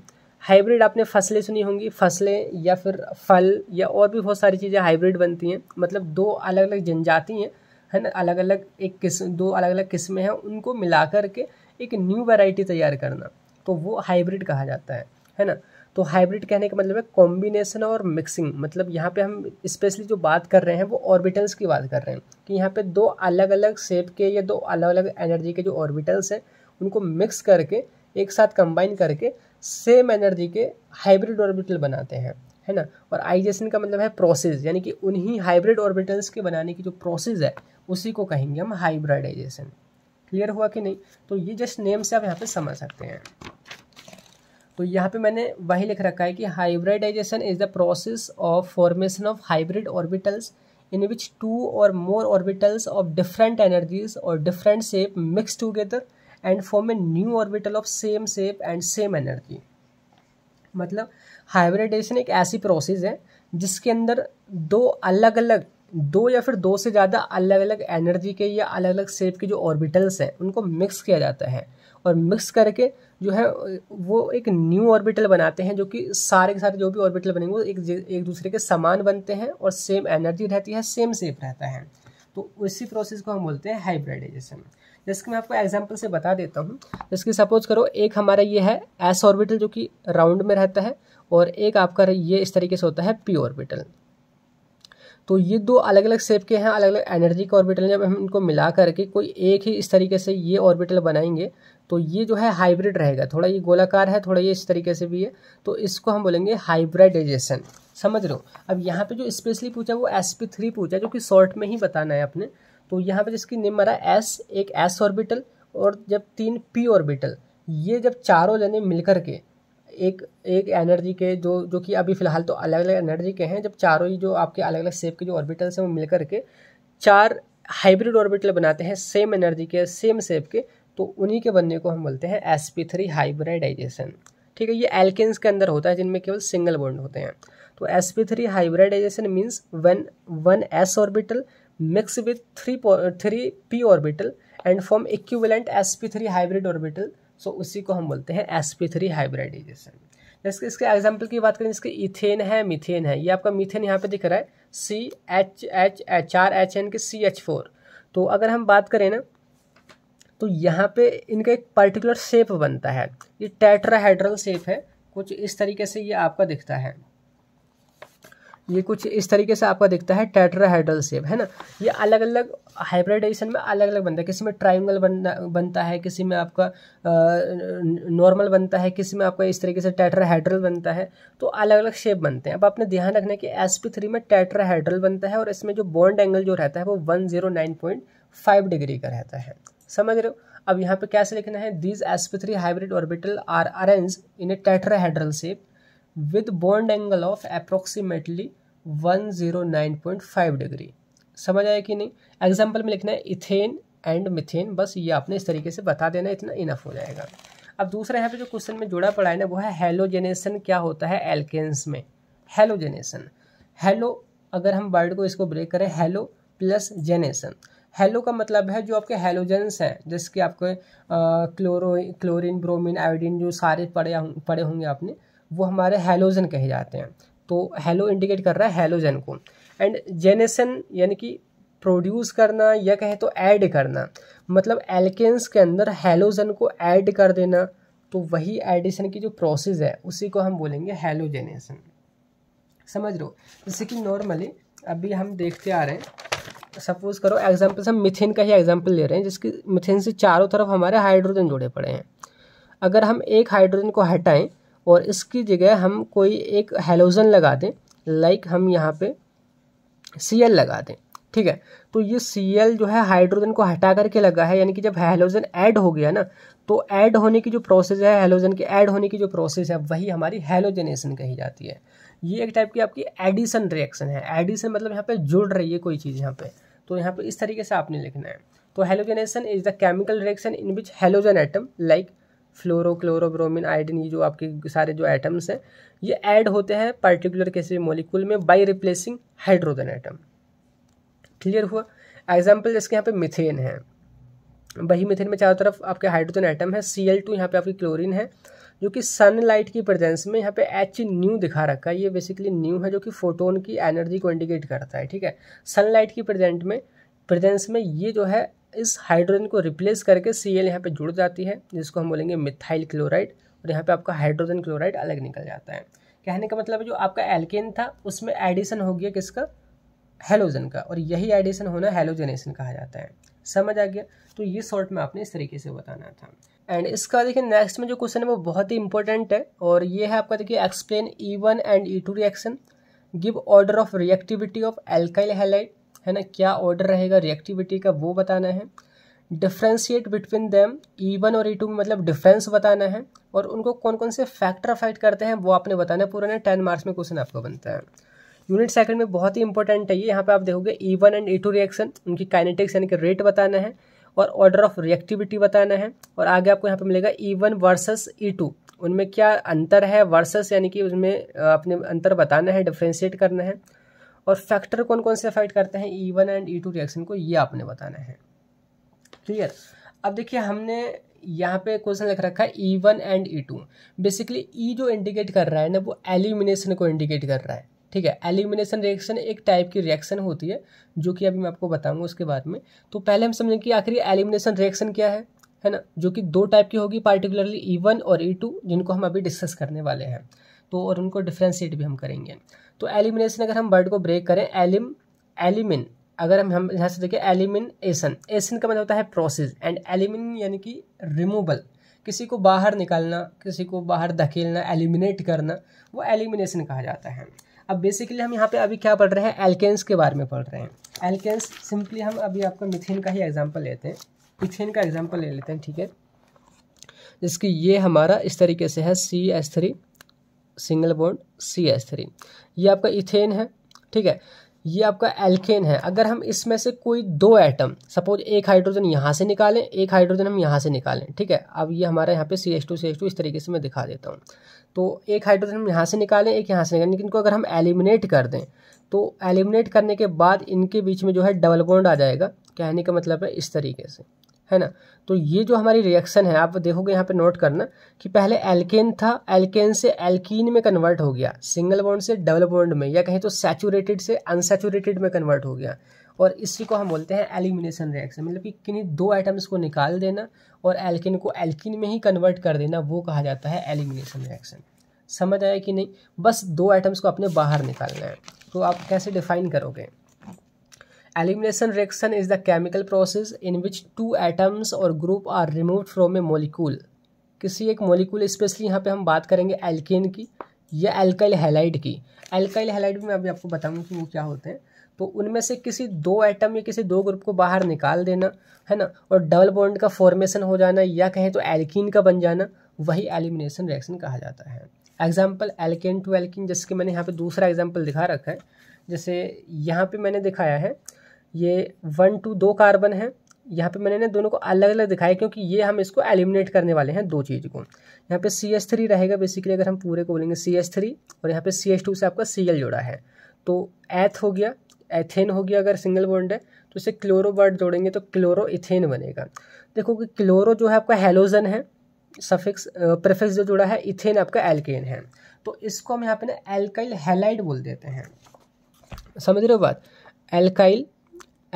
हाइब्रिड आपने फसलें सुनी होंगी फसलें या फिर फल या और भी बहुत सारी चीज़ें हाइब्रिड बनती हैं मतलब दो अलग अलग जनजाति हैं है ना अलग अलग एक किस्म दो अलग अलग किस्में हैं उनको मिला करके एक न्यू वैरायटी तैयार करना तो वो हाइब्रिड कहा जाता है है ना तो हाइब्रिड कहने का मतलब है कॉम्बिनेशन और मिक्सिंग मतलब यहाँ पे हम स्पेशली जो बात कर रहे हैं वो ऑर्बिटल्स की बात कर रहे हैं कि यहाँ पे दो अलग अलग शेप के या दो अलग अलग एनर्जी के जो ऑर्बिटल्स हैं उनको मिक्स करके एक साथ कंबाइन करके सेम एनर्जी के हाइब्रिड ऑर्बिटल बनाते हैं है ना और आइजेशन का मतलब है प्रोसेस यानी कि उन्हीं हाइब्रिड ऑर्बिटल्स के बनाने की जो प्रोसेस है उसी को कहेंगे हम हाइब्रिडाइजेशन क्लियर हुआ कि नहीं तो ये जस्ट नेम से आप यहाँ पे समझ सकते हैं तो यहाँ पे मैंने वही लिख रखा है कि hybridization is the process of formation of hybrid orbitals in which two और more orbitals of different energies or different shape mix together and form a new orbital of same shape and same energy मतलब hybridization एक ऐसी process है जिसके अंदर दो अलग अलग दो या फिर दो से ज़्यादा अलग अलग एनर्जी के या अलग अलग सेप के जो ऑर्बिटल्स हैं उनको मिक्स किया जाता है और मिक्स करके जो है वो एक न्यू ऑर्बिटल बनाते हैं जो कि सारे के सारे जो भी ऑर्बिटल बनेंगे वो एक एक दूसरे के समान बनते हैं और सेम एनर्जी रहती है सेम सेप रहता है तो उसी प्रोसेस को हम बोलते हैं हाइब्रिडाइजेशन जिसके मैं आपको एग्जाम्पल से बता देता हूँ जिसकी सपोज करो एक हमारा ये है एस ऑर्बिटल जो कि राउंड में रहता है और एक आपका ये इस तरीके से होता है पी ऑर्बिटल तो ये दो अलग अलग शेप के हैं अलग अलग एनर्जी के ऑर्बिटल जब हम इनको मिला करके कोई एक ही इस तरीके से ये ऑर्बिटल बनाएंगे तो ये जो है हाइब्रिड रहेगा थोड़ा ये गोलाकार है थोड़ा ये इस तरीके से भी है तो इसको हम बोलेंगे हाइब्रिडाइजेशन समझ रहे हो अब यहाँ पे जो स्पेशली पूछा वो एस पी थ्री पूछा जो कि शॉर्ट में ही बताना है अपने तो यहाँ पे जिसकी निम आ रहा है एस एक एस ऑर्बिटल और जब तीन पी ऑर्बिटल ये जब चारों जने मिलकर के एक एक एनर्जी के जो जो कि अभी फ़िलहाल तो अलग अलग एनर्जी के हैं जब चारों ही जो आपके अलग अलग शेप के जो ऑर्बिटल्स हैं वो मिलकर के चार हाइब्रिड ऑर्बिटल बनाते हैं सेम एनर्जी के सेम शेप के तो उन्हीं के बनने को हम बोलते हैं एस पी थ्री हाइब्रिडाइजेशन ठीक है ये एल्केन्स के अंदर होता है जिनमें केवल सिंगल बॉन्ड होते हैं तो S P three hybridization means one one S orbital three three P orbital and form equivalent S P three hybrid orbital so उसी को हम बोलते हैं एस पी थ्री हाइब्रिडाइजेशन जैसे इसके एग्जाम्पल की बात करें इसके इथेन है मिथेन है ये आपका मिथेन यहाँ पे दिख रहा है C H H H R H N के सी एच फोर तो अगर हम बात करें ना तो यहाँ पे इनका एक पर्टिकुलर शेप बनता है ये टेट्राहेड्रल शेप है कुछ इस तरीके से ये आपका दिखता है ये कुछ इस तरीके से आपका दिखता है हाइड्रल सेप है ना ये अलग अलग हाइब्रिडाइजेशन में अलग अलग बनता है किसी में ट्राइंगल बनना बनता है किसी में आपका नॉर्मल बनता है किसी में आपका इस तरीके से हाइड्रल बनता है तो अलग अलग शेप बनते हैं अब आपने ध्यान रखना कि एस पी थ्री में हाइड्रल बनता है और इसमें जो बॉन्ड एंगल जो रहता है वो one zero nine point five degree का रहता है समझ रहे हो अब यहाँ पर कैसे लिखना है these S P three hybrid orbital are arrange in a tetrahedral shape approximately one zero nine point 109.5 degree समझ आया कि नहीं एग्जाम्पल में लिखना है इथेन एंड मिथेन बस ये आपने इस तरीके से बता देना इतना इनफ हो जाएगा अब दूसरा यहाँ पे जो क्वेश्चन में जुड़ा पड़ा है ना वो है हेलोजेनेशन क्या होता है एल्केन्स में हेलोजेनेशन हेलो अगर हम वर्ड को इसको ब्रेक करें हेलो प्लस जेनेशन हेलो का मतलब है जो आपके हेलोजेंस हैं जैसे कि आपके क्लोरो क्लोरिन ब्रोमिन आयोडीन जो सारे पड़े पड़े होंगे आपने वो हमारे हेलोजन कहे जाते हैं तो हेलो इंडिकेट कर रहा है हेलोजन को एंड जेनेसन यानी कि प्रोड्यूस करना या कहें तो ऐड करना मतलब एल्केन्स के अंदर हेलोजन को ऐड कर देना तो वही एडिशन की जो प्रोसेस है उसी को हम बोलेंगे हेलोजेनेशन समझ लो जैसे कि नॉर्मली अभी हम देखते आ रहे हैं सपोज करो एग्जाम्पल हम मिथेन का ही एग्जाम्पल ले रहे हैं जिसकी मिथेन से चारों तरफ हमारे हाइड्रोजन जुड़े पड़े हैं अगर हम एक हाइड्रोजन को हटाएं और इसकी जगह हम कोई एक हेलोजन लगा दें लाइक हम यहाँ पे सी एल लगा दें ठीक है तो ये सी एल जो है हाइड्रोजन को हटा करके लगा है यानी कि जब हेलोजन ऐड हो गया ना तो ऐड होने की जो प्रोसेस है हेलोजन के ऐड होने की जो प्रोसेस है वही हमारी हेलोजनेशन कही जाती है ये एक टाइप की आपकी एडिसन रिएक्शन है एडिसन मतलब यहाँ पे जुड़ रही है कोई चीज़ यहाँ पे तो यहाँ पे इस तरीके से आपने लिखना है तो halogenation is the chemical reaction in which halogen atom like fluoro bromine iodine ये जो आपके सारे जो एटम्स हैं ये ऐड होते हैं पर्टिकुलर किसी मोलिकुल में by replacing hydrogen atom clear हुआ एग्जाम्पल जैसे यहाँ पे मिथेन है वही मिथेन में चारों तरफ आपके हाइड्रोजन आइटम है सी एल टू यहाँ पे आपकी क्लोरीन है जो कि सनलाइट की प्रेजेंस में यहाँ पे एच न्यू दिखा रखा है ये बेसिकली न्यू है जो कि फोटोन की एनर्जी को इंडिकेट करता है ठीक है सनलाइट की प्रेजेंट में प्रेजेंस में ये जो है इस हाइड्रोजन को रिप्लेस करके सी एल यहाँ पर जुड़ जाती है जिसको हम बोलेंगे मिथाइल क्लोराइड और यहाँ पे आपका हाइड्रोजन क्लोराइड अलग निकल जाता है कहने का मतलब है जो आपका एल्केन था उसमें एडिशन हो गया किसका हेलोजन का और यही एडिशन होना हेलोजनेशन कहा जाता है समझ आ गया तो ये शॉर्ट में आपने इस तरीके से बताना था एंड इसका देखिए नेक्स्ट में जो क्वेश्चन है वो बहुत ही इंपॉर्टेंट है और ये है आपका देखिए explain E one and E two reaction give order of reactivity of alkyl halide है ना क्या ऑर्डर रहेगा रिएक्टिविटी का वो बताना है differentiate between them E one और ई e टू में मतलब डिफेंस बताना है और उनको कौन कौन से फैक्टर अफेक्ट करते हैं वो आपने बताना है पूरा ना टेन मार्क्स में क्वेश्चन आपका बनता है यूनिट सेकंड में बहुत ही इंपॉर्टेंट है ये यहाँ पे आप देखोगे E one and E two reaction उनकी काइनेटिक्स यानी कि रेट बताना है और ऑर्डर ऑफ रिएक्टिविटी बताना है और आगे आपको यहाँ पे मिलेगा E one versus E two उनमें क्या अंतर है वर्सेस यानी कि उसमें अपने अंतर बताना है डिफ्रेंशिएट करना है और फैक्टर कौन कौन से अफेक्ट करते हैं E one and E two reaction को ये आपने बताना है क्लियर अब देखिए हमने यहाँ पे क्वेश्चन लिख रखा है E one and E two basically E जो इंडिकेट कर रहा है ना वो एलिमिनेशन को इंडिकेट कर रहा है ठीक है एलिमिनेशन रिएक्शन एक टाइप की रिएक्शन होती है जो कि अभी मैं आपको बताऊंगा उसके बाद में तो पहले हम समझें कि आखिर एलिमिनेशन रिएक्शन क्या है है ना जो कि दो टाइप की होगी पार्टिकुलरली ई वन और ई e टू जिनको हम अभी डिस्कस करने वाले हैं तो और उनको डिफ्रेंशिएट भी हम करेंगे तो एलिमिनेशन अगर हम वर्ड को ब्रेक करें एलिम एलिमिन अगर हम हम यहाँ से देखें एलिमिन एसन का मतलब होता है प्रोसेस एंड एलिमिन यानी कि रिमूवल किसी को बाहर निकालना किसी को बाहर धकेलना एलिमिनेट करना वो एलिमिनेशन कहा जाता है अब बेसिकली हम यहाँ पे अभी क्या पढ़ रहे हैं एल्केन्स के बारे में पढ़ रहे हैं एल्केन्स सिंपली हम अभी आपको मिथेन का ही एग्जाम्पल लेते हैं मिथेन का एग्जाम्पल ले लेते हैं ठीक है जिसकी ये हमारा इस तरीके से है C S three single bond C S three ये आपका इथेन है ठीक है ये आपका एल्केन है अगर हम इसमें से कोई दो एटम सपोज एक हाइड्रोजन यहाँ से निकालें एक हाइड्रोजन हम यहाँ से निकालें ठीक है अब ये हमारा यहाँ पे C S two C S two इस तरीके से मैं दिखा देता हूँ तो एक हाइड्रोजन हम यहाँ से निकालें एक यहाँ से निकालें लेकिन इनको अगर हम एलिमिनेट कर दें तो एलिमिनेट करने के बाद इनके बीच में जो है डबल बॉन्ड आ जाएगा कहने का मतलब है इस तरीके से है ना तो ये जो हमारी रिएक्शन है आप देखोगे यहाँ पे नोट करना कि पहले एल्केन था एल्केन से एल्कीन में कन्वर्ट हो गया सिंगल बॉन्ड से डबल बॉन्ड में या कहीं तो सैचुरेटेड से अनसेचूरेटेड में कन्वर्ट हो गया और इसी को हम बोलते हैं एलिमिनेशन रिएक्शन मतलब कि किन्हीं दो आइटम्स को निकाल देना और एल्किन को एल्किन में ही कन्वर्ट कर देना वो कहा जाता है एलिमिनेशन रिएक्शन समझ आया कि नहीं बस दो आइटम्स को अपने बाहर निकालना है तो आप कैसे डिफाइन करोगे elimination reaction is the chemical process in which two atoms or group are remove from a molecule किसी एक मोलिकूल स्पेशली यहाँ पे हम बात करेंगे एल्किन की या एल्काइल हेलाइड की एल्काइल हेलाइड भी मैं अभी आपको बताऊँ कि वो क्या होते हैं तो उनमें से किसी दो एटम या किसी दो ग्रुप को बाहर निकाल देना है ना और डबल बॉन्ड का फॉर्मेशन हो जाना या कहें तो एल्किन का बन जाना वही एलिमिनेशन रिएक्शन कहा जाता है एग्जाम्पल एल्केन टू एल्किन जैसे कि मैंने यहाँ पे दूसरा एग्जाम्पल दिखा रखा है जैसे यहाँ पे मैंने दिखाया है ये वन टू दो कार्बन है यहाँ पे मैंने दोनों को अलग अलग दिखाया क्योंकि ये हम इसको एलिमिनेट करने वाले हैं दो चीज़ को यहाँ पे सी एस थ्री रहेगा बेसिकली अगर हम पूरे को बोलेंगे सी एस थ्री और यहाँ पे सी एस टू से आपका सी एल जोड़ा है तो एथ हो गया एथेन हो गया अगर सिंगल बॉन्ड है तो इसे क्लोरो वर्ड जोड़ेंगे तो क्लोरो इथेन बनेगा देखो कि क्लोरो जो है आपका हेलोजन है सफिक्स प्रफिक्स जो जुड़ा है इथेन आपका एल्केन है तो इसको हम यहाँ पे ना एल्काइल हेलाइड बोल देते हैं समझ रहे हो बात एल्काइल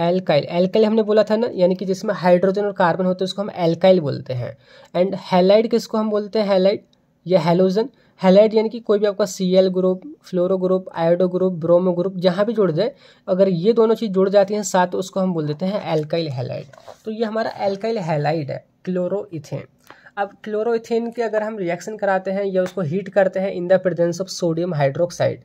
एल्काइल एल्काइल हमने बोला था ना यानी कि जिसमें हाइड्रोजन और कार्बन होते हैं उसको हम एल्काइल बोलते हैं एंड हेलाइड किसको हम बोलते हैं हेलाइड या हेलोजन हेलाइड यानी कि कोई भी आपका C L group fluoro group iodo group bromo group जहाँ भी जुड़ जाए अगर ये दोनों चीज़ जुड़ जाती हैं साथ तो उसको हम बोल देते हैं एल्काइल हेलाइड तो ये हमारा एल्काइल हेलाइड है क्लोरोइथेन अब क्लोरोइथेन के अगर हम रिएक्शन कराते हैं या उसको हीट करते हैं in the presence of sodium hydroxide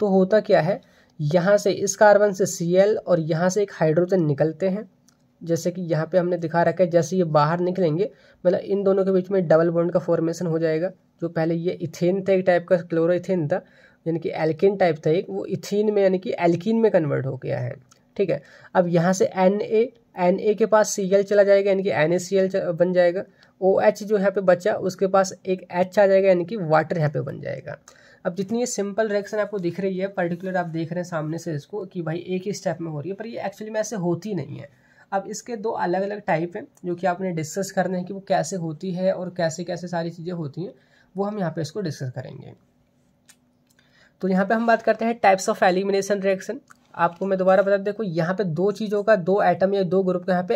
तो होता क्या है यहाँ से इस कार्बन से सी एल और यहाँ से एक हाइड्रोजन निकलते हैं जैसे कि यहाँ पे हमने दिखा रखा है जैसे ये बाहर निकलेंगे मतलब इन दोनों के बीच में डबल बॉन्ड का फॉर्मेशन हो जाएगा जो पहले ये इथेन था एक टाइप का क्लोरोइथेन था यानी कि एल्किन टाइप था एक वो इथिन में यानी कि एल्किन में कन्वर्ट हो गया है ठीक है अब यहाँ से एन ए एन ए के पास सी एल चला जाएगा यानी कि एन ए सी एल बन जाएगा ओ OH एच जो यहाँ पे बचा उसके पास एक एच आ जाएगा यानी कि वाटर यहाँ पे बन जाएगा अब जितनी ये सिंपल रिएक्शन आपको दिख रही है पर्टिकुलर आप देख रहे हैं सामने से इसको कि भाई एक ही स्टेप में हो रही है पर ये एक्चुअली में ऐसे होती नहीं है अब इसके दो अलग अलग टाइप हैं जो कि आपने डिस्कस करने हैं कि वो कैसे होती है और कैसे कैसे सारी चीज़ें होती हैं वो हम यहाँ पे इसको डिस्कस करेंगे तो यहाँ पे हम बात करते हैं टाइप्स ऑफ एलिमिनेशन रिएक्शन आपको मैं दोबारा बता देखो यहाँ पे दो चीज़ों का दो आइटम या दो ग्रुप का यहाँ पे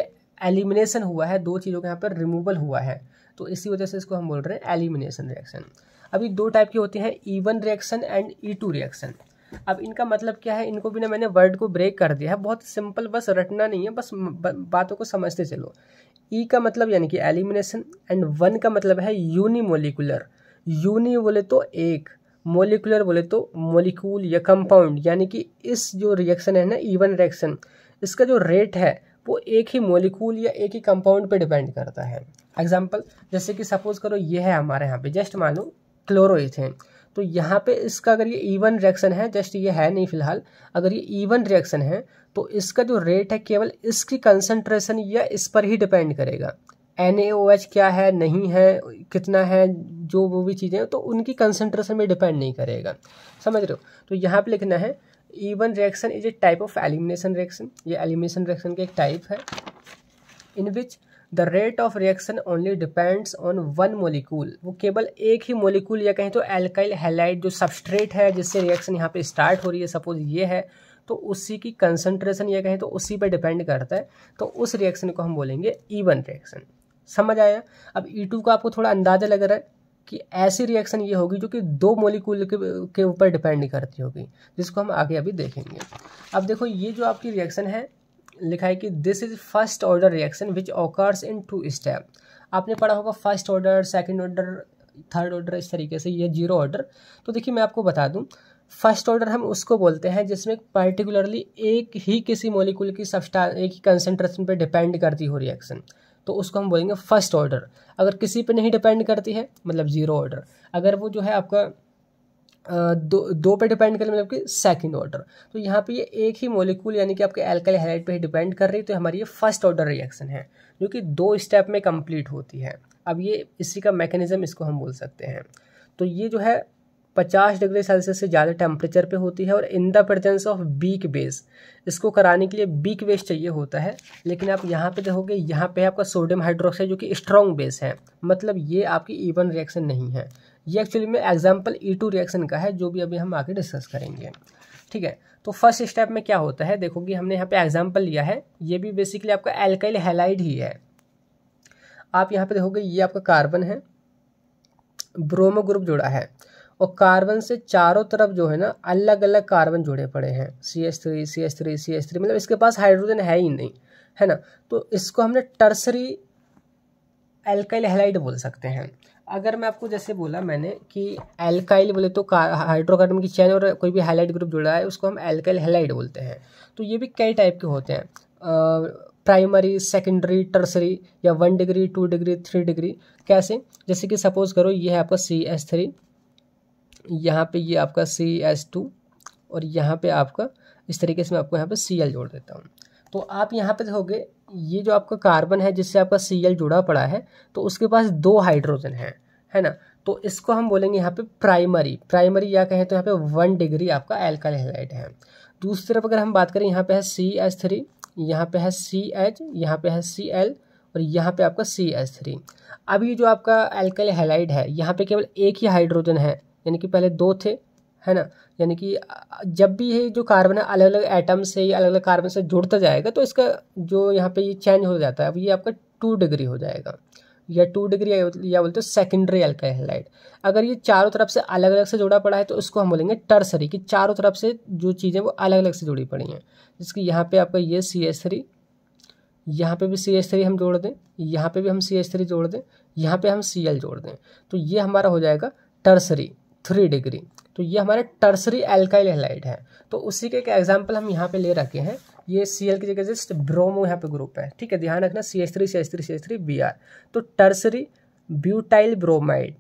एलिमिनेशन हुआ है दो चीज़ों का यहाँ पर रिमूवल हुआ है तो इसी वजह से इसको हम बोल रहे हैं एलिमिनेशन रिएक्शन अभी दो टाइप के होते हैं E one reaction and E two reaction अब इनका मतलब क्या है इनको भी ना मैंने वर्ड को ब्रेक कर दिया है बहुत सिंपल बस रटना नहीं है बस बातों को समझते चलो ई e का मतलब यानी कि एलिमिनेशन एंड वन का मतलब है यूनिमोलिकुलर यूनि बोले तो एक मोलिकुलर बोले तो मोलिकूल या कंपाउंड यानी कि इस जो रिएक्शन है ना ईवन e रिएक्शन इसका जो रेट है वो एक ही मोलिकूल या एक ही कंपाउंड पे डिपेंड करता है एग्जाम्पल जैसे कि सपोज करो ये है हमारे यहाँ पे जस्ट मान लो क्लोरोइथेन तो यहाँ पे इसका अगर ये ईवन रिएक्शन है जस्ट ये है नहीं फिलहाल अगर ये ईवन रिएक्शन है तो इसका जो रेट है केवल इसकी कंसनट्रेशन या इस पर ही डिपेंड करेगा एन क्या है नहीं है कितना है जो वो भी चीज़ें तो उनकी कंसनट्रेशन में डिपेंड नहीं करेगा समझ रहे हो तो यहाँ पे लिखना है E one reaction is a type of elimination reaction ये एलिमिनेशन रिएक्शन का एक टाइप है in which the rate of reaction only depends on one molecule वो केवल एक ही मोलिकूल या कहें तो एल्काइल हेलाइट जो सबस्ट्रेट है जिससे रिएक्शन यहाँ पे स्टार्ट हो रही है सपोज ये है तो उसी की कंसंट्रेशन या कहें तो उसी पे डिपेंड करता है तो उस रिएक्शन को हम बोलेंगे ई वन रिएक्शन समझ आया अब ई e टू का आपको थोड़ा अंदाजा लग रहा है कि ऐसी रिएक्शन ये होगी जो कि दो मोलिकूल के ऊपर डिपेंड करती होगी जिसको हम आगे अभी देखेंगे अब देखो ये जो आपकी रिएक्शन है लिखा है कि this is first order reaction which occurs in two step आपने पढ़ा होगा first order second order third order इस तरीके से ये जीरो ऑर्डर तो देखिए मैं आपको बता दूं फर्स्ट ऑर्डर हम उसको बोलते हैं जिसमें पर्टिकुलरली एक ही किसी मोलिकुल की सबस्टा एक ही कंसेंट्रेशन पर डिपेंड करती हो रिएक्शन तो उसको हम बोलेंगे फर्स्ट ऑर्डर अगर किसी पे नहीं डिपेंड करती है मतलब ज़ीरो ऑर्डर अगर वो जो है आपका दो दो पे डिपेंड करें मतलब कि सेकंड ऑर्डर तो यहाँ पे ये एक ही मोलिकूल यानी कि आपके एल्कल पर पे डिपेंड कर रही है तो हमारी ये फर्स्ट ऑर्डर रिएक्शन है जो कि दो स्टेप में कंप्लीट होती है अब ये इसी का मैकेनिज्म इसको हम बोल सकते हैं तो ये जो है पचास डिग्री सेल्सियस से ज़्यादा टेम्परेचर पे होती है और in the presence of weak base इसको कराने के लिए बीक बेस चाहिए होता है लेकिन आप यहाँ पे देखोगे यहाँ पे आपका सोडियम हाइड्रोक्साइड जो कि स्ट्रॉन्ग बेस है मतलब ये आपकी इवन रिएक्शन नहीं है ये एक्चुअली में एग्जाम्पल ई टू रिएक्शन का है जो भी अभी हम आगे डिस्कस करेंगे ठीक है तो फर्स्ट स्टेप में क्या होता है देखो कि हमने यहाँ पे एग्जाम्पल लिया है ये भी बेसिकली आपका एल्काइल हेलाइड ही है आप यहाँ पे देखोगे ये आपका कार्बन है ब्रोमो ग्रुप जुड़ा है और कार्बन से चारों तरफ जो है ना अलग अलग कार्बन जुड़े पड़े हैं C S three C S three C S three मतलब इसके पास हाइड्रोजन है ही नहीं है ना तो इसको हमने टर्सरी एल्काइल हेलाइड बोल सकते हैं अगर मैं आपको जैसे बोला मैंने कि एल्काइल बोले तो हाइड्रोकार्बन की चैन और कोई भी हैलाइड ग्रुप जुड़ा है उसको हम एल्काइल हैलाइड बोलते हैं तो ये भी कई टाइप के होते हैं प्राइमरी सेकेंडरी टर्सरी या one degree two degree three degree कैसे जैसे कि सपोज करो ये है आपका सी एस थ्री यहाँ पर ये आपका सी एस टू और यहाँ पर आपका इस तरीके से मैं आपको यहाँ पर सी एल जोड़ देता हूँ तो आप यहाँ पर देखोगे ये जो आपका कार्बन है जिससे आपका सी जुड़ा पड़ा है तो उसके पास दो हाइड्रोजन है है ना तो इसको हम बोलेंगे यहाँ पे प्राइमरी प्राइमरी या कहें तो यहाँ पे वन डिग्री आपका एल्काइल हेलाइट है दूसरी तरफ अगर हम बात करें यहाँ पे है सी एच थ्री यहाँ पे है सी एच यहाँ पे है सी एल और यहाँ पे आपका सी एच थ्री अब ये जो आपका एल्काइल हेलाइट है यहाँ पे केवल एक ही हाइड्रोजन है यानी कि पहले दो थे है ना यानी कि जब भी ये जो कार्बन है अलग अलग एटम से अलग अलग कार्बन से जुड़ता जाएगा तो इसका जो यहाँ पे ये चेंज हो जाता है अब ये आपका टू डिग्री हो जाएगा या टू डिग्री या बोलते हो सेकेंडरी अल्काहलाइड अगर ये चारों तरफ से अलग अलग से जुड़ा पड़ा है तो उसको हम बोलेंगे टर्सरी कि चारों तरफ से जो चीज़ें वो अलग अलग से जुड़ी पड़ी हैं जिसकी यहाँ पे आपका ये सी एस थ्री यहाँ पर भी सी एस थ्री हम जोड़ दें यहाँ पर भी हम सी एस थ्री जोड़ दें यहाँ पर हम सी एल जोड़ दें तो ये हमारा हो जाएगा टर्सरी थ्री डिग्री तो ये हमारे टर्सरी एल्काइल हेलाइड है तो उसी के एक एग्जाम्पल हम यहाँ पे ले रखे हैं ये सी एल की जगह जस्ट ब्रोमो यहाँ पे ग्रुप है ठीक है ध्यान रखना C S three C S three C S three B R तो टर्सरी ब्यूटाइल ब्रोमाइड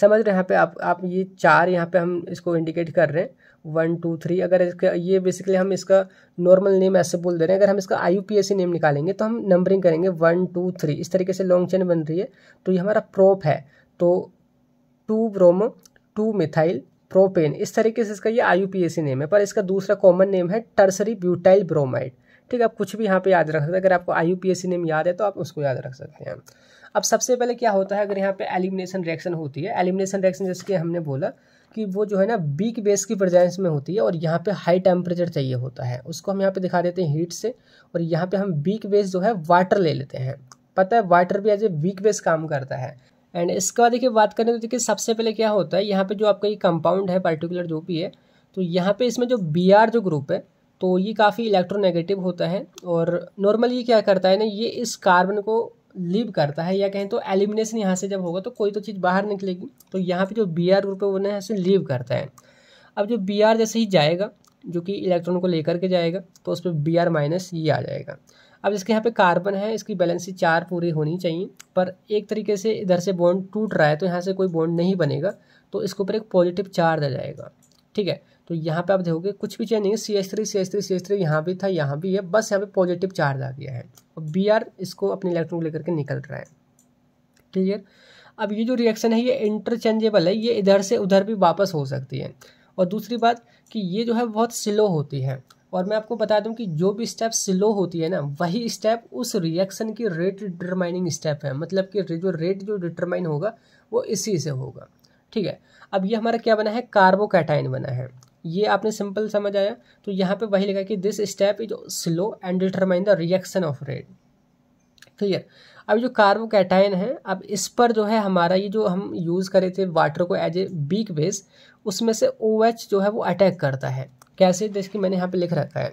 समझ रहे हैं यहाँ पे आप आप ये चार यहाँ पे हम इसको इंडिकेट कर रहे हैं वन टू थ्री अगर इसका ये बेसिकली हम इसका नॉर्मल नेम ऐसे बोल दे रहे हैं अगर हम इसका आई नेम निकालेंगे तो हम नंबरिंग करेंगे वन टू थ्री इस तरीके से लॉन्ग चेन बन रही है तो ये हमारा प्रोप है तो two bromo two methyl propane इस तरीके से इसका ये आई नेम है पर इसका दूसरा कॉमन नेम है टर्सरी ब्यूटाइल ब्रोमाइड ठीक है आप कुछ भी यहाँ पे याद रख सकते हैं अगर आपको आई नेम याद है तो आप उसको याद रख सकते हैं अब सबसे पहले क्या होता है अगर यहाँ पे एलिमिनेशन रिएक्शन होती है एलिमिनेशन रिएक्शन जैसे कि हमने बोला कि वो जो है ना बीक बेस की प्रजेंस में होती है और यहाँ पे हाई टेम्परेचर चाहिए होता है उसको हम यहाँ पे दिखा देते हैं हीट से और यहाँ पे हम बीक बेस जो है वाटर ले लेते हैं पता है वाटर भी एज ए वीक बेस काम करता है एंड इसके बाद देखिए बात करें तो देखिए सबसे पहले क्या होता है यहाँ पे जो आपका ये कंपाउंड है पर्टिकुलर जो भी है तो यहाँ पे इसमें जो बी आर जो ग्रुप है तो ये काफ़ी इलेक्ट्रोनेगेटिव होता है और नॉर्मली ये क्या करता है ना ये इस कार्बन को लीव करता है या कहें तो एलिमिनेशन यहाँ से जब होगा तो कोई तो चीज़ बाहर निकलेगी तो यहाँ पर जो बी आर ग्रुप है वो यहाँ से लीव करता है अब जो बी आर जैसे ही जाएगा जो कि इलेक्ट्रॉन को लेकर के जाएगा तो उस पर बी आर माइनस ये आ जाएगा अब इसके यहाँ पे कार्बन है इसकी बैलेंसी चार पूरी होनी चाहिए पर एक तरीके से इधर से बॉन्ड टूट रहा है तो यहाँ से कोई बॉन्ड नहीं बनेगा तो इसके ऊपर एक पॉजिटिव चार्ज आ जाएगा ठीक है तो यहाँ पे आप देखोगे कुछ भी चेंज नहीं है C S three C S three C S three यहाँ भी था यहाँ भी है बस यहाँ पे पॉजिटिव चार्ज आ गया है और बी आर इसको अपने इलेक्ट्रॉन लेकर के निकल रहा है क्लियर अब ये जो रिएक्शन है ये इंटरचेंजेबल है ये इधर से उधर भी वापस हो सकती है और दूसरी बात कि ये जो है बहुत स्लो होती है और मैं आपको बता दूं कि जो भी स्टेप स्लो होती है ना वही स्टेप उस रिएक्शन की रेट डिटरमाइनिंग स्टेप है मतलब कि जो रेट जो डिटरमाइन होगा वो इसी से होगा ठीक है अब ये हमारा क्या बना है कार्बोकैटाइन बना है ये आपने सिंपल समझ आया तो यहाँ पे वही लिखा कि this step is slow and determine the reaction of rate clear अब जो कार्बोकैटाइन है अब इस पर जो है हमारा ये जो हम यूज़ करे थे वाटर को एज ए बीक बेस उसमें से ओ OH जो है वो अटैक करता है कैसे तो इसकी मैंने यहाँ पे लिख रखा है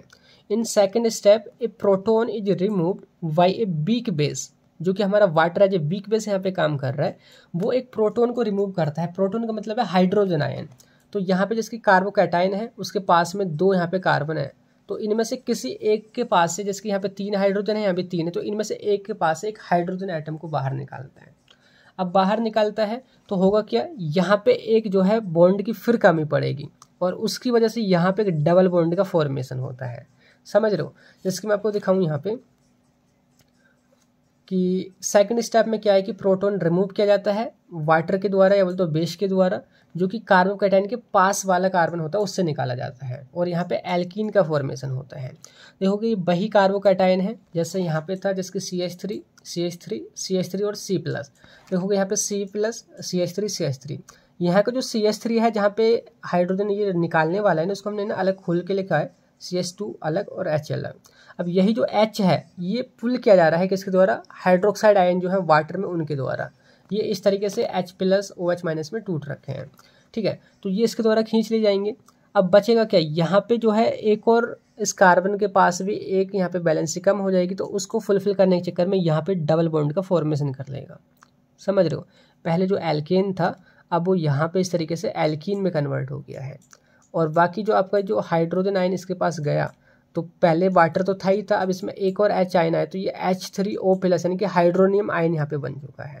in second step a proton is removed by a weak base जो कि हमारा वाटर है जो बीक बेस यहाँ पे काम कर रहा है वो एक प्रोटोन को रिमूव करता है प्रोटोन का मतलब है हाइड्रोजन आयन तो यहाँ पे जिसकी कार्बोकैटाइन है उसके पास में दो यहाँ पे कार्बन है तो इनमें से किसी एक के पास से जैसे कि यहाँ पे तीन हाइड्रोजन है यहाँ पे तीन है तो इनमें से एक के पास से एक हाइड्रोजन आइटम को बाहर निकालता है अब बाहर निकालता है तो होगा क्या यहाँ पे एक जो है बॉन्ड की फिर कमी पड़ेगी और उसकी वजह से यहाँ पे एक डबल बॉन्ड का फॉर्मेशन होता है समझ रहे हो जैसे कि मैं आपको दिखाऊँ यहाँ पे कि सेकंड स्टेप में क्या है कि प्रोटॉन रिमूव किया जाता है वाटर के द्वारा या बोलते तो बेस के द्वारा जो कि कार्बन कैटाइन के पास वाला कार्बन होता है उससे निकाला जाता है और यहाँ पे एल्कीन का फॉर्मेशन होता है देखो कि वही कार्बो कैटाइन है जैसे यहाँ पे था जिसके C H three C H three C H three और सी प्लस देखोगे यहाँ पे C plus C H three C H three यहाँ का जो सी एस थ्री है जहाँ पे हाइड्रोजन ये निकालने वाला है ना उसको हमने ना अलग खोल के लिखा है सी एस टू अलग और एच अलग अब यही जो एच है ये पुल किया जा रहा है किसके द्वारा हाइड्रोक्साइड आयन जो है वाटर में उनके द्वारा ये इस तरीके से H plus O H minus में टूट रखे हैं ठीक है तो ये इसके द्वारा खींच ले जाएंगे अब बचेगा क्या यहाँ पे जो है एक और इस कार्बन के पास भी एक यहाँ पे बैलेंस कम हो जाएगी तो उसको फुलफिल करने के चक्कर में यहाँ पे डबल बॉन्ड का फॉर्मेशन कर लेगा समझ रहे हो पहले जो एल्केन था अब वो यहाँ पे इस तरीके से एल्किन में कन्वर्ट हो गया है और बाकी जो आपका जो हाइड्रोजन आयन इसके पास गया तो पहले वाटर तो था ही था अब इसमें एक और एच आयन आया तो ये एच थ्री ओ प्लस यानी कि हाइड्रोनियम आयन यहाँ पे बन चुका है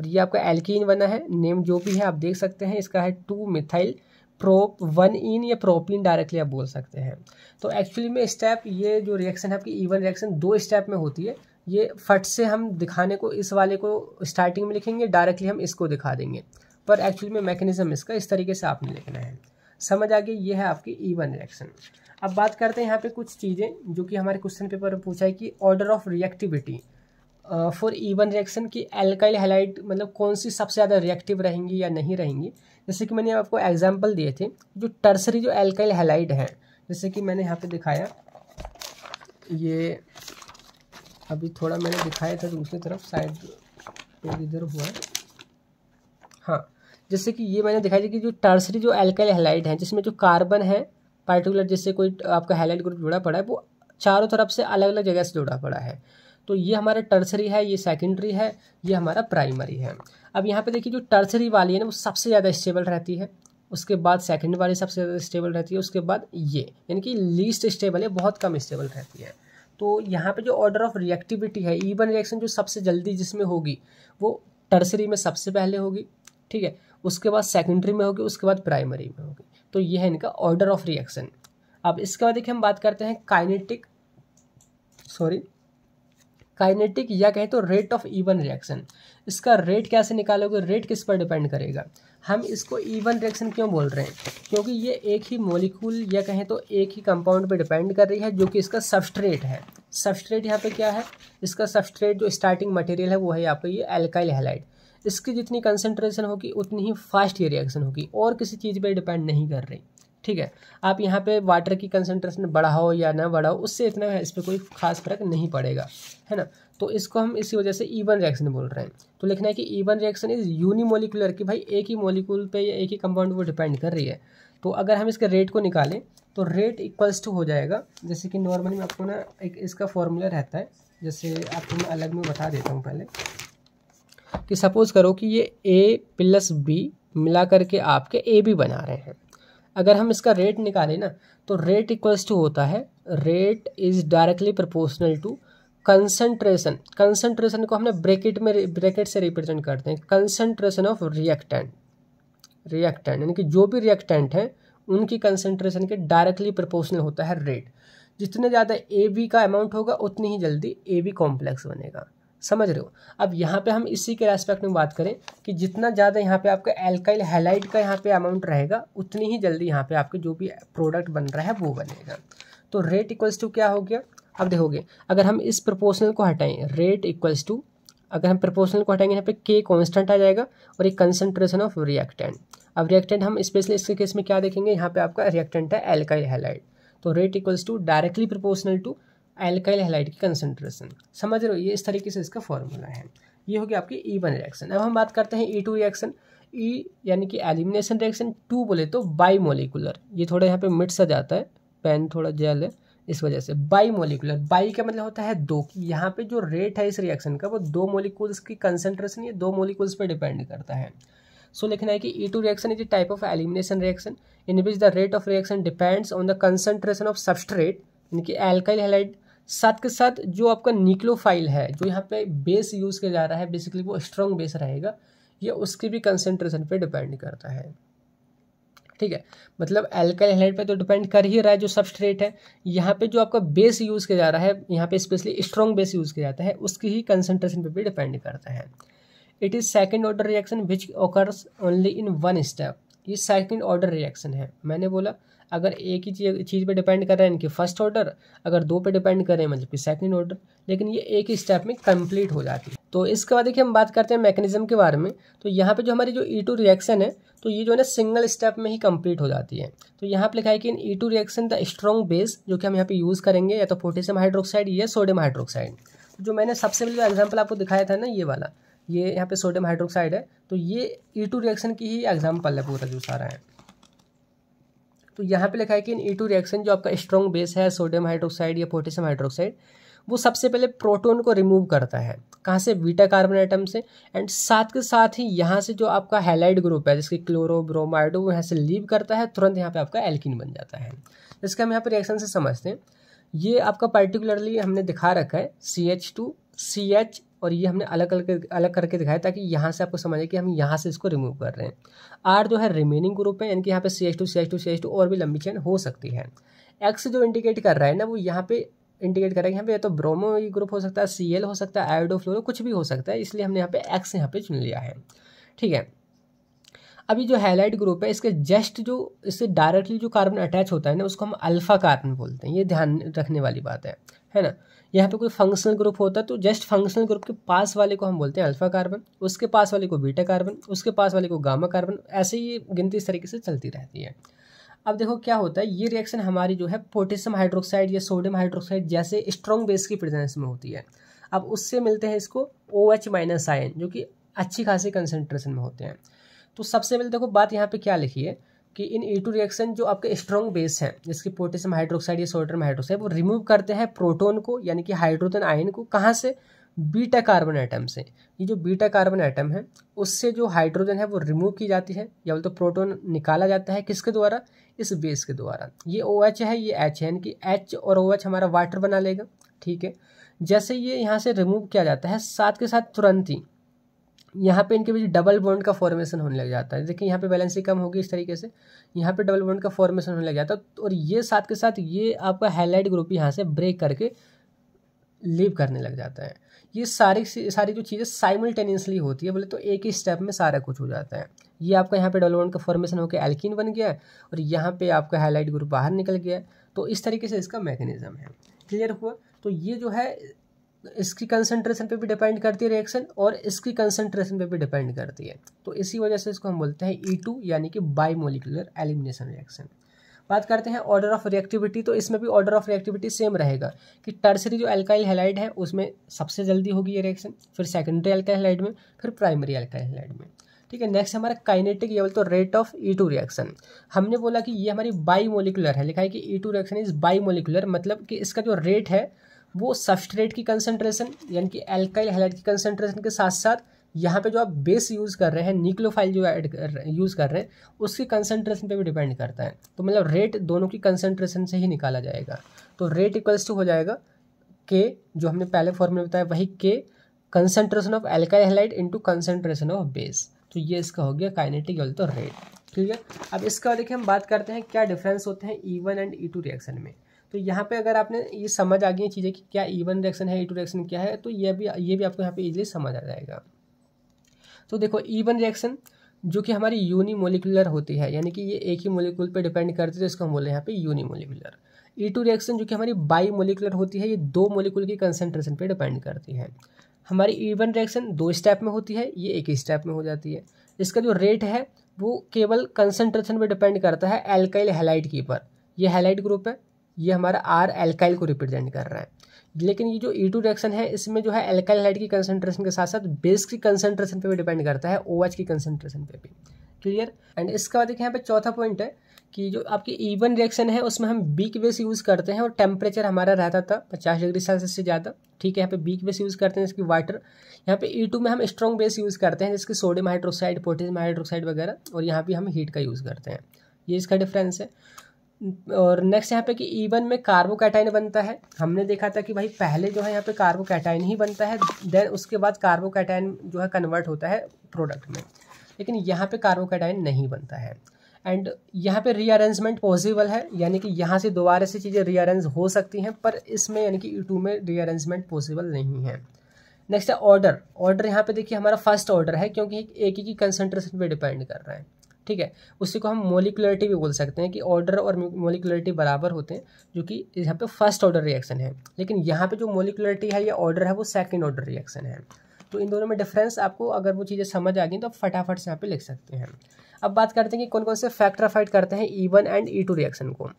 और ये आपका एल्कीन बना है नेम जो भी है आप देख सकते हैं इसका है two methyl prop one ene या प्रोपिन डायरेक्टली आप बोल सकते हैं तो एक्चुअली में स्टेप ये जो रिएक्शन है आपकी ईवन रिएक्शन दो स्टेप में होती है ये फट से हम दिखाने को इस वाले को स्टार्टिंग में लिखेंगे डायरेक्टली हम इसको दिखा देंगे पर एक्चुअली में मैकेनिज्म इसका इस तरीके से आपने लिखना है समझ आ गई ये है आपकी ई वन रिएक्शन अब बात करते हैं यहाँ पे कुछ चीज़ें जो कि हमारे क्वेश्चन पेपर में पूछा है कि order of reactivity for E one reaction की एल्काइल हेलाइट मतलब कौन सी सबसे ज़्यादा रिएक्टिव रहेंगी या नहीं रहेंगी जैसे कि मैंने आपको एग्जाम्पल दिए थे जो टर्सरी जो एल्काइल हेलाइड है जैसे कि मैंने यहाँ पे दिखाया ये अभी थोड़ा मैंने दिखाया था दूसरी तरफ शायद इधर हुआ हाँ जैसे कि ये मैंने दिखाई कि जो टर्सरी जो एल्काइल हेलाइड है जिसमें जो कार्बन है पार्टिकुलर जैसे कोई आपका हेलाइड ग्रुप जुड़ा पड़ा है वो चारों तरफ से अलग अलग जगह से जुड़ा पड़ा है तो ये हमारा टर्सरी है ये सेकेंडरी है ये हमारा प्राइमरी है अब यहाँ पे देखिए जो टर्सरी वाली है ना वो सबसे ज़्यादा स्टेबल रहती है उसके बाद सेकेंड वाली सबसे ज़्यादा स्टेबल रहती है उसके बाद ये यानी कि लीस्ट स्टेबल है बहुत कम स्टेबल रहती है तो यहाँ पे जो ऑर्डर ऑफ रिएक्टिविटी है ईवन रिएक्शन जो सबसे जल्दी जिसमें होगी वो टर्सरी में सबसे पहले होगी ठीक है उसके बाद सेकेंडरी में होगी उसके बाद प्राइमरी में होगी तो ये है इनका ऑर्डर ऑफ रिएक्शन अब इसके बाद देखिए हम बात करते हैं काइनेटिक सॉरी काइनेटिक या कहें तो रेट ऑफ इवन रिएक्शन इसका रेट कैसे निकालोगे रेट किस पर डिपेंड करेगा हम इसको इवन रिएक्शन क्यों बोल रहे हैं क्योंकि ये एक ही मॉलिक्यूल या कहें तो एक ही कंपाउंड पे डिपेंड कर रही है जो कि इसका सबस्ट्रेट है सबस्ट्रेट यहाँ पे क्या है इसका सबस्ट्रेट जो स्टार्टिंग मटेरियल है वो है यहाँ पे ये अल्काइल हेलाइट इसकी जितनी कंसनट्रेशन होगी उतनी ही फास्ट ये रिएक्शन होगी और किसी चीज़ पर डिपेंड नहीं कर रही ठीक है आप यहाँ पे वाटर की कंसनट्रेशन बढ़ाओ या ना बढ़ाओ उससे इतना इस पर कोई खास फर्क नहीं पड़ेगा है ना तो इसको हम इसी वजह से ईवन रिएक्शन बोल रहे हैं तो लिखना है कि ईवन रिएक्शन इज यूनिमोलिकुलर कि भाई एक ही मोलिकुल पे या एक ही कंपाउंड वो डिपेंड कर रही है तो अगर हम इसके रेट को निकालें तो रेट इक्वल्स टू हो जाएगा जैसे कि नॉर्मली आपको ना एक इसका फॉर्मूला रहता है जैसे आपको मैं अलग में बता देता हूँ पहले कि सपोज़ करो कि ये ए प्लस बी मिला करके आपके ए बी बना रहे हैं अगर हम इसका रेट निकालें ना तो रेट इक्वल्स टू होता है rate is directly proportional to concentration concentration को हमने ब्रैकेट में ब्रैकेट से रिप्रेजेंट करते हैं कंसनट्रेशन ऑफ रिएक्टेंट रिएक्टेंट यानी कि जो भी रिएक्टेंट हैं उनकी कंसनट्रेशन के डायरेक्टली प्रपोर्शनल होता है रेट जितने ज़्यादा ए बी का अमाउंट होगा उतनी ही जल्दी ए बी कॉम्प्लेक्स बनेगा समझ रहे हो अब यहाँ पे हम इसी के रेस्पेक्ट में बात करें कि जितना ज़्यादा यहाँ पे आपका एल्काइल हेलाइट का यहाँ पे अमाउंट रहेगा उतनी ही जल्दी यहाँ पे आपके जो भी प्रोडक्ट बन रहा है वो बनेगा तो रेट इक्वल्स टू क्या हो गया अब देखोगे अगर हम इस प्रपोर्सनल को हटाएं रेट इक्वल्स टू अगर हम प्रपोर्सनल को हटाएंगे यहाँ पे के कॉन्स्टेंट आ जाएगा और एक कंसंट्रेशन ऑफ रिएक्टेंट अब रिएक्टेंट हम स्पेशली इसके केस में क्या देखेंगे यहाँ पे आपका रिएक्टेंट है एल्काइल हेलाइट तो rate equals to directly proportional to alkyl halide की कंसनट्रेशन समझ रहे हो ये इस तरीके से इसका फॉर्मूला है ये हो गया आपकी ई वन रिएक्शन अब हम बात करते हैं ई टू रिएक्शन ई यानी कि एलिमिनेशन रिएक्शन टू बोले तो बाई मोलिकुलर ये थोड़ा यहाँ पे मिट सा जाता है पेन थोड़ा जेल है इस वजह से बाई मोलिकुलर बाई का मतलब होता है दो की यहाँ पे जो रेट है इस रिएक्शन का वो दो मोलिकुल्स की कंसनट्रेशन ये दो मोलिकुल्स पर डिपेंड करता है सो so, लिखना है कि E two reaction is a type of elimination reaction in which the rate of reaction depends on the concentration of substrate यानी कि एल्काइल हेलाइड साथ के साथ जो आपका निक्लोफाइल है जो यहाँ पे बेस यूज़ किया जा रहा है बेसिकली वो स्ट्रॉन्ग बेस रहेगा ये उसके भी कंसेंट्रेशन पे डिपेंड करता है ठीक है मतलब एल्काइल हेलाइट पे तो डिपेंड कर ही रहा है जो सबस्ट्रेट है यहाँ पे जो आपका बेस यूज़ किया जा रहा है यहाँ पे स्पेशली स्ट्रॉन्ग बेस यूज़ किया जाता है उसकी ही कंसेंट्रेशन पर भी डिपेंड करता है it is second order reaction which occurs only in one step ये सेकेंड ऑर्डर रिएक्शन है मैंने बोला अगर एक ही चीज़ चीज़ पे डिपेंड कर रहे हैं इनकी फर्स्ट ऑर्डर अगर दो पे डिपेंड करें मतलब कि सेकंड ऑर्डर लेकिन ये एक ही स्टेप में कंप्लीट हो जाती है तो इसके बाद देखिए हम बात करते हैं मैकेनिज्म के बारे में तो यहाँ पे जो हमारी जो ई टू रिएक्शन है तो ये जो है ना सिंगल स्टेप में ही कंप्लीट हो जाती है तो यहाँ पे लिखा है कि in E two reaction the strong base जो कि हम यहाँ पे यूज़ करेंगे या तो पोटेशियम हाइड्रोक्साइड या सोडियम तो हाइड्रोक्साइड जो मैंने सबसे पहले एग्जाम्पल आपको दिखाया था ना ये वाला ये यहाँ पे सोडियम हाइड्रोक्साइड है तो ये ई टू रिएक्शन की ही एग्जाम्पल है पूरा जो सारा है तो यहाँ पे लिखा है कि इन ई टू रिएक्शन जो आपका स्ट्रॉन्ग बेस है सोडियम हाइड्रोक्साइड या पोटेशियम हाइड्रोक्साइड वो सबसे पहले प्रोटोन को रिमूव करता है कहाँ से बीटा कार्बन आइटम से एंड साथ के साथ ही यहाँ से जो आपका हेलाइड ग्रुप है जिसकी क्लोरो ब्रोमाइडो वो यहाँ से लीव करता है तुरंत यहाँ पे आपका एल्किन बन जाता है जिसका तो हम यहाँ पर रिएक्शन से समझते हैं ये आपका पर्टिकुलरली हमने दिखा रखा है C H two C H और ये हमने अलग अलग अलग करके दिखाया ताकि यहाँ से आपको समझे कि हम यहाँ से इसको रिमूव कर रहे हैं आर जो है रिमेनिंग ग्रुप है यानी कि यहाँ पे C H two C H two C H two और भी लंबी चेन हो सकती है एक्स जो इंडिकेट कर रहा है ना वो यहाँ पे इंडिकेट कर रहा है यहाँ पे या तो ब्रोमो ग्रुप हो सकता है सी एल हो सकता है फ्लोरो कुछ भी हो सकता है इसलिए हमने यहाँ पे एक्स यहाँ पे चुन लिया है ठीक है अभी जो हैलाइट ग्रुप है इसके जस्ट जो इससे डायरेक्टली जो कार्बन अटैच होता है ना उसको हम अल्फा कार्बन बोलते हैं ये ध्यान रखने वाली बात है है ना यहाँ पे कोई फंक्शनल ग्रुप होता है तो जस्ट फंक्शनल ग्रुप के पास वाले को हम बोलते हैं अल्फा कार्बन उसके पास वाले को बीटा कार्बन उसके पास वाले को गामा कार्बन ऐसे ही गिनती इस तरीके से चलती रहती है अब देखो क्या होता है ये रिएक्शन हमारी जो है पोटेशियम हाइड्रोक्साइड या सोडियम हाइड्रोक्साइड जैसे स्ट्रॉन्ग बेस की प्रेजेंस में होती है अब उससे मिलते हैं इसको ओ एच माइनस आयन जो कि अच्छी खासी कंसनट्रेशन में होते हैं तो सबसे पहले देखो बात यहाँ पे क्या लिखी है कि इन ई टू रिएक्शन जो आपके स्ट्रॉन्ग बेस हैं जिसकी पोटेशियम हाइड्रोक्साइड या सोडियम हाइड्रोक्साइड वो रिमूव करते हैं प्रोटोन को यानी कि हाइड्रोजन आयन को कहाँ से बीटा कार्बन आइटम से ये जो बीटा कार्बन आइटम है उससे जो हाइड्रोजन है वो रिमूव की जाती है या बोलते तो प्रोटोन निकाला जाता है किसके द्वारा इस बेस के द्वारा ये ओ OH एच है ये एच है यानी कि एच और ओ OH एच हमारा वाटर बना लेगा ठीक है जैसे ये यहाँ से रिमूव किया जाता है साथ के साथ तुरंत ही यहाँ पे इनके बीच डबल बॉन्ड का फॉर्मेशन होने लग जाता है देखिए यहाँ पे बैलेंसी कम होगी इस तरीके से यहाँ पे डबल बॉन्ड का फॉर्मेशन होने लग जाता है तो, और ये साथ के साथ ये आपका हाईलाइट ग्रुप यहाँ से ब्रेक करके लीव करने लग जाता है ये सारी सारी जो चीज़ें साइमल्टेनियसली होती है बोले तो एक ही स्टेप में सारा कुछ हो जाता है ये आपका यहाँ पे डबल बॉन्ड का फॉर्मेशन होकर एल्किन बन गया और यहाँ पर आपका हाईलाइट ग्रुप बाहर निकल गया तो इस तरीके से इसका मैकेनिज्म है क्लियर हुआ तो ये जो है इसकी कंसेंट्रेशन पे भी डिपेंड करती है रिएक्शन और इसकी कंसेंट्रेशन पे भी डिपेंड करती है तो इसी वजह से इसको हम बोलते हैं ई e टू यानी कि बाई मोलिकुलर एलिमिनेशन रिएक्शन बात करते हैं ऑर्डर ऑफ रिएक्टिविटी तो इसमें भी ऑर्डर ऑफ रिएक्टिविटी सेम रहेगा कि टर्सरी जो एल्काइल हेलाइड है उसमें सबसे जल्दी होगी ये रिएक्शन फिर सेकेंडरी एल्काइल हेलाइड में फिर प्राइमरी एल्काइल हेलाइड में ठीक है नेक्स्ट हमारा काइनेटिक लेवल तो rate of E two reaction हमने बोला कि ये हमारी बाई मोलिकुलर है लिखा है कि E two reaction is bimolecular मतलब कि इसका जो रेट है वो सबस्ट्रेट की कंसनट्रेशन यानी कि एल्काइल हेलाइट की कंसनट्रेशन के साथ साथ यहाँ पे जो आप बेस यूज़ कर रहे हैं न्यूक्लोफाइल जो ऐड कर यूज़ कर रहे हैं उसकी कंसनट्रेशन पे भी डिपेंड करता है तो मतलब रेट दोनों की कंसनट्रेशन से ही निकाला जाएगा तो रेट इक्वल्स टू हो जाएगा के जो हमने पहले फॉर्मूला बताया वही के concentration of alkyl halide into concentration of base तो ये इसका हो गया काइनेटिक तो रेट ठीक है अब इसका देखिए हम बात करते हैं क्या डिफरेंस होते हैं E one and E two reaction में तो यहाँ पे अगर आपने ये समझ आ गई चीज़ें कि क्या ई वन रिएक्शन है ई टू रिएक्शन क्या है तो ये भी ये भी आपको यहाँ पे इजीली समझ आ जाएगा तो देखो ई वन रिएक्शन जो कि हमारी यूनिमोलिकुलर होती है यानी कि ये एक ही मोलिकुल पे डिपेंड करती है तो इसको हम बोले यहाँ पे यूनिमोलिकुलर ई टू रिएक्शन जो कि हमारी बाई मोलिकुलर होती है ये दो मोलिकुल की कंसेंट्रेशन पर डिपेंड करती है हमारी ई वन रिएक्शन दो स्टेप में होती है ये एक ही स्टेप में हो जाती है इसका जो रेट है वो केवल कंसेंट्रेशन पर डिपेंड करता है एल्काइल हेलाइट की पर यह हेलाइट ग्रुप है ये हमारा आर एल्काइल को रिप्रेजेंट कर रहा है लेकिन ये जो ई टू रिएक्शन है इसमें जो है एल्काइल हाइड की कंसनट्रेशन के साथ साथ बेस की कंसनट्रेशन पे भी डिपेंड करता है ओ OH की कंसनट्रेशन पे भी क्लियर एंड इसके बाद देखिए यहाँ पे चौथा पॉइंट है कि जो आपकी ईवन e रिएक्शन है उसमें हम बीक बेस यूज़ करते हैं और टेम्परेचर हमारा रहता था पचास डिग्री सेल्सियस से ज़्यादा ठीक है यहाँ पे बीक बेस यूज़ करते हैं जिसकी वाटर यहाँ पे ई टू में हम स्ट्रॉन्ग बेस यूज़ करते हैं जिसकी सोडियम हाइड्रोक्साइड पोटेशियम हाइड्रोक्साइड वगैरह और यहाँ पर हम हीट का यूज़ करते हैं ये इसका डिफरेंस है और नेक्स्ट यहाँ पे कि ईवन में कार्बोकैटाइन बनता है हमने देखा था कि भाई पहले जो है यहाँ पे कार्बोकैटाइन ही बनता है देन उसके बाद कार्बोकैटाइन जो है कन्वर्ट होता है प्रोडक्ट में लेकिन यहाँ पे कार्बोकैटाइन नहीं बनता है एंड यहाँ पे रीअरेंजमेंट पॉसिबल है यानी कि यहाँ से दोबारा से चीज़ें रीअरेंज हो सकती हैं पर इसमें यानी कि ई e टू में रीअरेंजमेंट पॉसिबल नहीं है नेक्स्ट है ऑर्डर ऑर्डर यहाँ पे देखिए हमारा फर्स्ट ऑर्डर है क्योंकि एक ही की कंसनट्रेशन पे डिपेंड कर रहा है ठीक है उसी को हम मोलिकुलरिटी भी बोल सकते हैं कि ऑर्डर और मोलिकुलरिटी बराबर होते हैं जो कि यहाँ पे फर्स्ट ऑर्डर रिएक्शन है लेकिन यहाँ पे जो मोलिकुलरिटी है या ऑर्डर है वो सेकंड ऑर्डर रिएक्शन है तो इन दोनों में डिफरेंस आपको अगर वो चीज़ें समझ आ गई तो आप फटाफट से यहाँ पे लिख सकते हैं अब बात करते हैं कि कौन कौन से फैक्टर अफाइड करते हैं E one and E two reaction को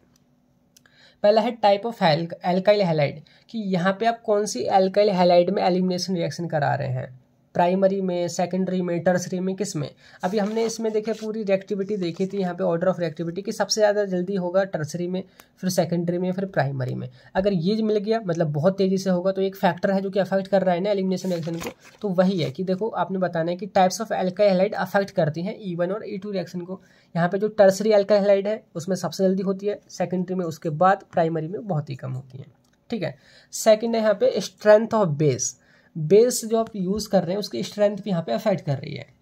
पहला है टाइप ऑफ एल्काइल हेलाइड कि यहाँ पे आप कौन सी एल्काइल हेलाइड में एलिमिनेशन रिएक्शन करा रहे हैं प्राइमरी में सेकेंडरी में टर्सरी में किस में अभी हमने इसमें देखे पूरी रिएक्टिविटी देखी थी यहाँ पे ऑर्डर ऑफ रिएक्टिविटी की सबसे ज़्यादा जल्दी होगा टर्सरी में फिर सेकेंडरी में फिर प्राइमरी में अगर ये मिल गया मतलब बहुत तेज़ी से होगा तो एक फैक्टर है जो कि अफेक्ट कर रहा है ना एलिमिनेशन रिएक्शन को तो वही है कि देखो आपने बताना है कि टाइप्स ऑफ एल्काहेलाइड अफेक्ट करती हैं ई e वन और ई टू रिएक्शन को यहाँ पे जो टर्सरी एल्काहलाइड है उसमें सबसे जल्दी होती है सेकेंडरी में उसके बाद प्राइमरी में बहुत ही कम होती है ठीक है सेकेंड है यहाँ पे स्ट्रेंथ ऑफ बेस बेस जो आप यूज़ कर रहे हैं उसकी स्ट्रेंथ भी यहाँ पे अफेक्ट कर रही है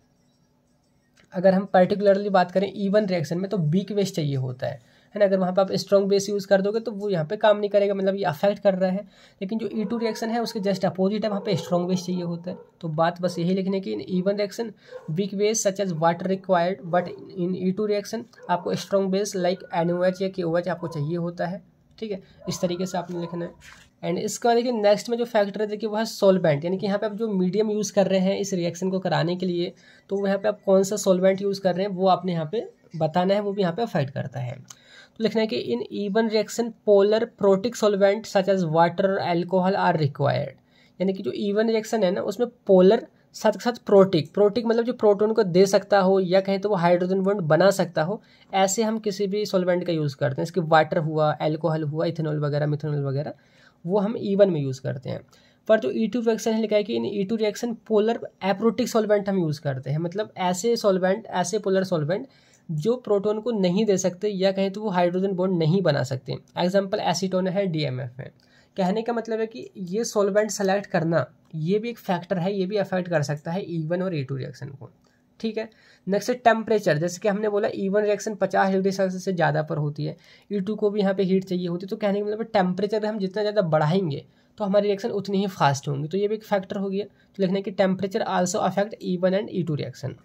अगर हम पर्टिकुलरली बात करें ईवन e रिएक्शन में तो वीक बेस चाहिए होता है है ना अगर वहाँ पे आप स्ट्रॉन्ग बेस यूज़ कर दोगे तो वो यहाँ पे काम नहीं करेगा मतलब ये अफेक्ट कर रहा है लेकिन जो ई टू रिएक्शन है उसके जस्ट अपोजिट है वहाँ पे स्ट्रॉन्ग बेस चाहिए होता है तो बात बस यही लिखने की in E one reaction weak base such as water required but in E two reaction आपको स्ट्रॉन्ग बेस लाइक एच या के आपको चाहिए होता है ठीक है इस तरीके से आपने लिखना है एंड इसके बाद देखिए नेक्स्ट में जो फैक्टर है देखिए वो है सोलबेंट यानी कि यहाँ पे आप जो मीडियम यूज़ कर रहे हैं इस रिएक्शन को कराने के लिए तो यहाँ पे आप कौन सा सोलवेंट यूज़ कर रहे हैं वो आपने यहाँ पे बताना है वो भी यहाँ पे अफेक्ट करता है तो लिखना है कि in E one reaction polar protic solvent such as water और एल्कोहल आर रिक्वायर्ड यानी कि जो ईवन रिएक्शन है ना उसमें पोलर साथ के साथ प्रोटिक प्रोटिक मतलब जो प्रोटोन को दे सकता हो या कहें तो वो हाइड्रोजन बॉन्ड बना सकता हो ऐसे हम किसी भी सोलवेंट का यूज़ करते हैं इसके वाटर हुआ एल्कोहल हुआ इथेनॉल वगैरह मिथेनॉल वगैरह वो हम ई e में यूज़ करते हैं पर जो ई टू रिएक्शन है लिखा है कि in E two reaction polar aprotic solvent हम यूज़ करते हैं मतलब ऐसे सॉल्वेंट ऐसे पोलर सॉल्वेंट जो प्रोटॉन को नहीं दे सकते या कहें तो वो हाइड्रोजन बॉन्ड नहीं बना सकते एग्जाम्पल एसीटोन है डीएमएफ में कहने का मतलब है कि ये सॉल्वेंट सेलेक्ट करना ये भी एक फैक्टर है ये भी अफेक्ट कर सकता है ई e और ई टू रिएक्शन को ठीक है नेक्स्ट है टेम्परेचर जैसे कि हमने बोला ईवन रिएक्शन पचास डिग्री सेल्सियस से ज़्यादा पर होती है ई e टू को भी यहाँ पे हीट चाहिए होती है तो कहने का मतलब टेम्परेचर हम जितना ज़्यादा बढ़ाएंगे तो हमारी रिएक्शन उतनी ही फास्ट होंगी तो ये भी एक फैक्टर हो गया तो लिखना की temperature also affect E one and E two reaction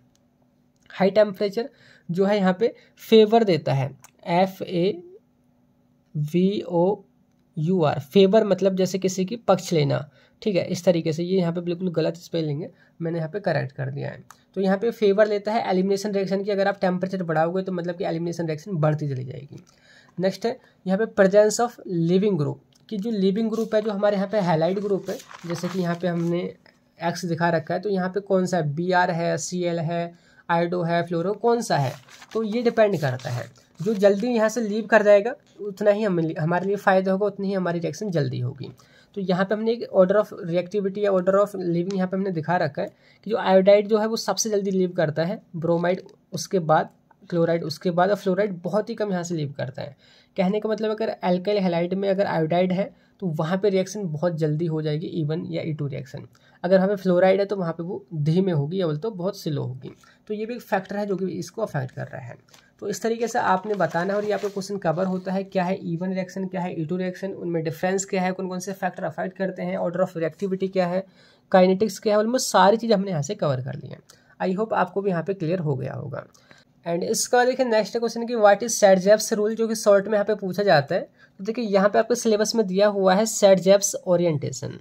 high temperature जो है यहाँ पे फेवर देता है F A V O U R favour मतलब जैसे किसी की पक्ष लेना ठीक है इस तरीके से ये यहाँ पे बिल्कुल गलत स्पेलिंग है मैंने यहाँ पे करेक्ट कर दिया है तो यहाँ पे फेवर लेता है एलिमिनेशन रिएक्शन की अगर आप टेम्परेचर बढ़ाओगे तो मतलब कि एलिमिनेशन रिएक्शन बढ़ती चली जाएगी नेक्स्ट है यहाँ पे प्रेजेंस ऑफ लिविंग ग्रुप कि जो लिविंग ग्रुप है जो हमारे यहाँ पे हैलाइड ग्रुप है जैसे कि यहाँ पे हमने एक्स दिखा रखा है तो यहाँ पे कौन सा है बी आर है सी एल है आइडो है फ्लोरो कौन सा है तो ये डिपेंड करता है जो जल्दी यहाँ से लीव कर जाएगा उतना ही हमें हमारे लिए फ़ायदा होगा उतनी ही हमारी रिएक्शन जल्दी होगी तो यहाँ पे हमने एक ऑर्डर ऑफ रिएक्टिविटी या ऑर्डर ऑफ लिविंग यहाँ पे हमने दिखा रखा है कि जो आयोडाइड जो है वो सबसे जल्दी लीव करता है ब्रोमाइड उसके बाद क्लोराइड उसके बाद और फ्लोराइड बहुत ही कम यहाँ से लीव करता है कहने का मतलब अगर एल्कल हेलाइड में अगर आयोडाइड है तो वहाँ पे रिएक्शन बहुत जल्दी हो जाएगी ईवन या ई टू रिएक्शन अगर वहाँ पे फ्लोराइड है तो वहाँ पे वो धीमे होगी या बोलते तो बहुत स्लो होगी तो ये भी एक फैक्टर है जो कि इसको अफेक्ट कर रहा है तो इस तरीके से आपने बताना और ये आपका क्वेश्चन कवर होता है क्या है ईवन रिएक्शन क्या है ईटू रिएक्शन उनमें डिफरेंस क्या है कौन कौन से फैक्टर अफेक्ट करते हैं ऑर्डर ऑफ रिएक्टिविटी क्या है काइनेटिक्स क्या है ऑलमोस्ट सारी चीज़ हमने यहाँ से कवर कर ली है आई होप आपको भी यहाँ पे क्लियर हो गया होगा एंड इसका देखिए नेक्स्ट क्वेश्चन की what is Saytzeff's rule जो कि शॉर्ट में यहाँ पे पूछा जाता है तो देखिए यहाँ पे आपके सिलेबस में दिया हुआ है सेट जेब्स ओरिएंटेशन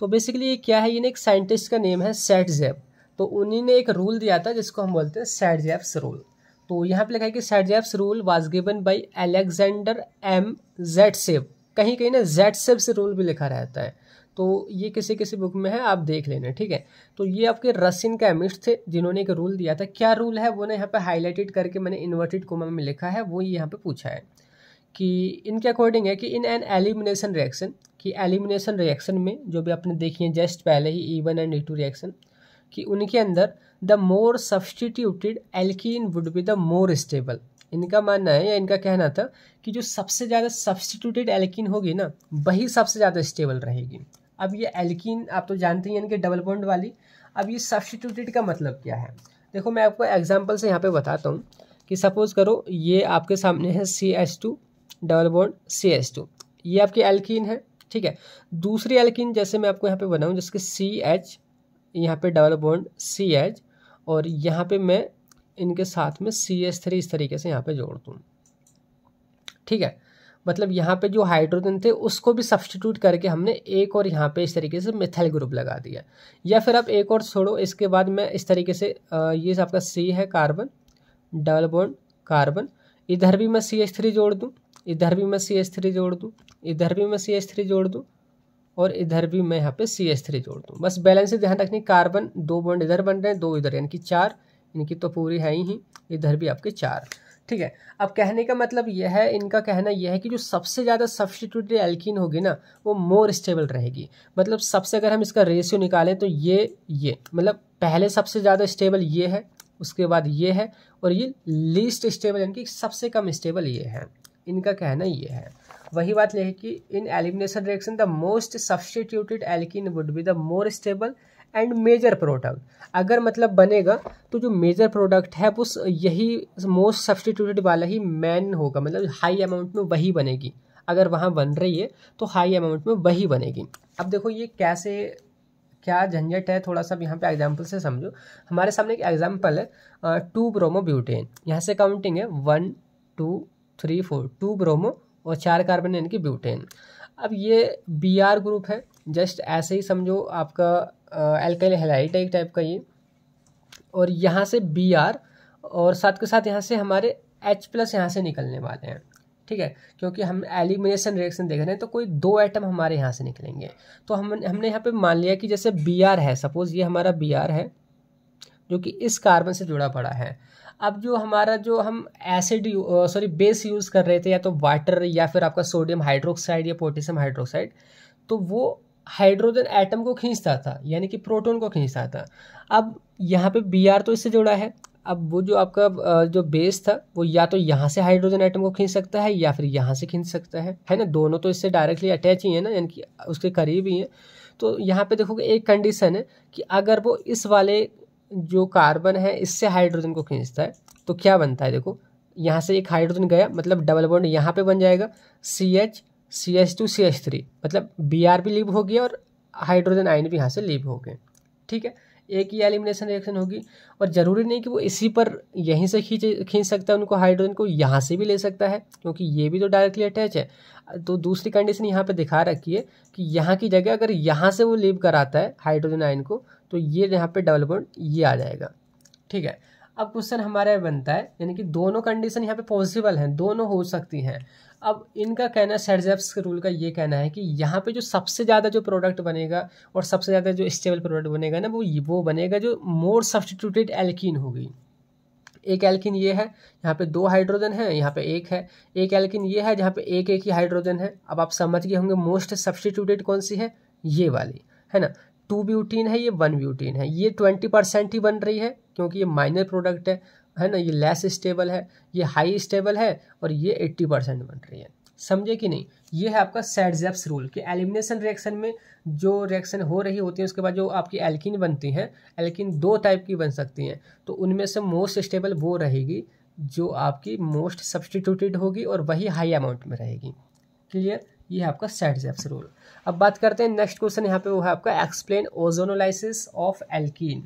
तो बेसिकली ये क्या है ये एक साइंटिस्ट का नेम है सेट जेब तो उन्हीं ने एक रूल दिया था जिसको हम बोलते हैं सेट जेब्स रूल तो यहाँ पे लिखा है कि Saytzeff's rule was given by Alexander M Zaitsev कहीं कहीं ना जेड सेव से रूल भी लिखा रहता है तो ये किसी किसी बुक में है आप देख लेना ठीक है तो ये आपके रसिन कैमिस्ट थे जिन्होंने एक रूल दिया था क्या रूल है वो ना यहाँ पे हाईलाइटेड करके मैंने इन्वर्टेड कोमा में लिखा है वो यहाँ पे पूछा है कि इनके अकॉर्डिंग है कि इन एन एलिमिनेशन रिएक्शन कि एलिमिनेशन रिएक्शन में जो भी आपने देखी है जस्ट पहले ही E one and E two reaction कि उनके अंदर the more substituted alkene would be the more stable इनका मानना है या इनका कहना था कि जो सबसे ज़्यादा सब्सटीट्यूटेड एल्किन होगी ना वही सबसे ज़्यादा स्टेबल रहेगी अब ये एल्किन आप तो जानते ही इनके डबल बॉन्ड वाली अब ये सब्सटीट्यूटेड का मतलब क्या है देखो मैं आपको एग्जाम्पल से यहाँ पे बताता हूँ कि सपोज़ करो ये आपके सामने है C S two double bond C S two ये आपकी एल्किन है ठीक है दूसरी एल्किन जैसे मैं आपको यहाँ पे बनाऊँ जिसके सी एच यहाँ पे डबल बॉन्ड सी एच और यहाँ पे मैं इनके साथ में सी एस थ्री इस तरीके से यहाँ पे जोड़ दूँ ठीक है मतलब यहाँ पे जो हाइड्रोजन थे उसको भी सब्सटीट्यूट करके हमने एक और यहाँ पे इस तरीके से मिथाइल ग्रुप लगा दिया या फिर आप एक और छोड़ो इसके बाद मैं इस तरीके से ये आपका सी है कार्बन डबल बॉन्ड कार्बन इधर भी मैं सी एस थ्री जोड़ दूँ इधर भी मैं सी एस थ्री जोड़ दूँ इधर भी मैं सी एस थ्री जोड़ दूँ और इधर भी मैं यहाँ पे सी एस थ्री जोड़ दूँ बस बैलेंस ध्यान रखनी कार्बन दो बॉन्ड इधर बन रहे हैं दो इधर यानी कि चार इनकी तो पूरी है ही इधर भी आपके चार ठीक है अब कहने का मतलब यह है इनका कहना यह है कि जो सबसे ज़्यादा सब्सटीट्यूटरी एल्किन होगी ना वो मोर स्टेबल रहेगी मतलब सबसे अगर हम इसका रेशियो निकालें तो ये ये मतलब पहले सबसे ज़्यादा स्टेबल ये है उसके बाद ये है और ये लीस्ट स्टेबल यानी कि सबसे कम स्टेबल ये है इनका कहना ये है वही बात यह है कि in elimination reaction the most substituted alkene would be the more stable and major product अगर मतलब बनेगा तो जो मेजर प्रोडक्ट है उस यही मोस्ट सब्सटीट्यूटेड वाला ही मैन होगा मतलब हाई अमाउंट में वही बनेगी अगर वहाँ बन रही है तो हाई अमाउंट में वही बनेगी अब देखो ये कैसे क्या झंझट है थोड़ा सा यहाँ पे एग्जाम्पल से समझो हमारे सामने एक एग्जाम्पल है टू ब्रोमो ब्यूटेन यहाँ से काउंटिंग है one two three four two bromo और चार कार्बन यानी कि ब्यूटेन अब ये बी आर ग्रुप है जस्ट ऐसे ही समझो आपका एल्काइल हेलाइट एक टाइप का ये और यहाँ से बी आर और साथ के साथ यहाँ से हमारे एच प्लस यहाँ से निकलने वाले हैं ठीक है क्योंकि हम एलिमिनेशन रिएक्शन देख रहे हैं तो कोई दो एटम हमारे यहाँ से निकलेंगे तो हम हमने यहाँ पे मान लिया कि जैसे बी आर है सपोज़ ये हमारा बी आर है जो कि इस कार्बन से जुड़ा पड़ा है अब जो हमारा जो हम एसिड सॉरी बेस यूज़ कर रहे थे या तो वाटर या फिर आपका सोडियम हाइड्रोक्साइड या पोटेशियम हाइड्रोक्साइड तो वो हाइड्रोजन एटम को खींचता था यानी कि प्रोटोन को खींचता था अब यहाँ पे बी तो इससे जुड़ा है अब वो जो आपका जो बेस था वो या तो यहाँ से हाइड्रोजन एटम को खींच सकता है या फिर यहाँ से खींच सकता है है ना दोनों तो इससे डायरेक्टली अटैच ही है ना यानी कि उसके करीब ही है तो यहाँ पे देखोगे एक कंडीशन है कि अगर वो इस वाले जो कार्बन है इससे हाइड्रोजन को खींचता है तो क्या बनता है देखो यहाँ से एक हाइड्रोजन गया मतलब डबल बॉन्ड यहाँ पे बन जाएगा C H C H two C H three मतलब बी आर भी लीव हो गया और हाइड्रोजन आयन भी यहाँ से लीव हो गए ठीक है एक ही एलिमिनेशन रिएक्शन होगी और ज़रूरी नहीं कि वो इसी पर यहीं से खींच खींच सकता है उनको हाइड्रोजन को यहाँ से भी ले सकता है क्योंकि ये भी तो डायरेक्टली अटैच है तो दूसरी कंडीशन यहाँ पे दिखा रखी है कि यहाँ की जगह अगर यहाँ से वो लीव कराता है हाइड्रोजन आयन को तो ये यहाँ पे डबल बॉन्ड ये आ जाएगा ठीक है अब क्वेश्चन हमारा बनता है यानी कि दोनों कंडीशन यहाँ पे पॉसिबल हैं दोनों हो सकती हैं अब इनका कहना है सेडजेप्स के रूल का ये कहना है कि यहाँ पे जो सबसे ज़्यादा जो प्रोडक्ट बनेगा और सबसे ज़्यादा जो स्टेबल प्रोडक्ट बनेगा ना वो वो बनेगा जो मोर सब्सटीट्यूटेड एल्किन होगी एक एल्किन ये है यहाँ पे दो हाइड्रोजन है यहाँ पे एक है एक एल्किन ये है जहाँ पे एक एक ही हाइड्रोजन है अब आप समझ गए होंगे मोस्ट सब्सटीट्यूटेड कौन सी है ये वाली है ना टू ब्यूटीन है ये वन ब्यूटीन है ये ट्वेंटी परसेंट ही बन रही है क्योंकि ये माइनर प्रोडक्ट है है ना ये लेस स्टेबल है ये हाई स्टेबल है और ये एट्टी परसेंट बन रही है समझे कि नहीं ये है आपका सैडजेप्स रूल कि एलिमिनेशन रिएक्शन में जो रिएक्शन हो रही होती है उसके बाद जो आपकी एल्किन बनती हैं एल्किन दो टाइप की बन सकती हैं तो उनमें से मोस्ट स्टेबल वो रहेगी जो आपकी मोस्ट सब्सटीट्यूटेड होगी और वही हाई अमाउंट में रहेगी क्लियर ये है आपका सेट जेप्स रूल अब बात करते हैं नेक्स्ट क्वेश्चन यहाँ पे वो है आपका एक्सप्लेन ओजोनोलाइसिस ऑफ एल्कीन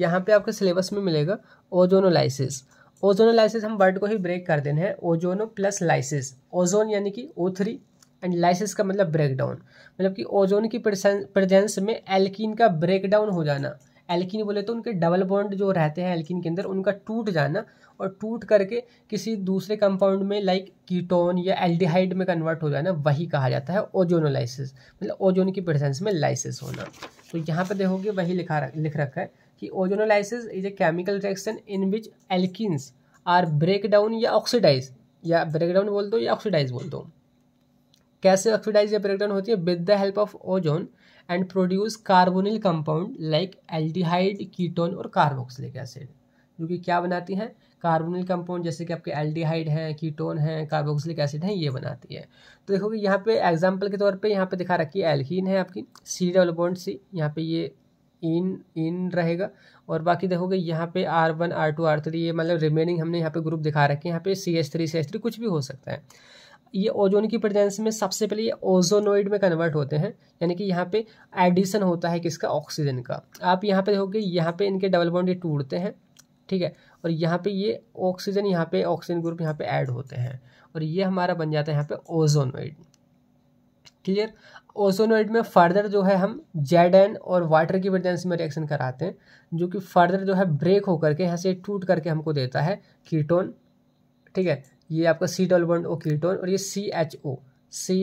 यहाँ पे आपके सिलेबस में मिलेगा ओजोनोलाइसिस ओजोनोलाइसिस हम वर्ड को ही ब्रेक कर देने हैं ओजोनो प्लस लाइसिस ओजोन यानी कि ओ थ्री एंड लाइसिस का मतलब ब्रेकडाउन मतलब कि ओजोन की प्रेजेंस में एल्कीन का ब्रेकडाउन हो जाना एल्किन बोले तो उनके डबल बॉन्ड जो रहते हैं एल्किन के अंदर उनका टूट जाना और टूट करके किसी दूसरे कंपाउंड में लाइक कीटोन या एल्डिहाइड में कन्वर्ट हो जाना वही कहा जाता है ओजोनोलाइसिस मतलब ओजोन की प्रेजेंस में लाइसिस होना तो यहाँ पर देखोगे वही लिखा लिख रखा है कि ozonolysis is a chemical reaction in which alkenes are break down या ऑक्सीडाइज या ब्रेक डाउन बोल दो या ऑक्सीडाइज बोल दो कैसे ऑक्सीडाइज ब्रेकडाउन होती है with the help of ozone and produce carbonyl compound like aldehyde ketone और कार्बोक्सिलिक एसिड जो कि क्या बनाती हैं कार्बोनिल कंपाउंड जैसे कि आपके एल्डिहाइड हैं कीटोन हैं कार्बोक्सिलिक एसिड हैं ये बनाती है तो देखोगे यहाँ पे एग्जांपल के तौर पे यहाँ पे दिखा रखी है एल्कीन है आपकी सी डबल बॉन्ड सी यहाँ पे ये इन इन रहेगा और बाकी देखोगे यहाँ पे R one R two R three ये मतलब रिमेनिंग हमने यहाँ पे ग्रुप दिखा रखे हैं यहाँ पे C H three C H three कुछ भी हो सकता है ये ओजोन की प्रेजेंस में सबसे पहले ये ओजोनोइड में कन्वर्ट होते हैं यानी कि यहाँ पे एडिशन होता है किसका ऑक्सीजन का आप यहाँ पे देखोगे यहाँ पे इनके डबल बॉन्ड ये टूटते हैं ठीक है और यहाँ पे ये ऑक्सीजन यहाँ पे ऑक्सीजन ग्रुप यहाँ पे ऐड होते हैं और ये हमारा बन जाता है यहाँ पे ओजोनोइड क्लियर ओजोनोइड में फर्दर जो है हम जेड एन और वाटर की प्रेजेंस में रिएक्शन कराते हैं जो कि फर्दर जो है ब्रेक होकर के यहाँ से टूट करके हमको देता है कीटोन ठीक है ये आपका C double bond O ketone और ये C H O C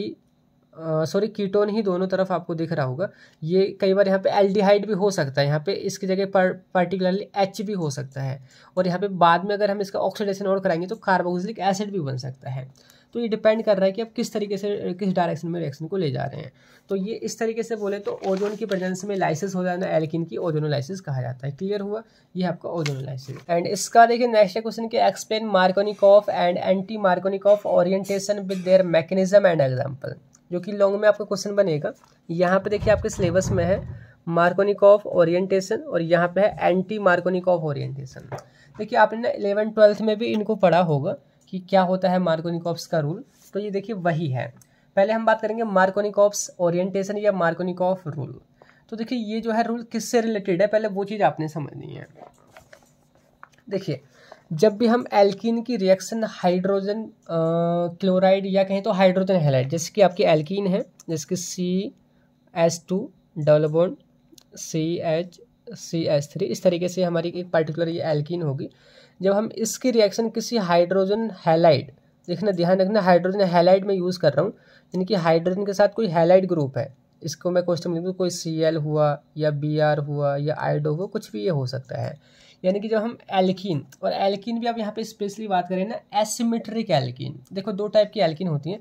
sorry ketone ही दोनों तरफ आपको दिख रहा होगा ये कई बार यहाँ पे एल्डिहाइड भी हो सकता है यहाँ पे इसकी जगह पर पर्टिकुलरली एच भी हो सकता है और यहाँ पे बाद में अगर हम इसका ऑक्सीडेशन और कराएंगे तो कार्बोक्सिलिक एसिड भी बन सकता है तो ये डिपेंड कर रहा है कि आप किस तरीके से किस डायरेक्शन में रिएक्शन को ले जा रहे हैं तो ये इस तरीके से बोले तो ओजोन की प्रेजेंस में लाइसिस हो जाना एल्किन की ओजोनोलाइसिस कहा जाता है क्लियर हुआ ये आपका ओजोनोलाइसिस एंड इसका देखिए नेक्स्ट क्वेश्चन के explain Markovnikov and anti Markovnikov orientation with their mechanism and example जो कि लॉन्ग में आपका क्वेश्चन बनेगा यहाँ पे देखिए आपके सिलेबस में है मार्कोनिकॉफ ओरिएंटेशन और यहाँ पे है एंटी मार्कोनिकॉफ ओरिएंटेशन देखिए आपने ना इलेवन ट्वेल्थ में भी इनको पढ़ा होगा कि क्या होता है मार्कोनिकॉप्स का रूल तो ये देखिए वही है पहले हम बात करेंगे मार्कोनिकॉप्स ओरिएंटेशन या मार्कोनिकॉफ रूल तो देखिए ये जो है रूल किससे रिलेटेड है पहले वो चीज़ आपने समझनी है देखिए जब भी हम एल्किन की रिएक्शन हाइड्रोजन क्लोराइड या कहें तो हाइड्रोजन हेलाइड जैसे कि आपकी एल्किन है जैसे कि C S two double bond C H C S three इस तरीके से हमारी एक पार्टिकुलर ये एल्किन होगी जब हम इसकी रिएक्शन किसी हाइड्रोजन हैलाइड देखना ध्यान रखना हाइड्रोजन हैलाइड में यूज़ कर रहा हूँ यानी कि हाइड्रोजन के साथ कोई हैलाइड ग्रुप है इसको मैं क्वेश्चन लिखूँ कोई सी एल हुआ या बी आर हुआ या आइडो हुआ कुछ भी ये हो सकता है यानी कि जब हम एल्किन और एल्किन भी आप यहाँ पे स्पेशली बात करें ना एसिमेट्रिक एल्किन देखो दो टाइप की एल्किन होती हैं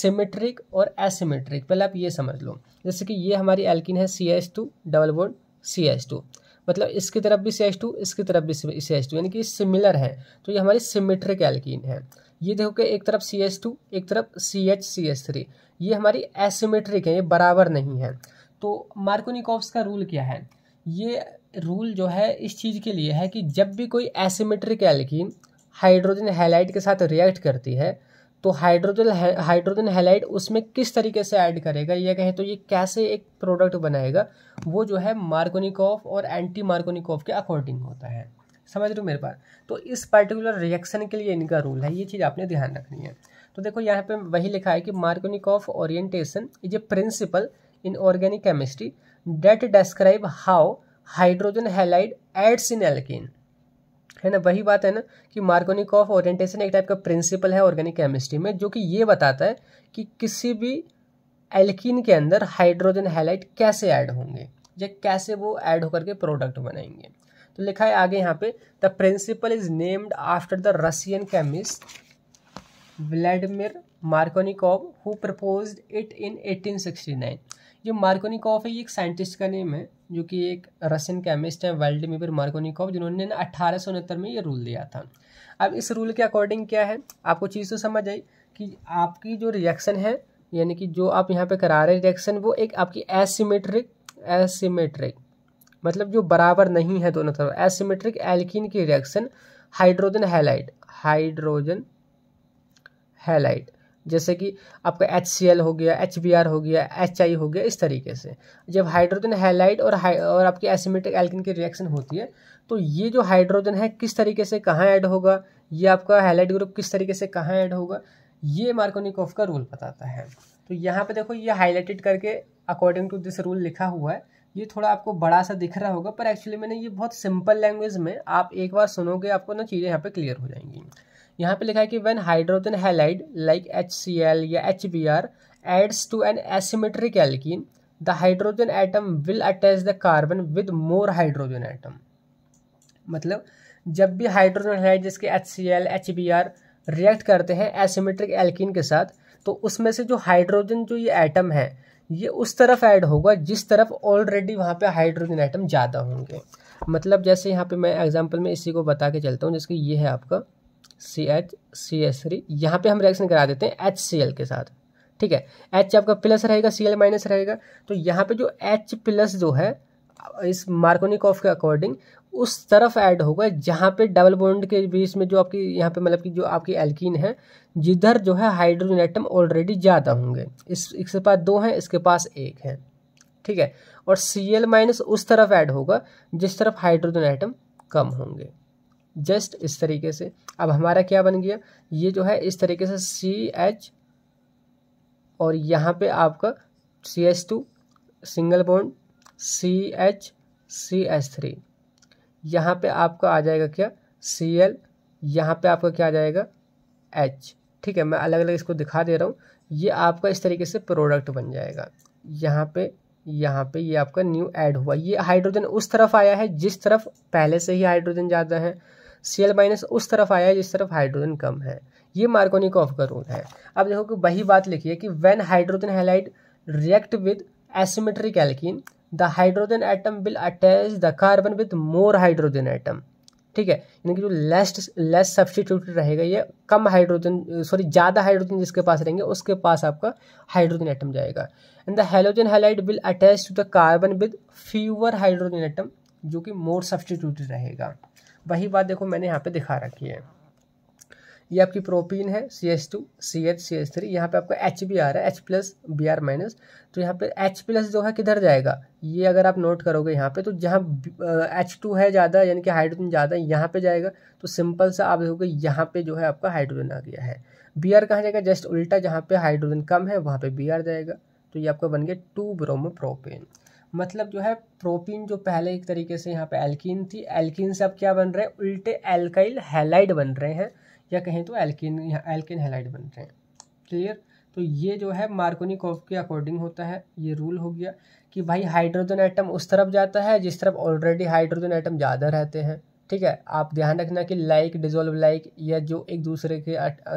सिमेट्रिक और एसिमेट्रिक पहले आप ये समझ लो जैसे कि ये हमारी एल्किन है सी एस टू डबल वोड सी एस टू मतलब इसकी तरफ भी सी एच टू इसकी तरफ भी सी एच टू यानी कि सिमिलर है तो ये हमारी सिमिट्रिक एल्किन है ये देखो कि एक तरफ सी एच टू एक तरफ C H C H three ये हमारी एसिमेट्रिक है ये बराबर नहीं है तो मार्कोनिकॉफ्स का रूल क्या है ये रूल जो है इस चीज़ के लिए है कि जब भी कोई एसिमेट्रिक एल्किन हाइड्रोजन हेलाइट के साथ रिएक्ट करती है तो हाइड्रोजन हाइड्रोजन हेलाइड उसमें किस तरीके से ऐड करेगा या कहें तो ये कैसे एक प्रोडक्ट बनाएगा वो जो है मार्कोनिकॉफ और एंटी मार्कोनिकॉफ के अकॉर्डिंग होता है समझ रहे हो मेरे पास तो इस पर्टिकुलर रिएक्शन के लिए इनका रूल है ये चीज़ आपने ध्यान रखनी है तो देखो यहाँ पे वही लिखा है कि Markovnikov orientation is a principle in organic chemistry that describe how hydrogen halide adds in alkene है ना वही बात है ना कि मार्कोनिक ऑफ ओरिएंटेशन एक टाइप का प्रिंसिपल है ऑर्गेनिक केमिस्ट्री में जो कि ये बताता है कि किसी भी एल्किन के अंदर हाइड्रोजन हैलाइट कैसे ऐड होंगे या कैसे वो ऐड होकर के प्रोडक्ट बनाएंगे तो लिखा है आगे यहाँ पे the principle is named after the Russian chemist Vladimir Markovnikov who propose it in 1869 जो मार्कोनिकॉफ है ये एक साइंटिस्ट का नेम है जो कि एक रशियन केमिस्ट है वर्ल्ड में फिर मार्कोनिकॉफ जिन्होंने ना अट्ठारह में ये रूल दिया था अब इस रूल के अकॉर्डिंग क्या है आपको चीज़ तो समझ आई कि आपकी जो रिएक्शन है यानी कि जो आप यहाँ पे करा रहे हैं रिएक्शन वो एक आपकी एसिमेट्रिक एसिमेट्रिक मतलब जो बराबर नहीं है दोनों तरफ एसिमेट्रिक एल्किन की reaction hydrogen halide hydrogen halide जैसे कि आपका एच हो गया एच हो गया एच हो गया इस तरीके से जब हाइड्रोजन हेलाइट और हाई और आपकी एसिमेटिक एल्किन की रिएक्शन होती है तो ये जो हाइड्रोजन है किस तरीके से कहाँ ऐड होगा ये आपका हेलाइड ग्रुप किस तरीके से कहाँ ऐड होगा ये मार्कोनिकोफ का रूल बताता है तो यहाँ पर देखो ये हाईलाइटेड करके अकॉर्डिंग टू दिस रूल लिखा हुआ है ये थोड़ा आपको बड़ा सा दिख रहा होगा पर एक्चुअली मैंने ये बहुत सिंपल लैंग्वेज में आप एक बार सुनोगे आपको ना चीज़ें यहाँ पे क्लियर हो जाएंगी यहाँ पे लिखा है कि when hydrogen halide like H या H B R adds to an asymmetric alkene the hydrogen atom will attach the carbon with more hydrogen atom मतलब जब भी हाइड्रोजन हैलाइड जिसके H C L H B R react करते हैं asymmetric alkene के साथ तो उसमें से जो हाइड्रोजन जो ये एटम है ये उस तरफ ऐड होगा जिस तरफ ऑलरेडी वहाँ पे हाइड्रोजन एटम ज़्यादा होंगे मतलब जैसे यहाँ पे मैं एग्जांपल में इसी को बता के चलता हूँ जैसे कि ये है आपका C H C S three यहाँ पर हम रिएक्शन करा देते हैं एच सी एल के साथ ठीक है एच आपका प्लस रहेगा सी एल माइनस रहेगा तो यहाँ पे जो एच प्लस जो है इस मार्कोनिक ऑफ के अकॉर्डिंग उस तरफ ऐड होगा जहाँ पे डबल बॉन्ड के बीच में जो आपकी यहाँ पे मतलब कि जो आपकी एल्कीन है जिधर जो है हाइड्रोजन एटम ऑलरेडी ज़्यादा होंगे इस इसके पास दो हैं इसके पास एक है ठीक है और सी एल माइनस उस तरफ ऐड होगा जिस तरफ हाइड्रोजन एटम कम होंगे जस्ट इस तरीके से अब हमारा क्या बन गया ये जो है इस तरीके से सी एच और यहाँ पे आपका C H two single bond C H C H three यहाँ पे आपका आ जाएगा क्या सी एल यहाँ पे आपका क्या आ जाएगा एच ठीक है मैं अलग अलग इसको दिखा दे रहा हूँ ये आपका इस तरीके से प्रोडक्ट बन जाएगा यहाँ पे यहाँ पे ये आपका न्यू ऐड हुआ ये हाइड्रोजन उस तरफ आया है जिस तरफ पहले से ही हाइड्रोजन ज़्यादा है सी एल माइनस उस तरफ आया है जिस तरफ हाइड्रोजन कम है ये मार्कोनी ऑफ का रूल है अब देखो कि वही बात लिखी है कि when hydrogen halide react with asymmetric alkene the hydrogen atom will attach the carbon with more hydrogen atom ठीक है यानी कि जो लेस लेस सब्सटीट्यूटेड रहेगा ये कम हाइड्रोजन सॉरी ज़्यादा हाइड्रोजन जिसके पास रहेंगे उसके पास आपका हाइड्रोजन एटम जाएगा and the halogen halide will attach to the carbon with fewer hydrogen atom जो कि मोर सब्सटीट्यूटेड रहेगा वही बात देखो मैंने यहाँ पे दिखा रखी है ये आपकी प्रोपीन है C H two C H C H three यहाँ पर आपका एच बी आ रहा है H plus B R minus तो यहाँ पे एच प्लस जो है किधर जाएगा ये अगर आप नोट करोगे यहाँ पे तो जहाँ एच टू है ज़्यादा यानी कि हाइड्रोजन ज़्यादा यहाँ पे जाएगा तो सिंपल सा आप देखोगे यहाँ पे जो है आपका हाइड्रोजन आ गया है बी आर कहाँ जाएगा जस्ट उल्टा जहाँ पे हाइड्रोजन कम है वहाँ पे बी आर जाएगा तो ये आपका बन गया टू ब्रोमो प्रोपेन मतलब जो है प्रोपीन जो पहले एक तरीके से यहाँ पे एल्किन थी एल्किन से अब क्या बन रहे हैं उल्टे एल्काइल हैलाइड बन रहे हैं या कहें तो एल्किन यहाँ एल्किन हेलाइड बन रहे हैं क्लियर तो ये जो है मार्कोनिकॉफ के अकॉर्डिंग होता है ये रूल हो गया कि भाई हाइड्रोजन आइटम उस तरफ जाता है जिस तरफ ऑलरेडी हाइड्रोजन आइटम ज़्यादा रहते हैं ठीक है आप ध्यान रखना कि लाइक डिजोल्व लाइक या जो एक दूसरे के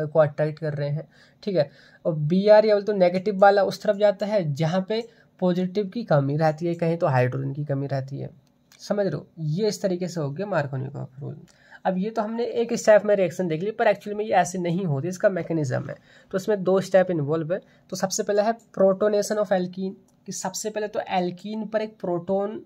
को अट्रैक्ट कर रहे हैं ठीक है और बी आर या बोलते तो नेगेटिव वाला उस तरफ जाता है जहाँ पे पॉजिटिव की कमी रहती है कहीं तो हाइड्रोजन की कमी रहती है समझ लो ये इस तरीके से हो गया मार्कोनी का रूल अब ये तो हमने एक स्टेप में रिएक्शन देख ली पर एक्चुअली में ये ऐसे नहीं होती इसका मैकेनिज्म है तो इसमें दो स्टेप इन्वॉल्व है तो सबसे पहले है प्रोटोनेशन ऑफ एल्कीन कि सबसे पहले तो एल्कीन पर एक प्रोटोन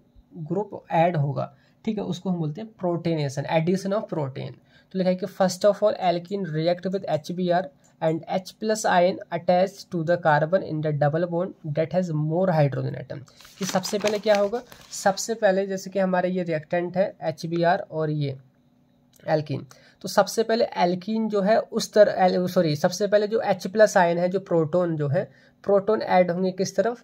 ग्रुप ऐड होगा ठीक है उसको हम बोलते हैं प्रोटेनेशन एडिशन ऑफ प्रोटीन तो लिखा है कि first of all alkene react with H B R and H plus ion attached to the carbon in the double bond that has more hydrogen atom. कि सबसे पहले क्या होगा सबसे पहले जैसे कि हमारे ये रिएक्टेंट है एच और ये एल्किन तो सबसे पहले एल्किन जो है उस तरह सॉरी सबसे पहले जो H प्लस आयन है जो प्रोटोन जो है प्रोटोन ऐड होंगे किस तरफ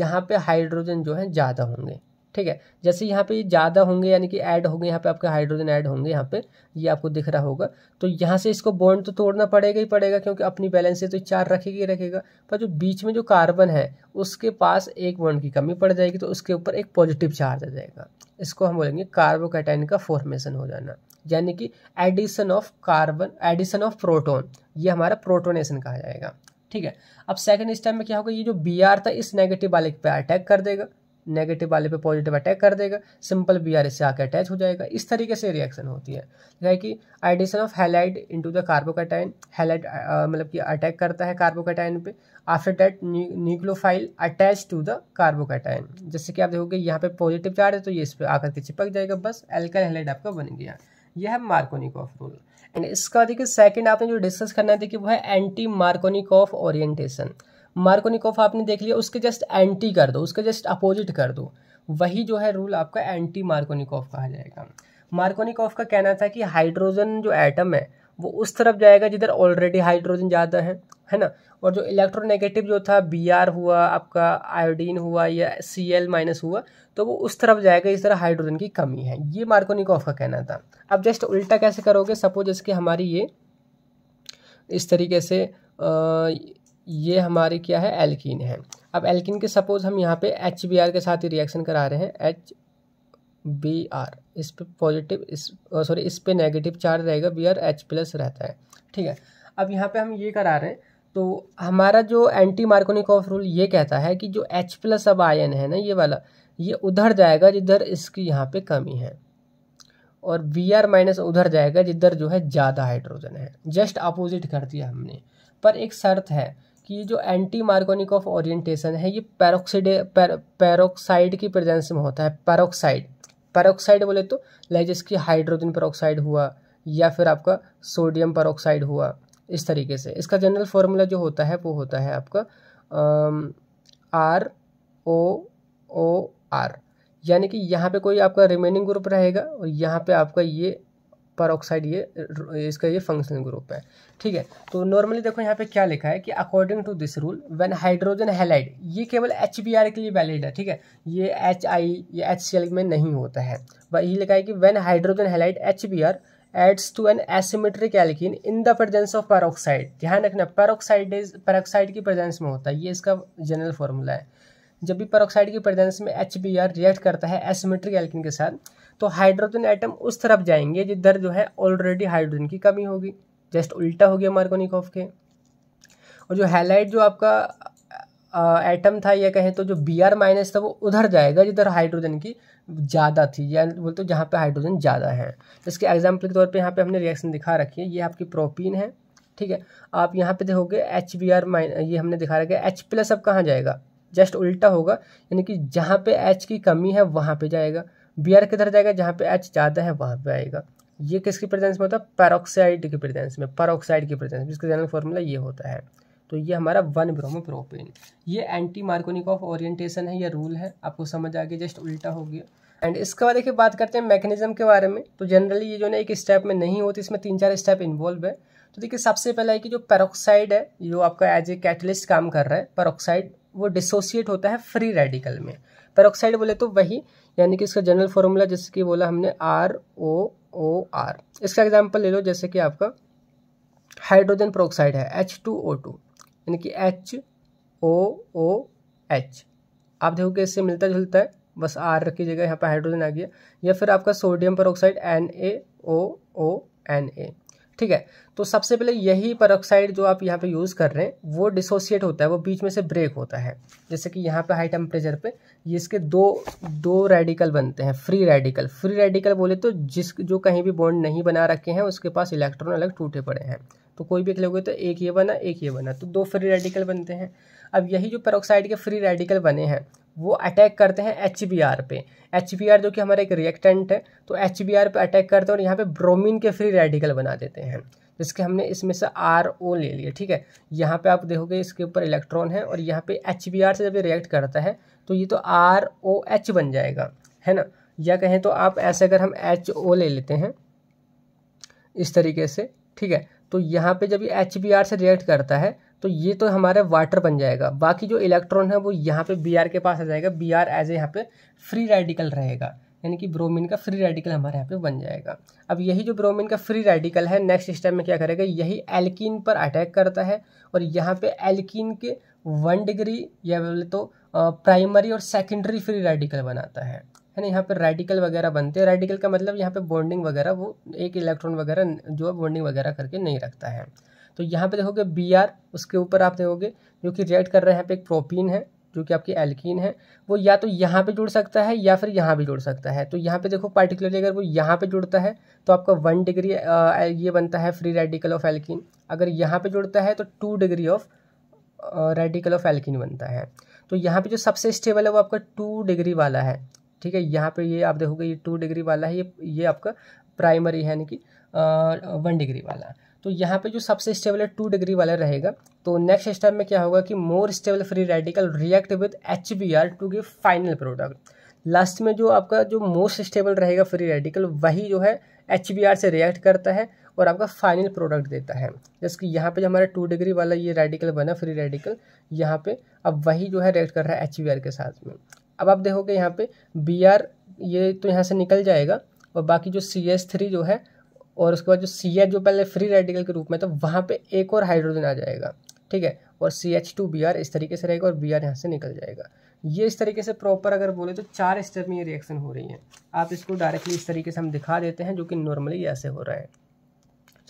जहाँ पे हाइड्रोजन जो है ज़्यादा होंगे ठीक है जैसे यहाँ पे ज़्यादा होंगे यानी कि ऐड होंगे यहाँ पे आपके हाइड्रोजन ऐड होंगे यहाँ पे ये आपको दिख रहा होगा तो यहाँ से इसको बॉन्ड तो तोड़ना पड़ेगा ही पड़ेगा क्योंकि अपनी बैलेंस से तो चार रखेगा ही रखेगा पर जो बीच में जो कार्बन है उसके पास एक बॉन्ड की कमी पड़ जाएगी तो उसके ऊपर एक पॉजिटिव चार्ज आ जाएगा इसको हम बोलेंगे कार्बोकैटाइन का फॉर्मेशन हो जाना यानी कि addition of carbon addition of proton ये हमारा प्रोटोनेशन कहा जाएगा ठीक है अब सेकंड स्टेप में क्या होगा ये जो बी आर था इस नेगेटिव वाले पे अटैक कर देगा नेगेटिव वाले पे पॉजिटिव अटैक कर देगा सिंपल बी आर इससे आके अटैच हो जाएगा इस तरीके से रिएक्शन होती है जैसे कि addition of halide into the carbocation halide मतलब कि अटैक करता है कार्बोकैटाइन पे after that nucleophile attach to the carbocation जैसे कि आप देखोगे यहाँ पे पॉजिटिव चार्ज है तो ये इस पर आकर के चिपक जाएगा बस एल्कल हेलाइड आपका बन गया यह है मार्कोनिकॉफ रूल एंड इसका देखिए सेकंड आपने जो डिस्कस करना है देखिए वो है एंटी मार्कोनिकॉफ ओरिएंटेशन मार्कोनिकोफ आपने देख लिया उसके जस्ट एंटी कर दो उसके जस्ट अपोजिट कर दो वही जो है रूल आपका एंटी मार्कोनिकोफ कहा जाएगा मार्कोनिकोफ का कहना था कि हाइड्रोजन जो एटम है वो उस तरफ जाएगा जिधर ऑलरेडी हाइड्रोजन ज़्यादा है है ना और जो इलेक्ट्रोनेगेटिव जो था बी आर हुआ आपका आयोडीन हुआ या सी एल माइनस हुआ तो वो उस तरफ जाएगा इस तरह हाइड्रोजन की कमी है ये मार्कोनिकॉफ का कहना था अब जस्ट उल्टा कैसे करोगे सपोज इसके हमारी ये इस तरीके से आ, ये हमारी क्या है एल्किन है अब एल्किन के सपोज़ हम यहाँ पे एच बी आर के साथ ही रिएक्शन करा रहे हैं एच बी आर इस पर पॉजिटिव इस सॉरी इस पर नेगेटिव चार्ज रहेगा बी आर एच प्लस रहता है ठीक है अब यहाँ पे हम ये करा रहे हैं तो हमारा जो एंटी मार्कोनिक ऑफ रूल ये कहता है कि जो एच प्लस अब आयन है ना ये वाला ये उधर जाएगा जिधर इसकी यहाँ पे कमी है और बी आर माइनस उधर जाएगा जिधर जो है ज़्यादा हाइड्रोजन है जस्ट अपोजिट कर दिया हमने पर एक शर्त है कि जो एंटी मार्गोनिक ऑफ ओरिएंटेशन है ये पैरोक्साइड पैरोक्साइड की प्रेजेंस में होता है पैरोक्साइड पैरोक्साइड बोले तो लाइक जिसकी हाइड्रोजन पेरोक्साइड हुआ या फिर आपका सोडियम पेरोक्साइड हुआ इस तरीके से इसका जनरल फॉर्मूला जो होता है वो होता है आपका आर ओ ओ आर यानी कि यहाँ पे कोई आपका रिमेनिंग ग्रुप रहेगा और यहाँ पे आपका ये पर ऑक्साइड ये इसका ये फंक्शनल ग्रुप है ठीक है तो नॉर्मली देखो यहाँ पे क्या लिखा है कि according to this rule when hydrogen halide ये केवल एच के लिए वैलिड है ठीक है ये एच आई या एच में नहीं होता है वही लिखा है कि when hydrogen halide H adds to an asymmetric alkene in the presence of peroxide ध्यान रखना पैरोक्साइड इज पैरोक्साइड की प्रेजेंस में होता है ये इसका जनरल फॉर्मूला है जब भी पैरोक्साइड की प्रेजेंस में एच रिएक्ट करता है एसिमेट्रिक एल्किन के साथ तो हाइड्रोजन आइटम उस तरफ जाएंगे जिधर जो है ऑलरेडी हाइड्रोजन की कमी होगी जस्ट उल्टा हो गया मार्कोनिकॉफ के और जो हैलाइट जो आपका आइटम था या कहें तो जो बी आर माइनस था वो उधर जाएगा जिधर हाइड्रोजन की ज़्यादा थी या बोलते तो जहाँ पे हाइड्रोजन ज़्यादा है इसके एग्जाम्पल के तौर पे यहाँ पे हमने रिएक्शन दिखा रखी है ये आपकी प्रोपीन है ठीक है आप यहाँ पे देखोगे एच बी आर माइन ये हमने दिखा रखा है एच प्लस अब कहाँ जाएगा जस्ट उल्टा होगा यानी कि जहाँ पे एच की कमी है वहाँ पे जाएगा बी आर किधर जाएगा जहाँ पे एच ज़्यादा है वहाँ पे आएगा ये किसकी प्रेजेंस में होता है पैरोक्साइड की प्रेजेंस में पैरोक्साइड की प्रेजेंस जिसका जनरल फॉर्मूला ये होता है तो ये हमारा वन ब्रोमो प्रोपेन ये एंटी मार्कोनिक ऑफ ओरिएंटेशन है या रूल है आपको समझ आ गया जस्ट उल्टा हो गया एंड इसके बाद देखिए बात करते हैं मैकेनिज्म के बारे में तो जनरली ये जो ना एक स्टेप में नहीं होती इसमें तीन चार स्टेप इन्वॉल्व है तो देखिए सबसे पहला है कि जो पैरोक्साइड है जो आपका एज ए कैटलिस्ट काम कर रहा है पैरोक्साइड वो डिसोसिएट होता है फ्री रेडिकल में पेरोक्साइड बोले तो वही यानी कि इसका जनरल फॉर्मूला जैसे कि बोला हमने आर ओ ओ आर इसका एग्जाम्पल ले लो जैसे कि आपका हाइड्रोजन प्रोक्साइड है एच टू ओ टू यानी कि एच ओ ओ एच आप देखोगे इससे मिलता जुलता है बस आर रखी जगह यहाँ पर हाइड्रोजन आ गया या फिर आपका sodium peroxide N A O O N A ठीक है तो सबसे पहले यही परऑक्साइड जो आप यहाँ पे यूज़ कर रहे हैं वो डिसोसिएट होता है वो बीच में से ब्रेक होता है जैसे कि यहाँ पे हाई टेम्परेचर पे ये इसके दो दो रेडिकल बनते हैं फ्री रेडिकल फ्री रेडिकल बोले तो जिस जो कहीं भी बॉन्ड नहीं बना रखे हैं उसके पास इलेक्ट्रॉन अलग टूटे पड़े हैं तो कोई भी लोगे तो एक ये बना एक ये बना तो दो फ्री रेडिकल बनते हैं अब यही जो पेरोक्साइड के फ्री रेडिकल बने हैं वो अटैक करते हैं एच पे एच जो कि हमारा एक रिएक्टेंट है तो एच पे अटैक करते हैं और यहाँ पे ब्रोमीन के फ्री रेडिकल बना देते हैं जिसके हमने इसमें से आर ओ ले लिया ठीक है यहाँ पे आप देखोगे इसके ऊपर इलेक्ट्रॉन है और यहाँ पे एच से जब ये रिएक्ट करता है तो ये तो आर ओ एच बन जाएगा है ना या कहें तो आप ऐसे अगर हम एच ओ ले लेते हैं इस तरीके से ठीक है तो यहाँ पे जब ये एच से रिएक्ट करता है तो ये तो हमारे वाटर बन जाएगा बाकी जो इलेक्ट्रॉन है वो यहाँ पे बी के पास आ जाएगा बी आर एज ए यहाँ पे फ्री रेडिकल रहेगा यानी कि ब्रोमीन का फ्री रेडिकल हमारे यहाँ पे बन जाएगा अब यही जो ब्रोमीन का फ्री रेडिकल है नेक्स्ट स्टेप में क्या करेगा यही एल्किन पर अटैक करता है और यहाँ पे एल्किन के वन डिग्री या बोले तो प्राइमरी और सेकेंडरी फ्री रेडिकल बनाता है है ना यहाँ पे रेडिकल वगैरह बनते हैं रेडिकल का मतलब यहाँ पे बॉन्डिंग वगैरह वो एक इलेक्ट्रॉन वगैरह जो है बॉन्डिंग वगैरह करके नहीं रखता है तो यहाँ पे देखोगे बी आर उसके ऊपर आप देखोगे जो कि रिएक्ट कर रहे हैं यहाँ पे एक प्रोपीन है जो कि आपकी एल्कीन है वो या तो यहाँ पे जुड़ सकता है या फिर यहाँ भी जुड़ सकता है तो यहाँ पे देखो पार्टिकुलरली अगर वो यहाँ पे जुड़ता है तो आपका वन डिग्री ये बनता है फ्री रेडिकल ऑफ एल्कीन अगर यहाँ पे जुड़ता है तो two degree of radical of alkene बनता है तो यहाँ पे जो सबसे स्टेबल है वो आपका टू डिग्री वाला है ठीक है यहाँ पर ये आप देखोगे ये टू डिग्री वाला है ये ये आपका प्राइमरी है यानी कि वन डिग्री वाला तो यहाँ पे जो सबसे स्टेबल है टू डिग्री वाला रहेगा तो नेक्स्ट स्टेप में क्या होगा कि more stable free radical react with H B R to give final product last में जो आपका जो मोस्ट स्टेबल रहेगा फ्री रेडिकल वही जो है एच बी आर से रिएक्ट करता है और आपका फाइनल प्रोडक्ट देता है जैसे कि यहाँ पे जो हमारा टू डिग्री वाला ये रेडिकल बना फ्री रेडिकल यहाँ पे अब वही जो है रिएक्ट कर रहा है एच बी आर के साथ में अब आप देखोगे यहाँ पे बी आर ये तो यहाँ से निकल जाएगा और बाकी जो सी एस थ्री जो है और उसके बाद जो सी एच जो पहले फ्री रेडिकल के रूप में था तो वहाँ पे एक और हाइड्रोजन आ जाएगा ठीक है और C H two B R इस तरीके से रहेगा और बी आर यहाँ से निकल जाएगा ये इस तरीके से प्रॉपर अगर बोले तो चार स्टेप में ये रिएक्शन हो रही है आप इसको डायरेक्टली इस तरीके से हम दिखा देते हैं जो कि नॉर्मली ऐसे हो रहा है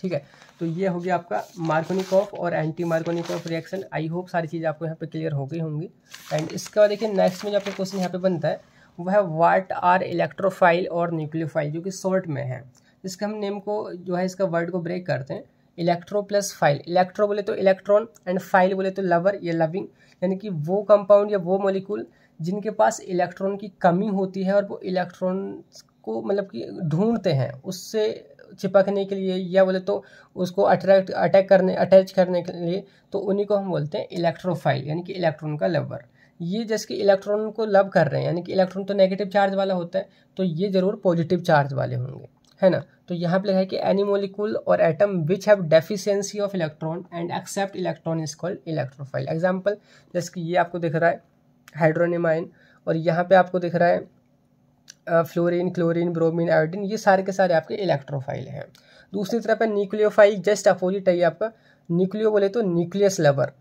ठीक है तो ये हो गया आपका मार्कोनिकॉफ और anti Markovnikov reaction I hope सारी चीज़ आपको यहाँ पे क्लियर हो गई होंगी एंड इसके बाद देखिए नेक्स्ट में जो आपका क्वेश्चन यहाँ पे बनता है वह वाट आर इलेक्ट्रोफाइल और न्यूक्लियोफाइल जो कि शॉर्ट में है इसके इसका हम नेम को जो है इसका वर्ड को ब्रेक करते हैं इलेक्ट्रो प्लस फाइल इलेक्ट्रो बोले तो इलेक्ट्रॉन एंड फाइल बोले तो लवर या लविंग यानी कि वो कंपाउंड या वो मोलिकूल जिनके पास इलेक्ट्रॉन की कमी होती है और वो इलेक्ट्रॉन को मतलब कि ढूंढते हैं उससे चिपकने के लिए या बोले तो उसको अट्रैक्ट अटैक करने अटैच करने के लिए तो उन्हीं को हम बोलते हैं इलेक्ट्रोफाइल यानी कि इलेक्ट्रॉन का लवर ये जैसे कि इलेक्ट्रॉन को लव कर रहे हैं यानी कि इलेक्ट्रॉन तो नेगेटिव चार्ज वाला होता है तो ये ज़रूर पॉजिटिव चार्ज वाले होंगे है ना तो यहाँ पे लिखा है कि any molecule or atom which have deficiency of electron and accept electron is called electrophile example जैसे कि ये आपको दिख रहा है हाइड्रोनिमाइन और यहाँ पे आपको दिख रहा है फ्लोरीन क्लोरीन ब्रोमीन आयोडीन ये सारे के सारे आपके इलेक्ट्रोफाइल हैं दूसरी तरफ है न्यूक्लियोफाइल जस्ट अपोजिट है ये आपका न्यूक्लियो बोले तो nucleus lover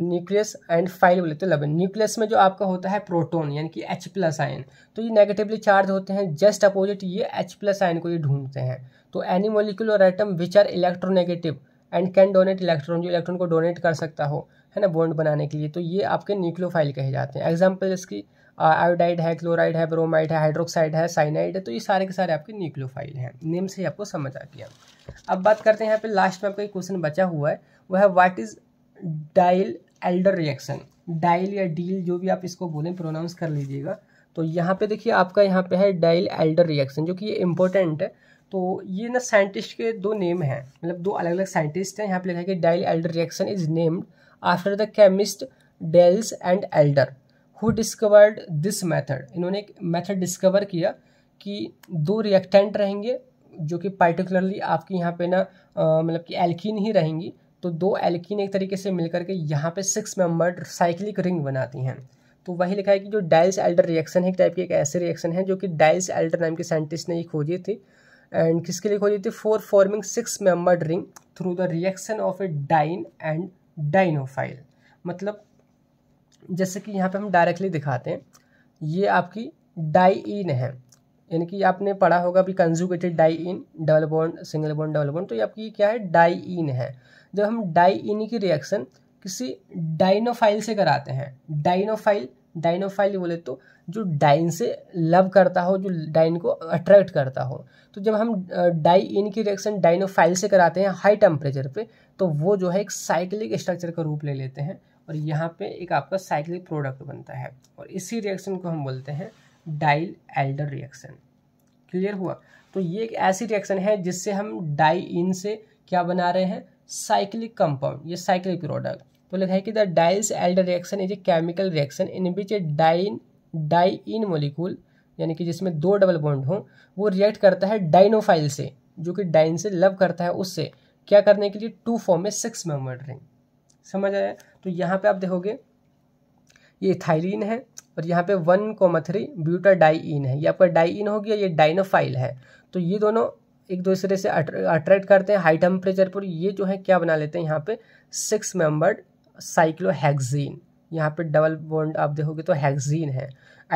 nucleus and phile बोलते हैं लबन न्यूक्लियस में जो आपका होता है प्रोटोन यानी कि एच प्लस आयन तो ये नेगेटिवली चार्ज होते हैं जस्ट अपोजिट ये एच प्लस आयन को ये ढूंढते हैं तो any molecule or atom which are electronegative and can donate electron जो इलेक्ट्रॉन को डोनेट कर सकता हो है ना बॉन्ड बनाने के लिए तो ये आपके न्यूक्लियोफाइल कहे जाते हैं एग्जाम्पल इसकी आयोडाइड है क्लोराइड है ब्रोमाइड है हाइड्रोक्साइड है साइनाइड है तो ये सारे के सारे आपके न्यूक्लियोफाइल हैं नेम से ही आपको समझ आ गया अब बात करते हैं यहाँ पे लास्ट में आपका एक क्वेश्चन बचा हुआ है वह है what is Diels Alder reaction Diels या डील जो भी आप इसको बोलें प्रोनाउंस कर लीजिएगा तो यहाँ पे देखिए आपका यहाँ पे है डाइल एल्डर रिएक्शन जो कि ये इम्पोर्टेंट है तो ये ना साइंटिस्ट के दो नेम हैं मतलब दो अलग अलग साइंटिस्ट हैं यहाँ पे लिखा है कि Diels Alder reaction is named after the chemist Diels and Alder who discovered this method इन्होंने एक मैथड डिस्कवर किया कि दो रिएक्टेंट रहेंगे जो कि पार्टिकुलरली आपकी यहाँ पे ना मतलब कि एल्किन ही रहेंगी तो दो एल्किन एक तरीके से मिलकर के यहाँ पे सिक्स मेंबर साइक्लिक रिंग बनाती हैं तो वही लिखा है कि जो डाइल्स एल्डर रिएक्शन है एक टाइप की एक ऐसे रिएक्शन है जो कि डाइल्स एल्डर नाम के साइंटिस्ट ने ही खोजी थी एंड किसके लिए खोजी थी for forming six membered ring through the reaction of a diene and dienophile मतलब जैसे कि यहाँ पे हम डायरेक्टली दिखाते हैं ये आपकी डाइन है यानी कि आपने पढ़ा होगा भी diene double bond single bond double bond तो ये आपकी क्या है इन है जब हम डाई इन की रिएक्शन किसी डाइनोफाइल से कराते हैं डाइनोफाइल डाइनोफाइल बोले तो जो डाइन से लव करता हो जो डाइन को अट्रैक्ट करता हो तो जब हम डाई इन की रिएक्शन डाइनोफाइल से कराते हैं हाई टेम्परेचर पे तो वो जो है एक साइक्लिक स्ट्रक्चर का रूप ले लेते हैं और यहाँ पे एक आपका साइक्लिक प्रोडक्ट बनता है और इसी रिएक्शन को हम बोलते हैं डाइल एल्डर रिएक्शन क्लियर हुआ तो ये एक ऐसी रिएक्शन है जिससे हम डाई इन से क्या बना रहे हैं साइक्लिक कंपाउंड ये साइक्लिक प्रोडक्ट तो लिखा है कि the Diels Alder reaction is a chemical reaction in बिच a diene diene molecule यानी कि जिसमें दो डबल बॉन्ड हों वो रिएक्ट करता है डाइनोफाइल से जो कि डाइन से लव करता है उससे क्या करने के लिए टू फॉर्म में सिक्स मेम्बर्ड रिंग समझ आया तो यहाँ पे आप देखोगे ये थाइलिन है और यहाँ पे one comma three diene है ये आपका इन हो गया ये डाइनोफाइल है तो ये दोनों एक दूसरे से अट्रैक्ट करते हैं हाई टेम्परेचर पर ये जो है क्या बना लेते हैं यहाँ पे सिक्स मेंबर्ड साइक्लोहेक्जीन यहाँ पे डबल बॉन्ड आप देखोगे तो हैगजीन है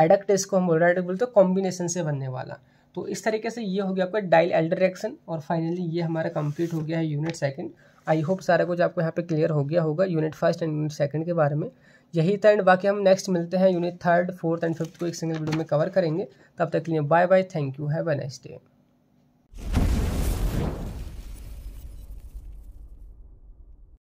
एडक्ट इसको हम बोल बोलते हैं कॉम्बिनेशन से बनने वाला तो इस तरीके से ये हो गया आपका डाइल एल्डरेक्शन और फाइनली ये हमारा कंप्लीट हो गया है यूनिट सेकंड आई होप सारा कुछ आपको यहाँ पे क्लियर हो गया होगा unit first and unit second के बारे में यही था एंड बाकी हम नेक्स्ट मिलते हैं unit third fourth and fifth को एक सिंगल वीडियो में कवर करेंगे तब तक के लिए bye bye thank you have a next day